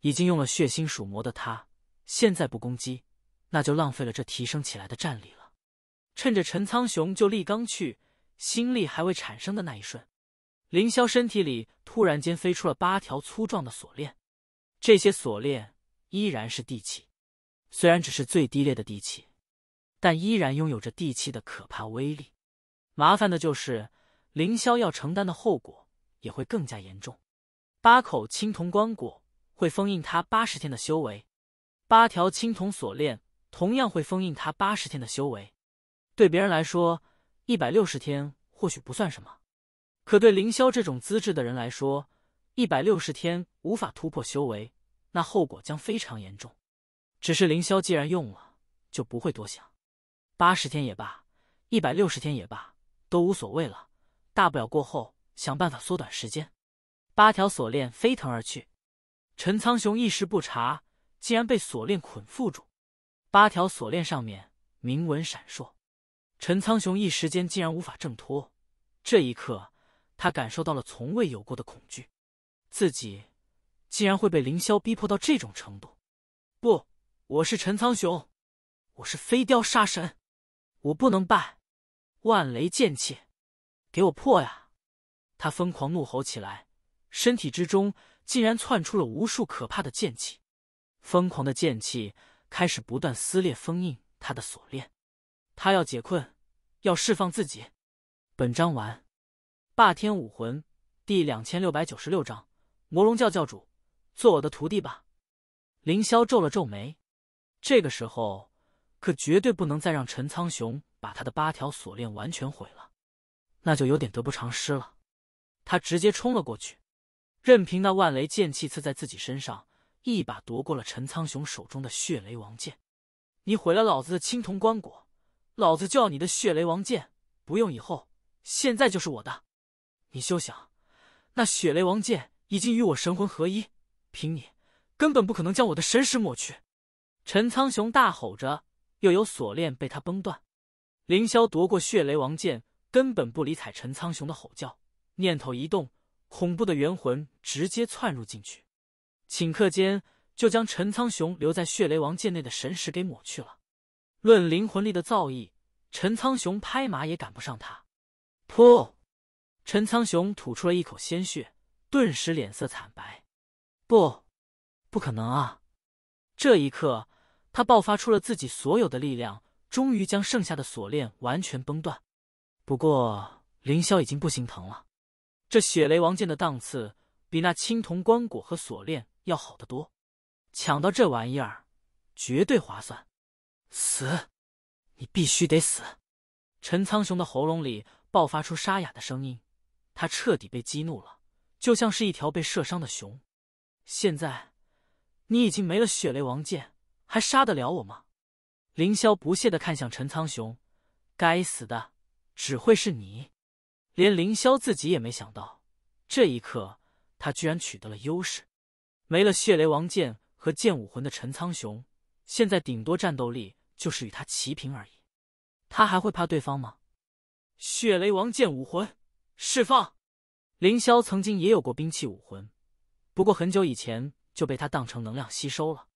已经用了血腥属魔的他，现在不攻击，那就浪费了这提升起来的战力了。趁着陈苍雄就立刚去心力还未产生的那一瞬，凌霄身体里突然间飞出了八条粗壮的锁链。这些锁链依然是地气，虽然只是最低劣的地气，但依然拥有着地气的可怕威力。麻烦的就是，凌霄要承担的后果也会更加严重。八口青铜棺椁。会封印他八十天的修为，八条青铜锁链同样会封印他八十天的修为。对别人来说，一百六十天或许不算什么，可对凌霄这种资质的人来说，一百六十天无法突破修为，那后果将非常严重。只是凌霄既然用了，就不会多想。八十天也罢，一百六十天也罢，都无所谓了。大不了过后想办法缩短时间。八条锁链飞腾而去。陈苍雄一时不察，竟然被锁链捆缚住。八条锁链上面铭文闪烁，陈苍雄一时间竟然无法挣脱。这一刻，他感受到了从未有过的恐惧，自己竟然会被凌霄逼迫到这种程度！不，我是陈苍雄，我是飞雕杀神，我不能败！万雷剑气，给我破呀！他疯狂怒吼起来，身体之中。竟然窜出了无数可怕的剑气，疯狂的剑气开始不断撕裂封印他的锁链，他要解困，要释放自己。本章完。霸天武魂第两千六百九十六章：魔龙教教主，做我的徒弟吧。凌霄皱了皱眉，这个时候可绝对不能再让陈苍雄把他的八条锁链完全毁了，那就有点得不偿失了。他直接冲了过去。任凭那万雷剑气刺在自己身上，一把夺过了陈苍雄手中的血雷王剑。你毁了老子的青铜棺椁，老子就要你的血雷王剑，不用以后，现在就是我的。你休想！那血雷王剑已经与我神魂合一，凭你根本不可能将我的神识抹去。陈苍雄大吼着，又有锁链被他崩断。凌霄夺过血雷王剑，根本不理睬陈苍雄的吼叫，念头一动。恐怖的元魂直接窜入进去，顷刻间就将陈苍雄留在血雷王剑内的神识给抹去了。论灵魂力的造诣，陈苍雄拍马也赶不上他。噗！陈苍雄吐出了一口鲜血，顿时脸色惨白。不，不可能啊！这一刻，他爆发出了自己所有的力量，终于将剩下的锁链完全崩断。不过，凌霄已经不心疼了。这血雷王剑的档次比那青铜棺椁和锁链要好得多，抢到这玩意儿绝对划算。死！你必须得死！陈苍雄的喉咙里爆发出沙哑的声音，他彻底被激怒了，就像是一条被射伤的熊。现在你已经没了血雷王剑，还杀得了我吗？凌霄不屑的看向陈苍雄，该死的，只会是你。连凌霄自己也没想到，这一刻他居然取得了优势。没了血雷王剑和剑武魂的陈苍雄，现在顶多战斗力就是与他齐平而已。他还会怕对方吗？血雷王剑武魂释放。凌霄曾经也有过兵器武魂，不过很久以前就被他当成能量吸收了。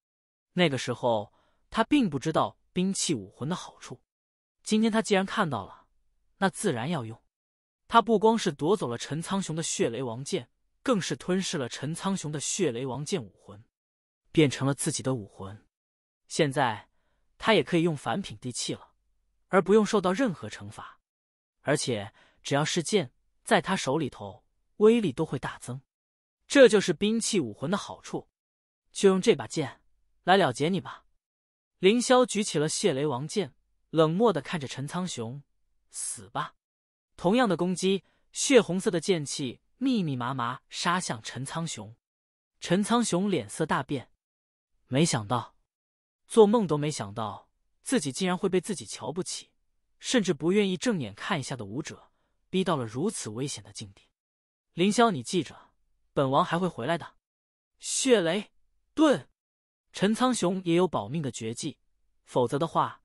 那个时候他并不知道兵器武魂的好处。今天他既然看到了，那自然要用。他不光是夺走了陈苍雄的血雷王剑，更是吞噬了陈苍雄的血雷王剑武魂，变成了自己的武魂。现在他也可以用凡品地契了，而不用受到任何惩罚。而且只要是剑，在他手里头威力都会大增。这就是兵器武魂的好处。就用这把剑来了结你吧！凌霄举起了血雷王剑，冷漠的看着陈苍雄：“死吧！”同样的攻击，血红色的剑气密密麻麻杀向陈苍雄。陈苍雄脸色大变，没想到，做梦都没想到，自己竟然会被自己瞧不起，甚至不愿意正眼看一下的武者，逼到了如此危险的境地。凌霄，你记着，本王还会回来的。血雷遁，陈苍雄也有保命的绝技，否则的话，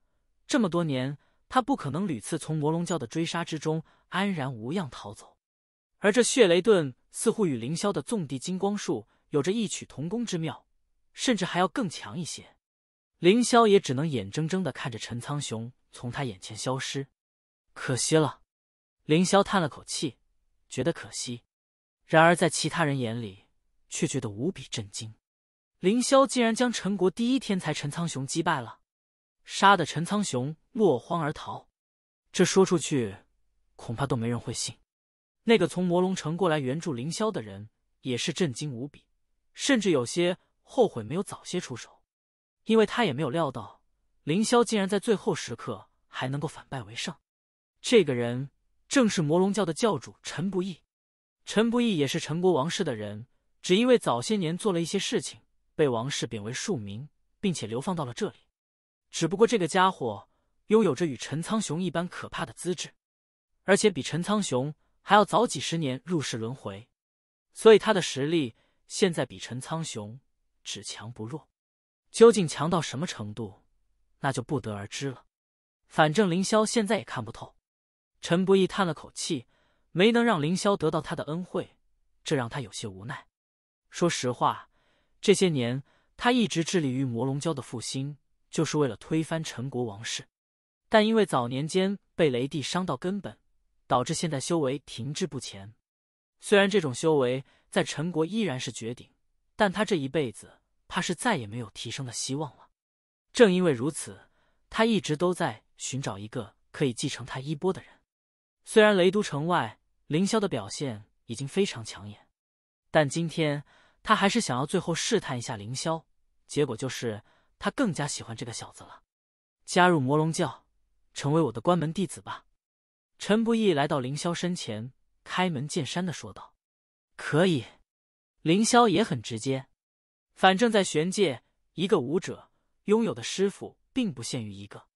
这么多年他不可能屡次从魔龙教的追杀之中。安然无恙逃走，而这血雷盾似乎与凌霄的纵地金光术有着异曲同工之妙，甚至还要更强一些。凌霄也只能眼睁睁的看着陈苍雄从他眼前消失，可惜了。凌霄叹了口气，觉得可惜。然而在其他人眼里却觉得无比震惊，凌霄竟然将陈国第一天才陈苍雄击败了，杀得陈苍雄落荒而逃，这说出去。恐怕都没人会信。那个从魔龙城过来援助凌霄的人也是震惊无比，甚至有些后悔没有早些出手，因为他也没有料到凌霄竟然在最后时刻还能够反败为胜。这个人正是魔龙教的教主陈不义。陈不义也是陈国王室的人，只因为早些年做了一些事情，被王室贬为庶民，并且流放到了这里。只不过这个家伙拥有着与陈苍雄一般可怕的资质。而且比陈苍雄还要早几十年入世轮回，所以他的实力现在比陈苍雄只强不弱。究竟强到什么程度，那就不得而知了。反正凌霄现在也看不透。陈不易叹了口气，没能让凌霄得到他的恩惠，这让他有些无奈。说实话，这些年他一直致力于魔龙教的复兴，就是为了推翻陈国王室。但因为早年间被雷帝伤到根本。导致现在修为停滞不前。虽然这种修为在陈国依然是绝顶，但他这一辈子怕是再也没有提升的希望了。正因为如此，他一直都在寻找一个可以继承他衣钵的人。虽然雷都城外凌霄的表现已经非常抢眼，但今天他还是想要最后试探一下凌霄。结果就是他更加喜欢这个小子了。加入魔龙教，成为我的关门弟子吧。陈不易来到凌霄身前，开门见山的说道：“可以。”凌霄也很直接，反正在玄界，一个武者拥有的师傅并不限于一个。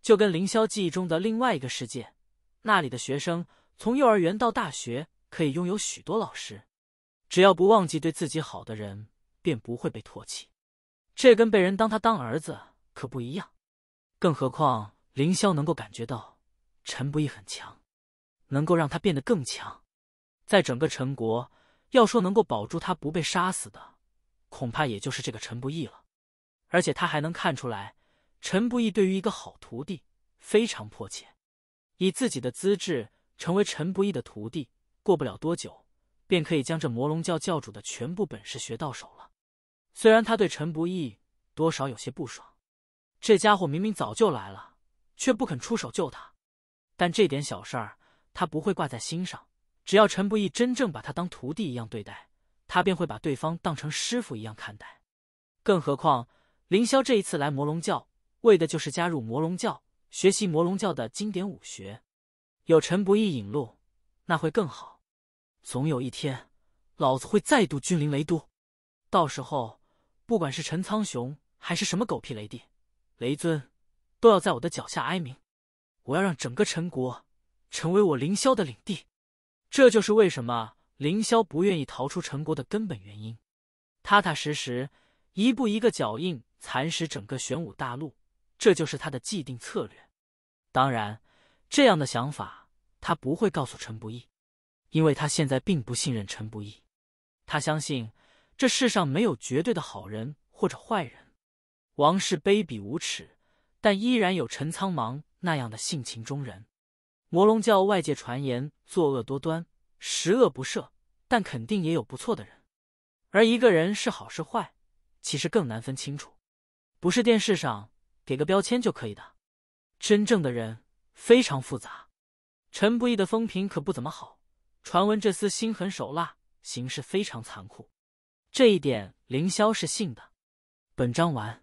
就跟凌霄记忆中的另外一个世界，那里的学生从幼儿园到大学可以拥有许多老师，只要不忘记对自己好的人，便不会被唾弃。这跟被人当他当儿子可不一样。更何况，凌霄能够感觉到。陈不易很强，能够让他变得更强。在整个陈国，要说能够保住他不被杀死的，恐怕也就是这个陈不易了。而且他还能看出来，陈不易对于一个好徒弟非常迫切。以自己的资质，成为陈不易的徒弟，过不了多久，便可以将这魔龙教教主的全部本事学到手了。虽然他对陈不易多少有些不爽，这家伙明明早就来了，却不肯出手救他。但这点小事儿，他不会挂在心上。只要陈不易真正把他当徒弟一样对待，他便会把对方当成师傅一样看待。更何况，凌霄这一次来魔龙教，为的就是加入魔龙教，学习魔龙教的经典武学。有陈不易引路，那会更好。总有一天，老子会再度君临雷都。到时候，不管是陈苍雄还是什么狗屁雷帝、雷尊，都要在我的脚下哀鸣。我要让整个陈国成为我凌霄的领地，这就是为什么凌霄不愿意逃出陈国的根本原因。踏踏实实，一步一个脚印，蚕食整个玄武大陆，这就是他的既定策略。当然，这样的想法他不会告诉陈不义，因为他现在并不信任陈不义。他相信这世上没有绝对的好人或者坏人。王氏卑鄙无耻，但依然有陈苍茫。那样的性情中人，魔龙教外界传言作恶多端，十恶不赦，但肯定也有不错的人。而一个人是好是坏，其实更难分清楚，不是电视上给个标签就可以的。真正的人非常复杂。陈不义的风评可不怎么好，传闻这厮心狠手辣，行事非常残酷。这一点凌霄是信的。本章完。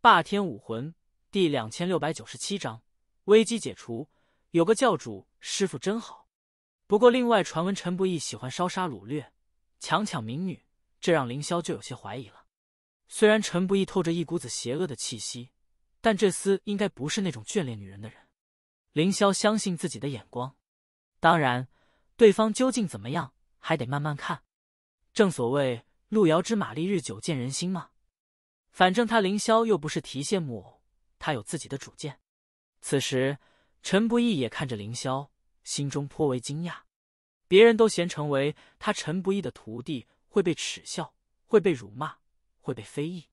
霸天武魂第两千六百九十七章。危机解除，有个教主师傅真好。不过，另外传闻陈不易喜欢烧杀掳掠、强抢民女，这让凌霄就有些怀疑了。虽然陈不易透着一股子邪恶的气息，但这厮应该不是那种眷恋女人的人。凌霄相信自己的眼光，当然，对方究竟怎么样还得慢慢看。正所谓“路遥知马力，日久见人心”嘛。反正他凌霄又不是提线木偶，他有自己的主见。此时，陈不义也看着凌霄，心中颇为惊讶。别人都嫌成为他陈不义的徒弟会被耻笑、会被辱骂、会被非议，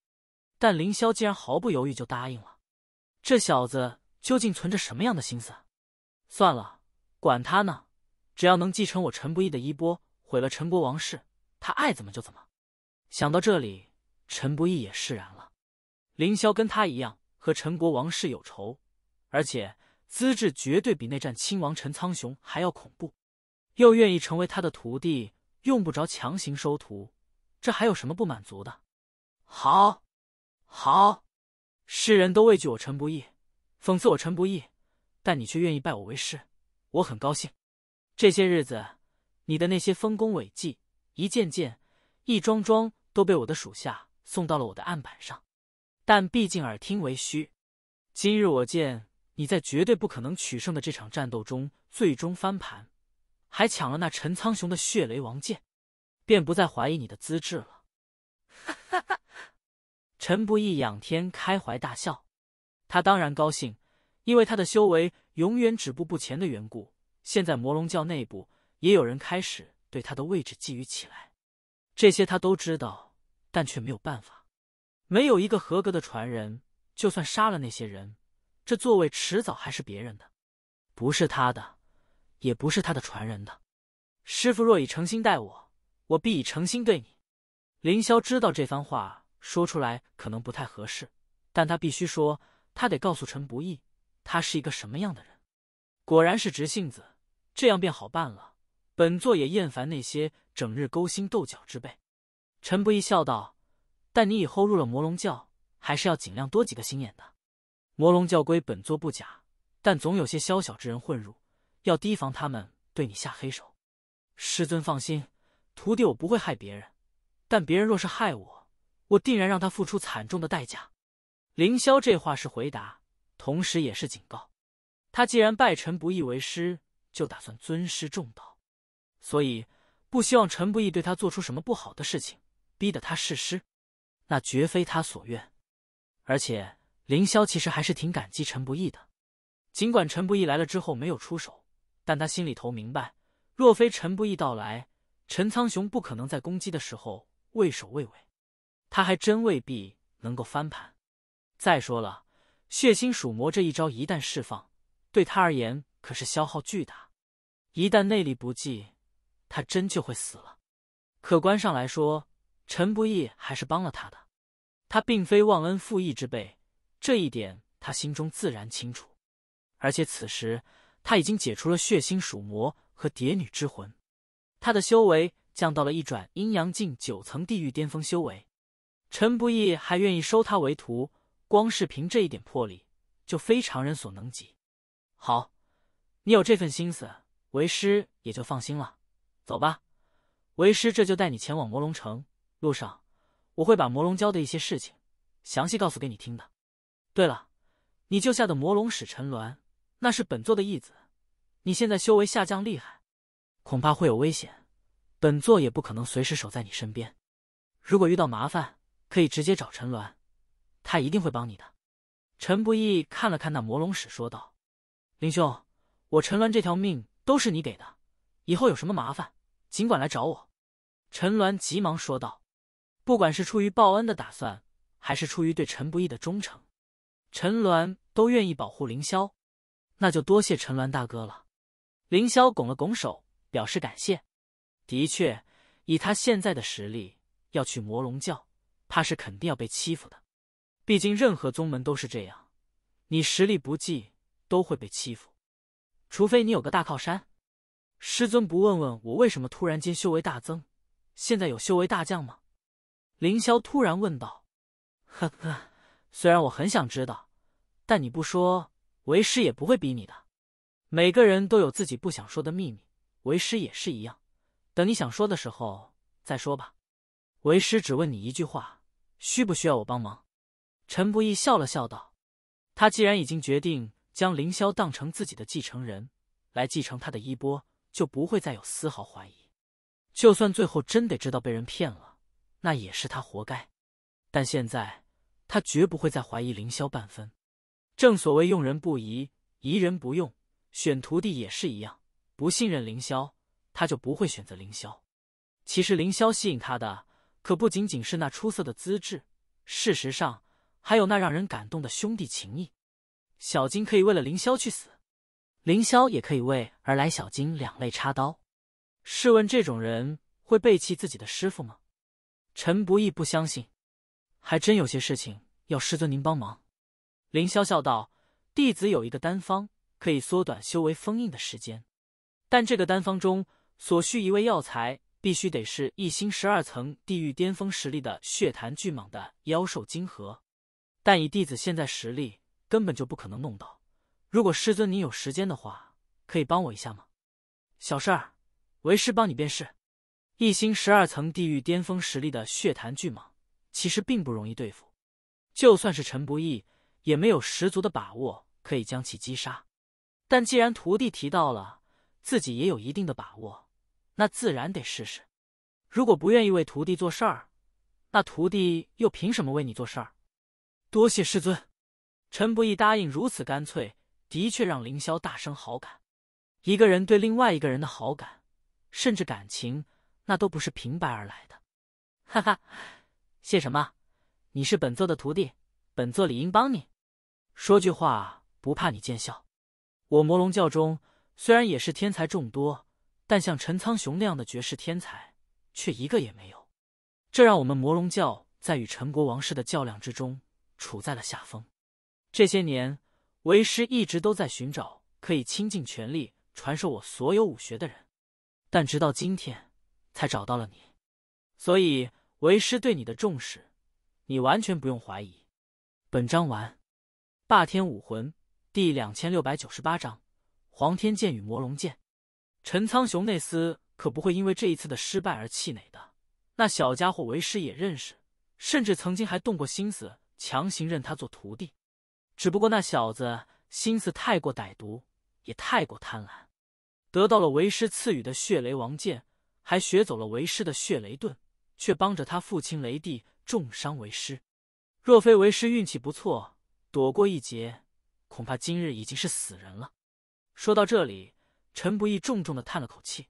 但凌霄竟然毫不犹豫就答应了。这小子究竟存着什么样的心思？算了，管他呢，只要能继承我陈不义的衣钵，毁了陈国王室，他爱怎么就怎么。想到这里，陈不义也释然了。凌霄跟他一样，和陈国王室有仇。而且资质绝对比内战亲王陈苍雄还要恐怖，又愿意成为他的徒弟，用不着强行收徒，这还有什么不满足的？好，好，世人都畏惧我陈不义，讽刺我陈不义，但你却愿意拜我为师，我很高兴。这些日子，你的那些丰功伟绩，一件件、一桩桩，都被我的属下送到了我的案板上，但毕竟耳听为虚，今日我见。你在绝对不可能取胜的这场战斗中最终翻盘，还抢了那陈苍雄的血雷王剑，便不再怀疑你的资质了。哈哈哈！陈不义仰天开怀大笑，他当然高兴，因为他的修为永远止步不前的缘故。现在魔龙教内部也有人开始对他的位置觊觎起来，这些他都知道，但却没有办法。没有一个合格的传人，就算杀了那些人。这座位迟早还是别人的，不是他的，也不是他的传人的。师傅若以诚心待我，我必以诚心对你。凌霄知道这番话说出来可能不太合适，但他必须说，他得告诉陈不易，他是一个什么样的人。果然是直性子，这样便好办了。本座也厌烦那些整日勾心斗角之辈。陈不易笑道：“但你以后入了魔龙教，还是要尽量多几个心眼的。”魔龙教规本作不假，但总有些宵小之人混入，要提防他们对你下黑手。师尊放心，徒弟我不会害别人，但别人若是害我，我定然让他付出惨重的代价。凌霄这话是回答，同时也是警告。他既然拜陈不义为师，就打算尊师重道，所以不希望陈不义对他做出什么不好的事情，逼得他誓师，那绝非他所愿。而且。凌霄其实还是挺感激陈不义的，尽管陈不义来了之后没有出手，但他心里头明白，若非陈不义到来，陈苍雄不可能在攻击的时候畏首畏尾，他还真未必能够翻盘。再说了，血腥属魔这一招一旦释放，对他而言可是消耗巨大，一旦内力不济，他真就会死了。客观上来说，陈不义还是帮了他的，他并非忘恩负义之辈。这一点他心中自然清楚，而且此时他已经解除了血腥属魔和蝶女之魂，他的修为降到了一转阴阳境九层地狱巅峰修为。陈不易还愿意收他为徒，光是凭这一点魄力就非常人所能及。好，你有这份心思，为师也就放心了。走吧，为师这就带你前往魔龙城。路上我会把魔龙教的一些事情详细告诉给你听的。对了，你救下的魔龙使陈鸾，那是本座的义子。你现在修为下降厉害，恐怕会有危险。本座也不可能随时守在你身边。如果遇到麻烦，可以直接找陈鸾，他一定会帮你的。陈不易看了看那魔龙使，说道：“林兄，我陈鸾这条命都是你给的，以后有什么麻烦，尽管来找我。”陈鸾急忙说道：“不管是出于报恩的打算，还是出于对陈不易的忠诚。”陈鸾都愿意保护凌霄，那就多谢陈鸾大哥了。凌霄拱了拱手，表示感谢。的确，以他现在的实力，要去魔龙教，怕是肯定要被欺负的。毕竟任何宗门都是这样，你实力不济，都会被欺负，除非你有个大靠山。师尊不问问我为什么突然间修为大增，现在有修为大降吗？凌霄突然问道。呵呵。虽然我很想知道，但你不说，为师也不会逼你的。每个人都有自己不想说的秘密，为师也是一样。等你想说的时候再说吧。为师只问你一句话：需不需要我帮忙？陈不义笑了笑道：“他既然已经决定将凌霄当成自己的继承人，来继承他的衣钵，就不会再有丝毫怀疑。就算最后真得知道被人骗了，那也是他活该。但现在……”他绝不会再怀疑凌霄半分。正所谓用人不疑，疑人不用，选徒弟也是一样。不信任凌霄，他就不会选择凌霄。其实，凌霄吸引他的可不仅仅是那出色的资质，事实上，还有那让人感动的兄弟情谊。小金可以为了凌霄去死，凌霄也可以为而来小金两肋插刀。试问，这种人会背弃自己的师傅吗？陈不义不相信。还真有些事情要师尊您帮忙，凌霄笑道：“弟子有一个丹方，可以缩短修为封印的时间，但这个丹方中所需一味药材，必须得是一星十二层地狱巅峰实力的血潭巨蟒的妖兽晶核，但以弟子现在实力，根本就不可能弄到。如果师尊您有时间的话，可以帮我一下吗？小事，为师帮你便是。一星十二层地狱巅峰实力的血潭巨蟒。”其实并不容易对付，就算是陈不义，也没有十足的把握可以将其击杀。但既然徒弟提到了，自己也有一定的把握，那自然得试试。如果不愿意为徒弟做事儿，那徒弟又凭什么为你做事儿？多谢师尊，陈不义答应如此干脆，的确让凌霄大生好感。一个人对另外一个人的好感，甚至感情，那都不是平白而来的。哈哈。谢什么？你是本座的徒弟，本座理应帮你。说句话不怕你见笑，我魔龙教中虽然也是天才众多，但像陈苍雄那样的绝世天才却一个也没有。这让我们魔龙教在与陈国王室的较量之中处在了下风。这些年，为师一直都在寻找可以倾尽全力传授我所有武学的人，但直到今天才找到了你。所以。为师对你的重视，你完全不用怀疑。本章完。霸天武魂第两千六百九十八章：黄天剑与魔龙剑。陈苍雄那厮可不会因为这一次的失败而气馁的。那小家伙，为师也认识，甚至曾经还动过心思，强行认他做徒弟。只不过那小子心思太过歹毒，也太过贪婪，得到了为师赐予的血雷王剑，还学走了为师的血雷盾。却帮着他父亲雷帝重伤为师，若非为师运气不错，躲过一劫，恐怕今日已经是死人了。说到这里，陈不易重重的叹了口气：“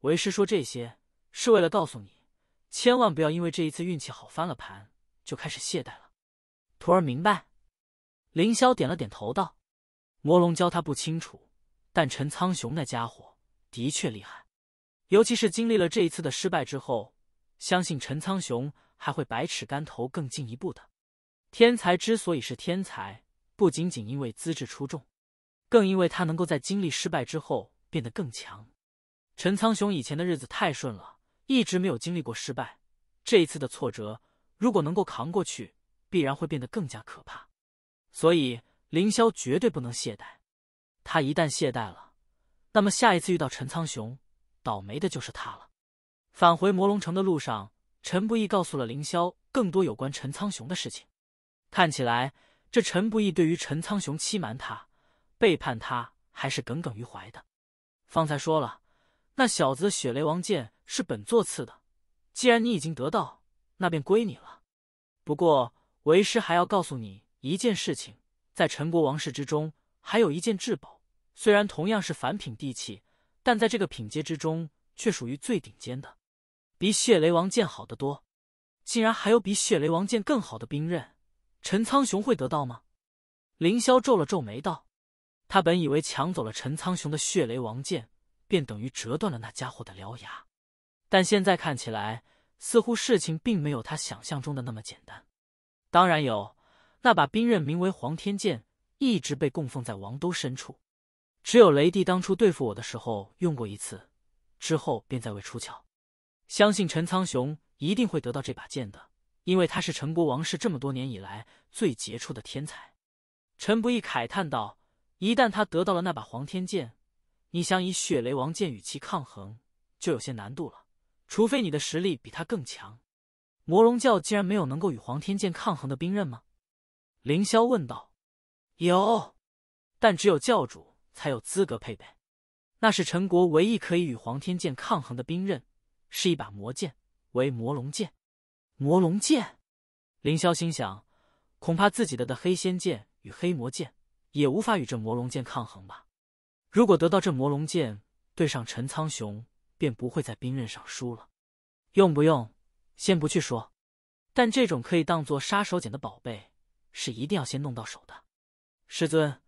为师说这些，是为了告诉你，千万不要因为这一次运气好翻了盘，就开始懈怠了。”徒儿明白。凌霄点了点头，道：“魔龙教他不清楚，但陈苍雄那家伙的确厉害，尤其是经历了这一次的失败之后。”相信陈苍雄还会百尺竿头更进一步的。天才之所以是天才，不仅仅因为资质出众，更因为他能够在经历失败之后变得更强。陈苍雄以前的日子太顺了，一直没有经历过失败。这一次的挫折，如果能够扛过去，必然会变得更加可怕。所以凌霄绝对不能懈怠。他一旦懈怠了，那么下一次遇到陈苍雄，倒霉的就是他了。返回魔龙城的路上，陈不易告诉了凌霄更多有关陈苍雄的事情。看起来，这陈不易对于陈苍雄欺瞒他、背叛他还是耿耿于怀的。方才说了，那小子雪雷王剑是本座赐的，既然你已经得到，那便归你了。不过，为师还要告诉你一件事情：在陈国王室之中，还有一件至宝，虽然同样是凡品地器，但在这个品阶之中却属于最顶尖的。比血雷王剑好得多，竟然还有比血雷王剑更好的兵刃？陈苍雄会得到吗？凌霄皱了皱眉道：“他本以为抢走了陈苍雄的血雷王剑，便等于折断了那家伙的獠牙，但现在看起来，似乎事情并没有他想象中的那么简单。”当然有，那把兵刃名为黄天剑，一直被供奉在王都深处，只有雷帝当初对付我的时候用过一次，之后便再未出鞘。相信陈苍雄一定会得到这把剑的，因为他是陈国王室这么多年以来最杰出的天才。陈不义慨叹道：“一旦他得到了那把黄天剑，你想以血雷王剑与其抗衡，就有些难度了。除非你的实力比他更强。”魔龙教竟然没有能够与黄天剑抗衡的兵刃吗？凌霄问道。“有，但只有教主才有资格配备。那是陈国唯一可以与黄天剑抗衡的兵刃。”是一把魔剑，为魔龙剑。魔龙剑，凌霄心想，恐怕自己的的黑仙剑与黑魔剑也无法与这魔龙剑抗衡吧。如果得到这魔龙剑，对上陈苍雄，便不会在兵刃上输了。用不用，先不去说。但这种可以当做杀手锏的宝贝，是一定要先弄到手的。师尊，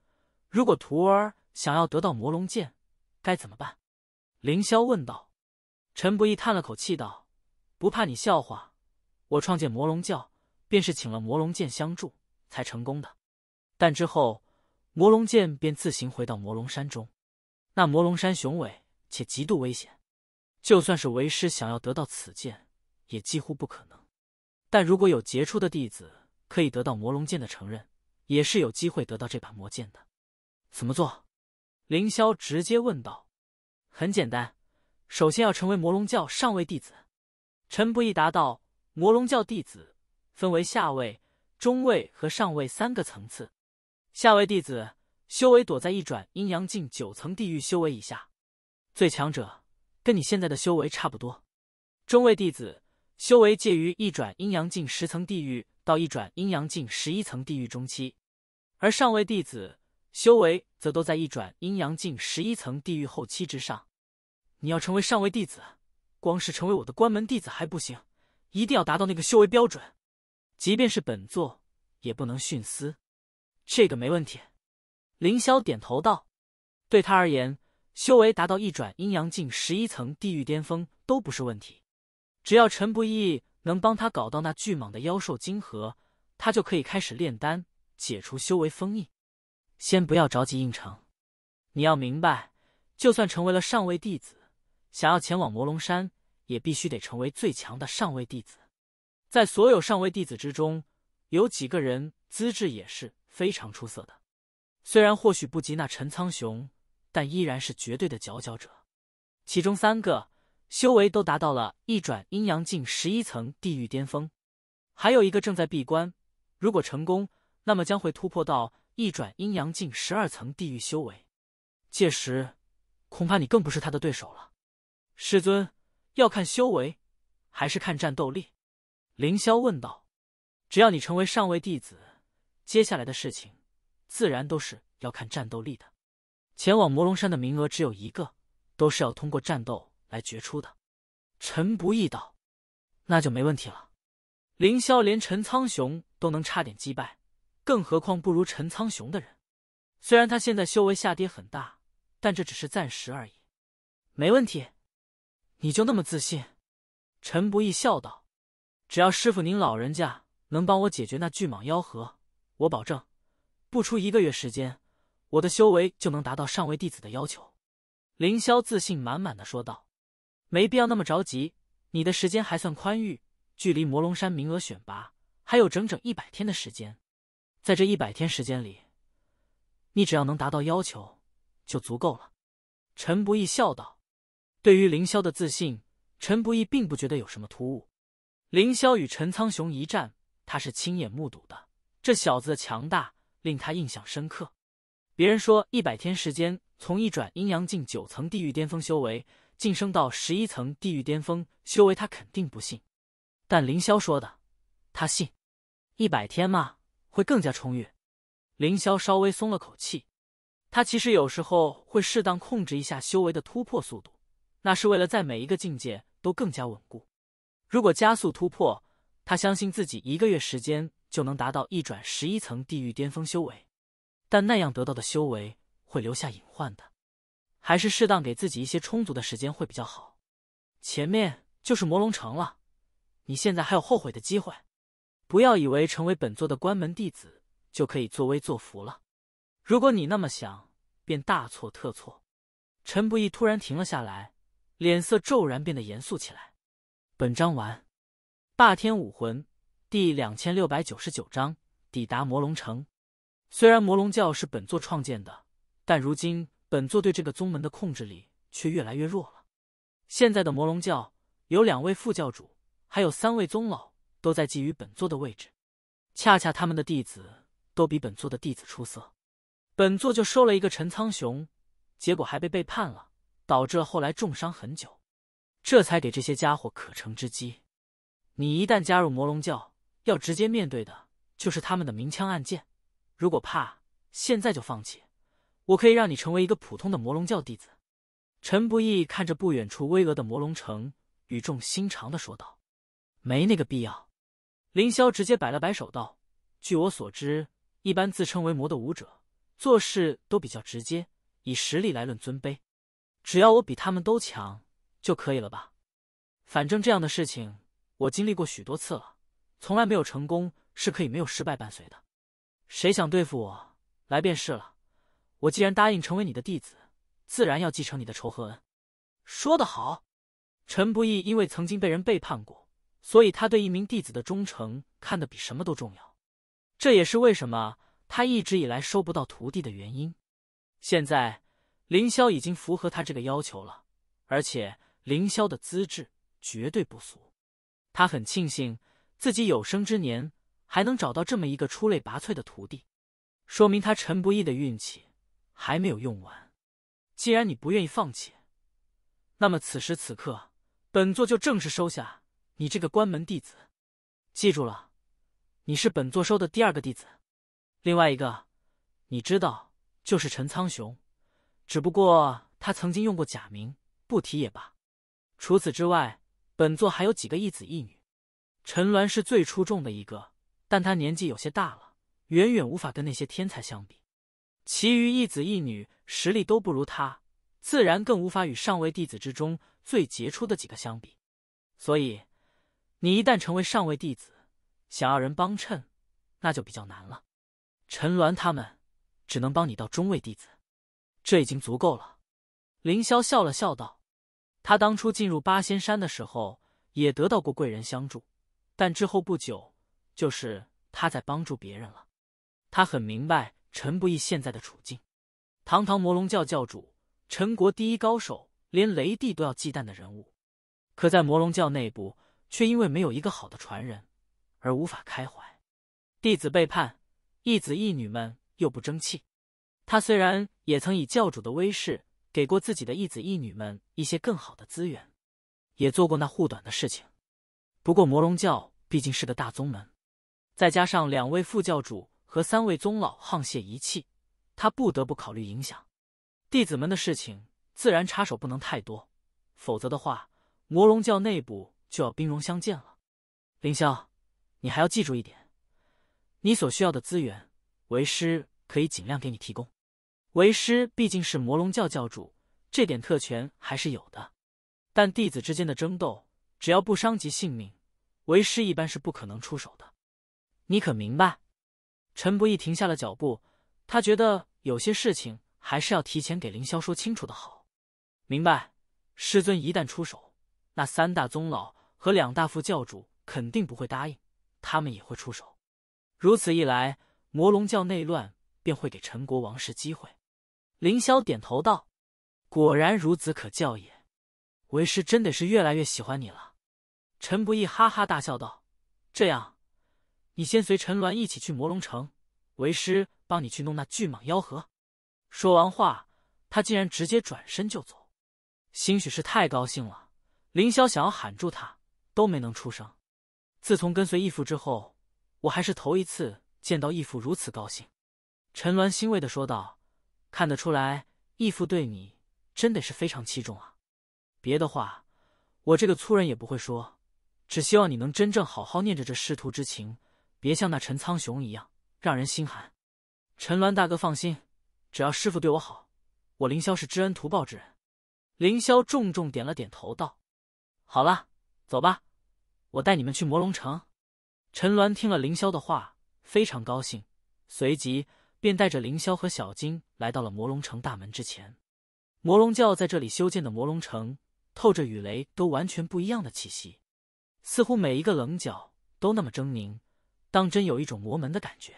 如果徒儿想要得到魔龙剑，该怎么办？凌霄问道。陈不易叹了口气道：“不怕你笑话，我创建魔龙教便是请了魔龙剑相助才成功的。但之后，魔龙剑便自行回到魔龙山中。那魔龙山雄伟且极度危险，就算是为师想要得到此剑，也几乎不可能。但如果有杰出的弟子可以得到魔龙剑的承认，也是有机会得到这把魔剑的。”“怎么做？”凌霄直接问道。“很简单。”首先要成为魔龙教上位弟子。陈不易答道：“魔龙教弟子分为下位、中位和上位三个层次。下位弟子修为躲在一转阴阳镜九层地狱修为以下，最强者跟你现在的修为差不多。中位弟子修为介于一转阴阳镜十层地狱到一转阴阳镜十一层地狱中期，而上位弟子修为则都在一转阴阳镜十一层地狱后期之上。”你要成为上位弟子，光是成为我的关门弟子还不行，一定要达到那个修为标准。即便是本座也不能徇私。这个没问题。凌霄点头道：“对他而言，修为达到一转阴阳境十一层地狱巅峰都不是问题。只要陈不易能帮他搞到那巨蟒的妖兽晶核，他就可以开始炼丹，解除修为封印。先不要着急应承，你要明白，就算成为了上位弟子。”想要前往魔龙山，也必须得成为最强的上位弟子。在所有上位弟子之中，有几个人资质也是非常出色的，虽然或许不及那陈苍雄，但依然是绝对的佼佼者。其中三个修为都达到了一转阴阳境十一层地狱巅峰，还有一个正在闭关。如果成功，那么将会突破到一转阴阳境十二层地狱修为。届时，恐怕你更不是他的对手了。师尊要看修为，还是看战斗力？凌霄问道。只要你成为上位弟子，接下来的事情自然都是要看战斗力的。前往魔龙山的名额只有一个，都是要通过战斗来决出的。陈不义道：“那就没问题了。”凌霄连陈苍雄都能差点击败，更何况不如陈苍雄的人？虽然他现在修为下跌很大，但这只是暂时而已，没问题。你就那么自信？陈不义笑道：“只要师傅您老人家能帮我解决那巨蟒妖核，我保证不出一个月时间，我的修为就能达到上位弟子的要求。”凌霄自信满满的说道：“没必要那么着急，你的时间还算宽裕，距离魔龙山名额选拔还有整整一百天的时间，在这一百天时间里，你只要能达到要求，就足够了。”陈不义笑道。对于凌霄的自信，陈不义并不觉得有什么突兀。凌霄与陈苍雄一战，他是亲眼目睹的，这小子的强大令他印象深刻。别人说一百天时间从一转阴阳境九层地狱巅峰修为晋升到十一层地狱巅峰修为，他肯定不信。但凌霄说的，他信。一百天嘛，会更加充裕。凌霄稍微松了口气，他其实有时候会适当控制一下修为的突破速度。那是为了在每一个境界都更加稳固。如果加速突破，他相信自己一个月时间就能达到一转十一层地狱巅峰修为，但那样得到的修为会留下隐患的。还是适当给自己一些充足的时间会比较好。前面就是魔龙城了，你现在还有后悔的机会。不要以为成为本座的关门弟子就可以作威作福了。如果你那么想，便大错特错。陈不义突然停了下来。脸色骤然变得严肃起来。本章完。霸天武魂第两千六百九十九章：抵达魔龙城。虽然魔龙教是本座创建的，但如今本座对这个宗门的控制力却越来越弱了。现在的魔龙教有两位副教主，还有三位宗老都在觊觎本座的位置。恰恰他们的弟子都比本座的弟子出色。本座就收了一个陈苍雄，结果还被背叛了。导致了后来重伤很久，这才给这些家伙可乘之机。你一旦加入魔龙教，要直接面对的就是他们的明枪暗箭。如果怕，现在就放弃。我可以让你成为一个普通的魔龙教弟子。陈不义看着不远处巍峨的魔龙城，语重心长的说道：“没那个必要。”凌霄直接摆了摆手道：“据我所知，一般自称为魔的武者做事都比较直接，以实力来论尊卑。”只要我比他们都强就可以了吧？反正这样的事情我经历过许多次了，从来没有成功是可以没有失败伴随的。谁想对付我，来便是了。我既然答应成为你的弟子，自然要继承你的仇和恩。说得好，陈不义因为曾经被人背叛过，所以他对一名弟子的忠诚看得比什么都重要。这也是为什么他一直以来收不到徒弟的原因。现在。凌霄已经符合他这个要求了，而且凌霄的资质绝对不俗。他很庆幸自己有生之年还能找到这么一个出类拔萃的徒弟，说明他陈不易的运气还没有用完。既然你不愿意放弃，那么此时此刻，本座就正式收下你这个关门弟子。记住了，你是本座收的第二个弟子，另外一个，你知道，就是陈苍雄。只不过他曾经用过假名，不提也罢。除此之外，本座还有几个义子义女，陈鸾是最出众的一个，但他年纪有些大了，远远无法跟那些天才相比。其余义子义女实力都不如他，自然更无法与上位弟子之中最杰出的几个相比。所以，你一旦成为上位弟子，想要人帮衬，那就比较难了。陈鸾他们只能帮你到中位弟子。这已经足够了，凌霄笑了笑道：“他当初进入八仙山的时候，也得到过贵人相助，但之后不久，就是他在帮助别人了。他很明白陈不易现在的处境，堂堂魔龙教教主，陈国第一高手，连雷帝都要忌惮的人物，可在魔龙教内部，却因为没有一个好的传人，而无法开怀。弟子背叛，一子一女们又不争气。”他虽然也曾以教主的威势给过自己的一子一女们一些更好的资源，也做过那护短的事情，不过魔龙教毕竟是个大宗门，再加上两位副教主和三位宗老沆瀣一气，他不得不考虑影响弟子们的事情，自然插手不能太多，否则的话，魔龙教内部就要兵戎相见了。凌霄，你还要记住一点，你所需要的资源，为师可以尽量给你提供。为师毕竟是魔龙教教主，这点特权还是有的。但弟子之间的争斗，只要不伤及性命，为师一般是不可能出手的。你可明白？陈不义停下了脚步，他觉得有些事情还是要提前给凌霄说清楚的好。明白，师尊一旦出手，那三大宗老和两大副教主肯定不会答应，他们也会出手。如此一来，魔龙教内乱便会给陈国王室机会。凌霄点头道：“果然孺子可教也，为师真的是越来越喜欢你了。”陈不易哈哈大笑道：“这样，你先随陈鸾一起去魔龙城，为师帮你去弄那巨蟒妖核。”说完话，他竟然直接转身就走。兴许是太高兴了，凌霄想要喊住他都没能出声。自从跟随义父之后，我还是头一次见到义父如此高兴。”陈鸾欣慰的说道。看得出来，义父对你真的是非常器重啊！别的话，我这个粗人也不会说，只希望你能真正好好念着这师徒之情，别像那陈苍雄一样让人心寒。陈鸾大哥放心，只要师傅对我好，我凌霄是知恩图报之人。凌霄重重点了点头，道：“好了，走吧，我带你们去魔龙城。”陈鸾听了凌霄的话，非常高兴，随即。便带着凌霄和小金来到了魔龙城大门之前。魔龙教在这里修建的魔龙城，透着与雷都完全不一样的气息，似乎每一个棱角都那么狰狞，当真有一种魔门的感觉。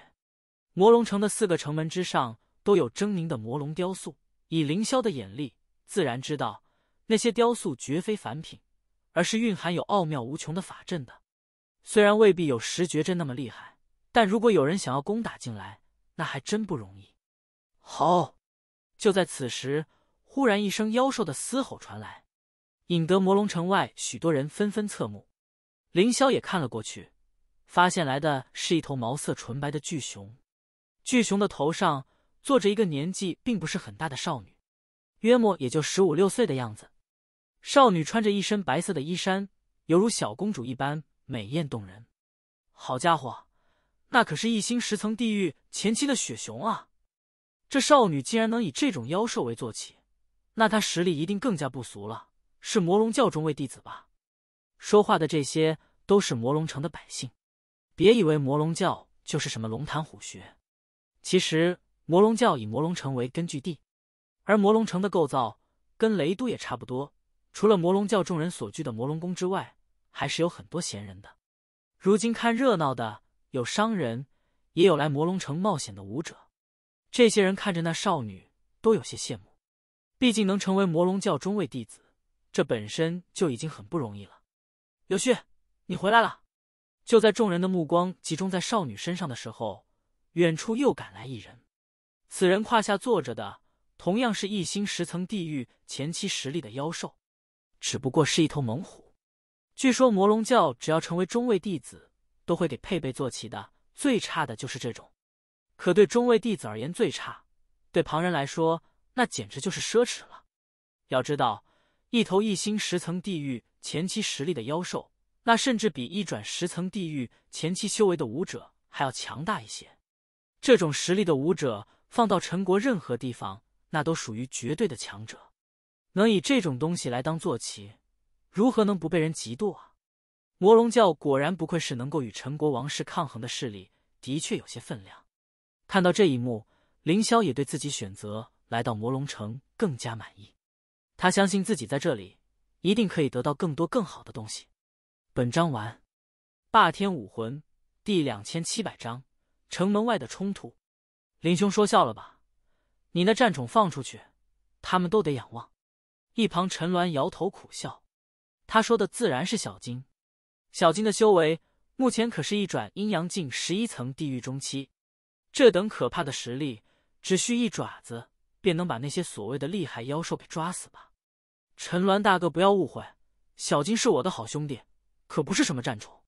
魔龙城的四个城门之上都有狰狞的魔龙雕塑，以凌霄的眼力，自然知道那些雕塑绝非凡品，而是蕴含有奥妙无穷的法阵的。虽然未必有十绝阵那么厉害，但如果有人想要攻打进来，那还真不容易。好，就在此时，忽然一声妖兽的嘶吼传来，引得魔龙城外许多人纷纷侧目。凌霄也看了过去，发现来的是一头毛色纯白的巨熊。巨熊的头上坐着一个年纪并不是很大的少女，约莫也就十五六岁的样子。少女穿着一身白色的衣衫，犹如小公主一般美艳动人。好家伙！那可是一星十层地狱前期的雪熊啊！这少女竟然能以这种妖兽为坐骑，那她实力一定更加不俗了。是魔龙教中位弟子吧？说话的这些都是魔龙城的百姓。别以为魔龙教就是什么龙潭虎穴，其实魔龙教以魔龙城为根据地，而魔龙城的构造跟雷都也差不多。除了魔龙教众人所居的魔龙宫之外，还是有很多闲人的。如今看热闹的。有商人，也有来魔龙城冒险的武者。这些人看着那少女，都有些羡慕。毕竟能成为魔龙教中位弟子，这本身就已经很不容易了。柳絮，你回来了。就在众人的目光集中在少女身上的时候，远处又赶来一人。此人胯下坐着的，同样是一星十层地狱前期实力的妖兽，只不过是一头猛虎。据说魔龙教只要成为中位弟子。都会给配备坐骑的，最差的就是这种。可对中位弟子而言最差，对旁人来说那简直就是奢侈了。要知道，一头一星十层地狱前期实力的妖兽，那甚至比一转十层地狱前期修为的武者还要强大一些。这种实力的武者放到陈国任何地方，那都属于绝对的强者。能以这种东西来当坐骑，如何能不被人嫉妒啊？魔龙教果然不愧是能够与陈国王室抗衡的势力，的确有些分量。看到这一幕，凌霄也对自己选择来到魔龙城更加满意。他相信自己在这里一定可以得到更多更好的东西。本章完。霸天武魂第两千七百章：城门外的冲突。林兄说笑了吧？你那战宠放出去，他们都得仰望。一旁陈鸾摇头苦笑。他说的自然是小金。小金的修为目前可是一转阴阳境十一层地狱中期，这等可怕的实力，只需一爪子便能把那些所谓的厉害妖兽给抓死吧？陈峦大哥，不要误会，小金是我的好兄弟，可不是什么战宠。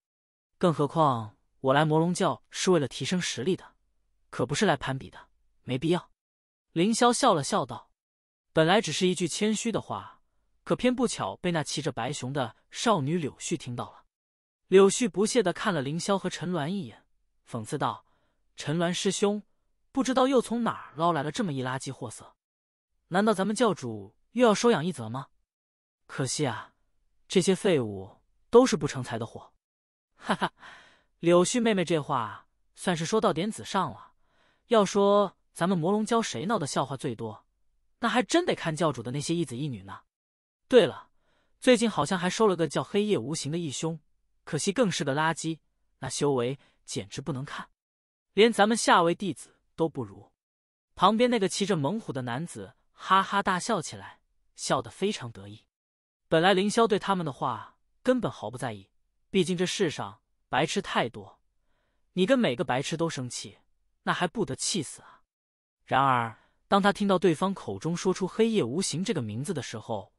更何况我来魔龙教是为了提升实力的，可不是来攀比的，没必要。凌霄笑了笑道，本来只是一句谦虚的话，可偏不巧被那骑着白熊的少女柳絮听到了。柳絮不屑的看了凌霄和陈鸾一眼，讽刺道：“陈鸾师兄，不知道又从哪儿捞来了这么一垃圾货色？难道咱们教主又要收养一泽吗？可惜啊，这些废物都是不成才的货。”哈哈，柳絮妹妹这话算是说到点子上了。要说咱们魔龙教谁闹的笑话最多，那还真得看教主的那些一子一女呢。对了，最近好像还收了个叫黑夜无形的义兄。可惜，更是个垃圾。那修为简直不能看，连咱们下位弟子都不如。旁边那个骑着猛虎的男子哈哈大笑起来，笑得非常得意。本来凌霄对他们的话根本毫不在意，毕竟这世上白痴太多，你跟每个白痴都生气，那还不得气死啊？然而，当他听到对方口中说出“黑夜无形”这个名字的时候，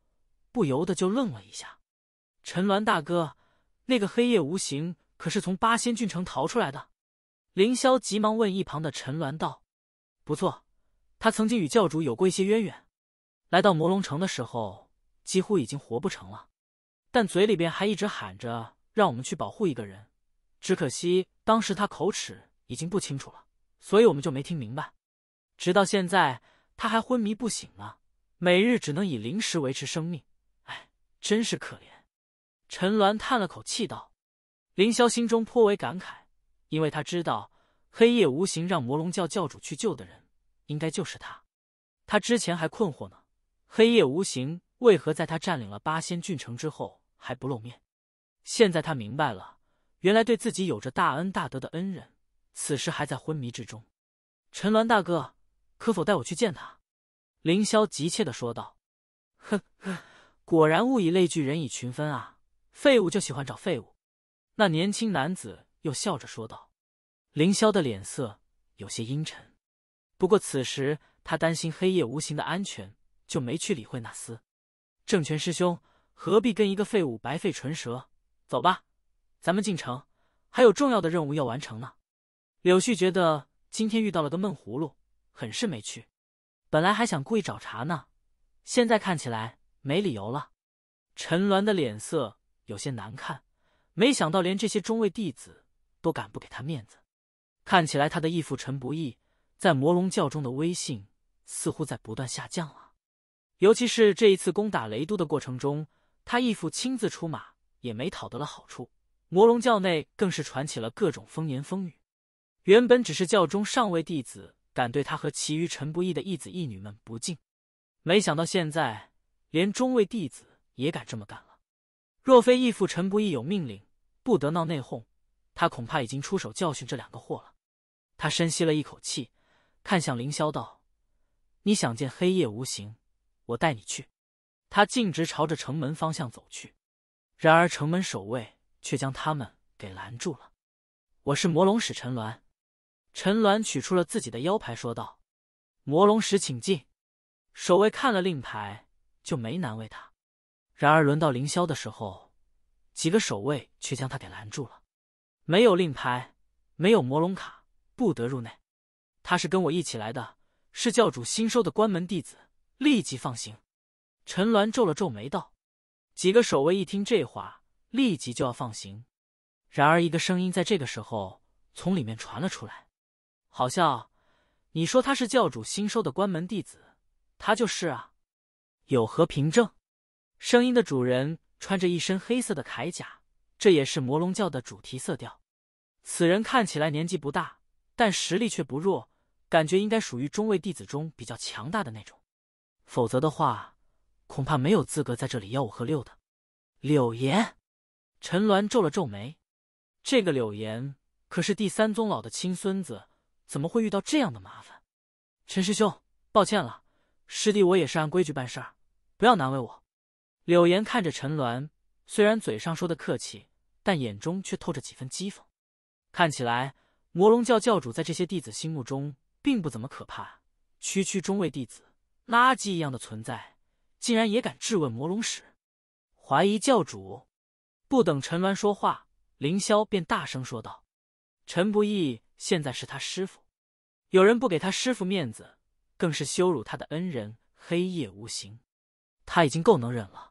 不由得就愣了一下。陈峦大哥。那个黑夜无形可是从八仙郡城逃出来的，凌霄急忙问一旁的陈鸾道：“不错，他曾经与教主有过一些渊源。来到魔龙城的时候，几乎已经活不成了，但嘴里边还一直喊着让我们去保护一个人。只可惜当时他口齿已经不清楚了，所以我们就没听明白。直到现在，他还昏迷不醒呢，每日只能以灵食维持生命。哎，真是可怜。”陈鸾叹了口气道：“凌霄心中颇为感慨，因为他知道黑夜无形让魔龙教教主去救的人，应该就是他。他之前还困惑呢，黑夜无形为何在他占领了八仙郡城之后还不露面？现在他明白了，原来对自己有着大恩大德的恩人，此时还在昏迷之中。陈鸾大哥，可否带我去见他？”凌霄急切的说道：“呵 呵，果然物以类聚，人以群分啊。”废物就喜欢找废物，那年轻男子又笑着说道。凌霄的脸色有些阴沉，不过此时他担心黑夜无形的安全，就没去理会那厮。郑权师兄何必跟一个废物白费唇舌？走吧，咱们进城，还有重要的任务要完成呢。柳絮觉得今天遇到了个闷葫芦，很是没趣。本来还想故意找茬呢，现在看起来没理由了。陈鸾的脸色。有些难看，没想到连这些中位弟子都敢不给他面子。看起来他的义父陈不义在魔龙教中的威信似乎在不断下降啊！尤其是这一次攻打雷都的过程中，他义父亲自出马也没讨得了好处，魔龙教内更是传起了各种风言风语。原本只是教中上位弟子敢对他和其余陈不义的义子义女们不敬，没想到现在连中位弟子也敢这么干了。若非义父陈不义有命令，不得闹内讧，他恐怕已经出手教训这两个货了。他深吸了一口气，看向凌霄道：“你想见黑夜无形，我带你去。”他径直朝着城门方向走去，然而城门守卫却将他们给拦住了。“我是魔龙使陈鸾。”陈鸾取出了自己的腰牌说道：“魔龙使，请进。”守卫看了令牌，就没难为他。然而，轮到凌霄的时候，几个守卫却将他给拦住了。没有令牌，没有魔龙卡，不得入内。他是跟我一起来的，是教主新收的关门弟子，立即放行。陈鸾皱了皱眉道：“几个守卫一听这话，立即就要放行。然而，一个声音在这个时候从里面传了出来：‘好笑，你说他是教主新收的关门弟子，他就是啊，有何凭证？’”声音的主人穿着一身黑色的铠甲，这也是魔龙教的主题色调。此人看起来年纪不大，但实力却不弱，感觉应该属于中位弟子中比较强大的那种。否则的话，恐怕没有资格在这里吆五喝六的。柳岩，陈鸾皱了皱眉，这个柳岩可是第三宗老的亲孙子，怎么会遇到这样的麻烦？陈师兄，抱歉了，师弟我也是按规矩办事儿，不要难为我。柳岩看着陈鸾，虽然嘴上说的客气，但眼中却透着几分讥讽。看起来，魔龙教教主在这些弟子心目中并不怎么可怕，区区中位弟子，垃圾一样的存在，竟然也敢质问魔龙使，怀疑教主。不等陈鸾说话，凌霄便大声说道：“陈不义现在是他师傅，有人不给他师傅面子，更是羞辱他的恩人。黑夜无形，他已经够能忍了。”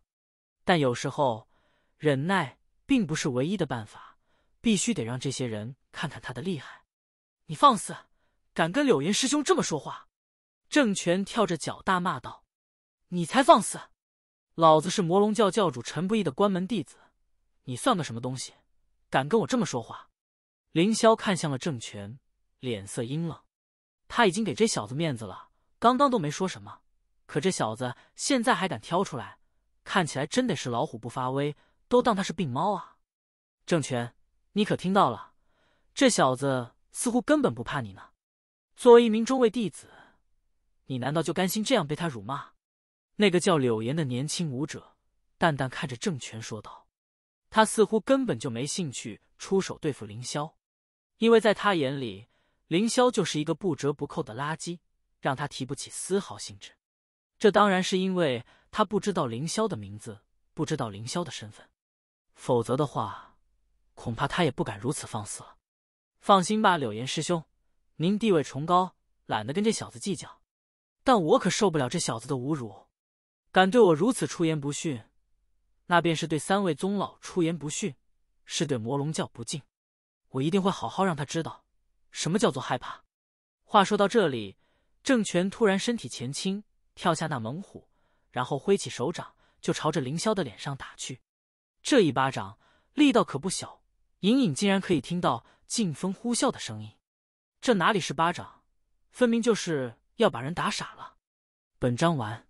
但有时候忍耐并不是唯一的办法，必须得让这些人看看他的厉害。你放肆，敢跟柳岩师兄这么说话？郑权跳着脚大骂道：“你才放肆！老子是魔龙教教主陈不义的关门弟子，你算个什么东西？敢跟我这么说话？”凌霄看向了郑权，脸色阴冷。他已经给这小子面子了，刚刚都没说什么，可这小子现在还敢挑出来。看起来真得是老虎不发威，都当他是病猫啊！郑权，你可听到了？这小子似乎根本不怕你呢。作为一名中尉弟子，你难道就甘心这样被他辱骂？那个叫柳岩的年轻武者淡淡看着郑权说道：“他似乎根本就没兴趣出手对付凌霄，因为在他眼里，凌霄就是一个不折不扣的垃圾，让他提不起丝毫兴致。这当然是因为……”他不知道凌霄的名字，不知道凌霄的身份，否则的话，恐怕他也不敢如此放肆了。放心吧，柳岩师兄，您地位崇高，懒得跟这小子计较。但我可受不了这小子的侮辱，敢对我如此出言不逊，那便是对三位宗老出言不逊，是对魔龙教不敬。我一定会好好让他知道，什么叫做害怕。话说到这里，郑权突然身体前倾，跳下那猛虎。然后挥起手掌，就朝着凌霄的脸上打去。这一巴掌力道可不小，隐隐竟然可以听到劲风呼啸的声音。这哪里是巴掌，分明就是要把人打傻了。本章完。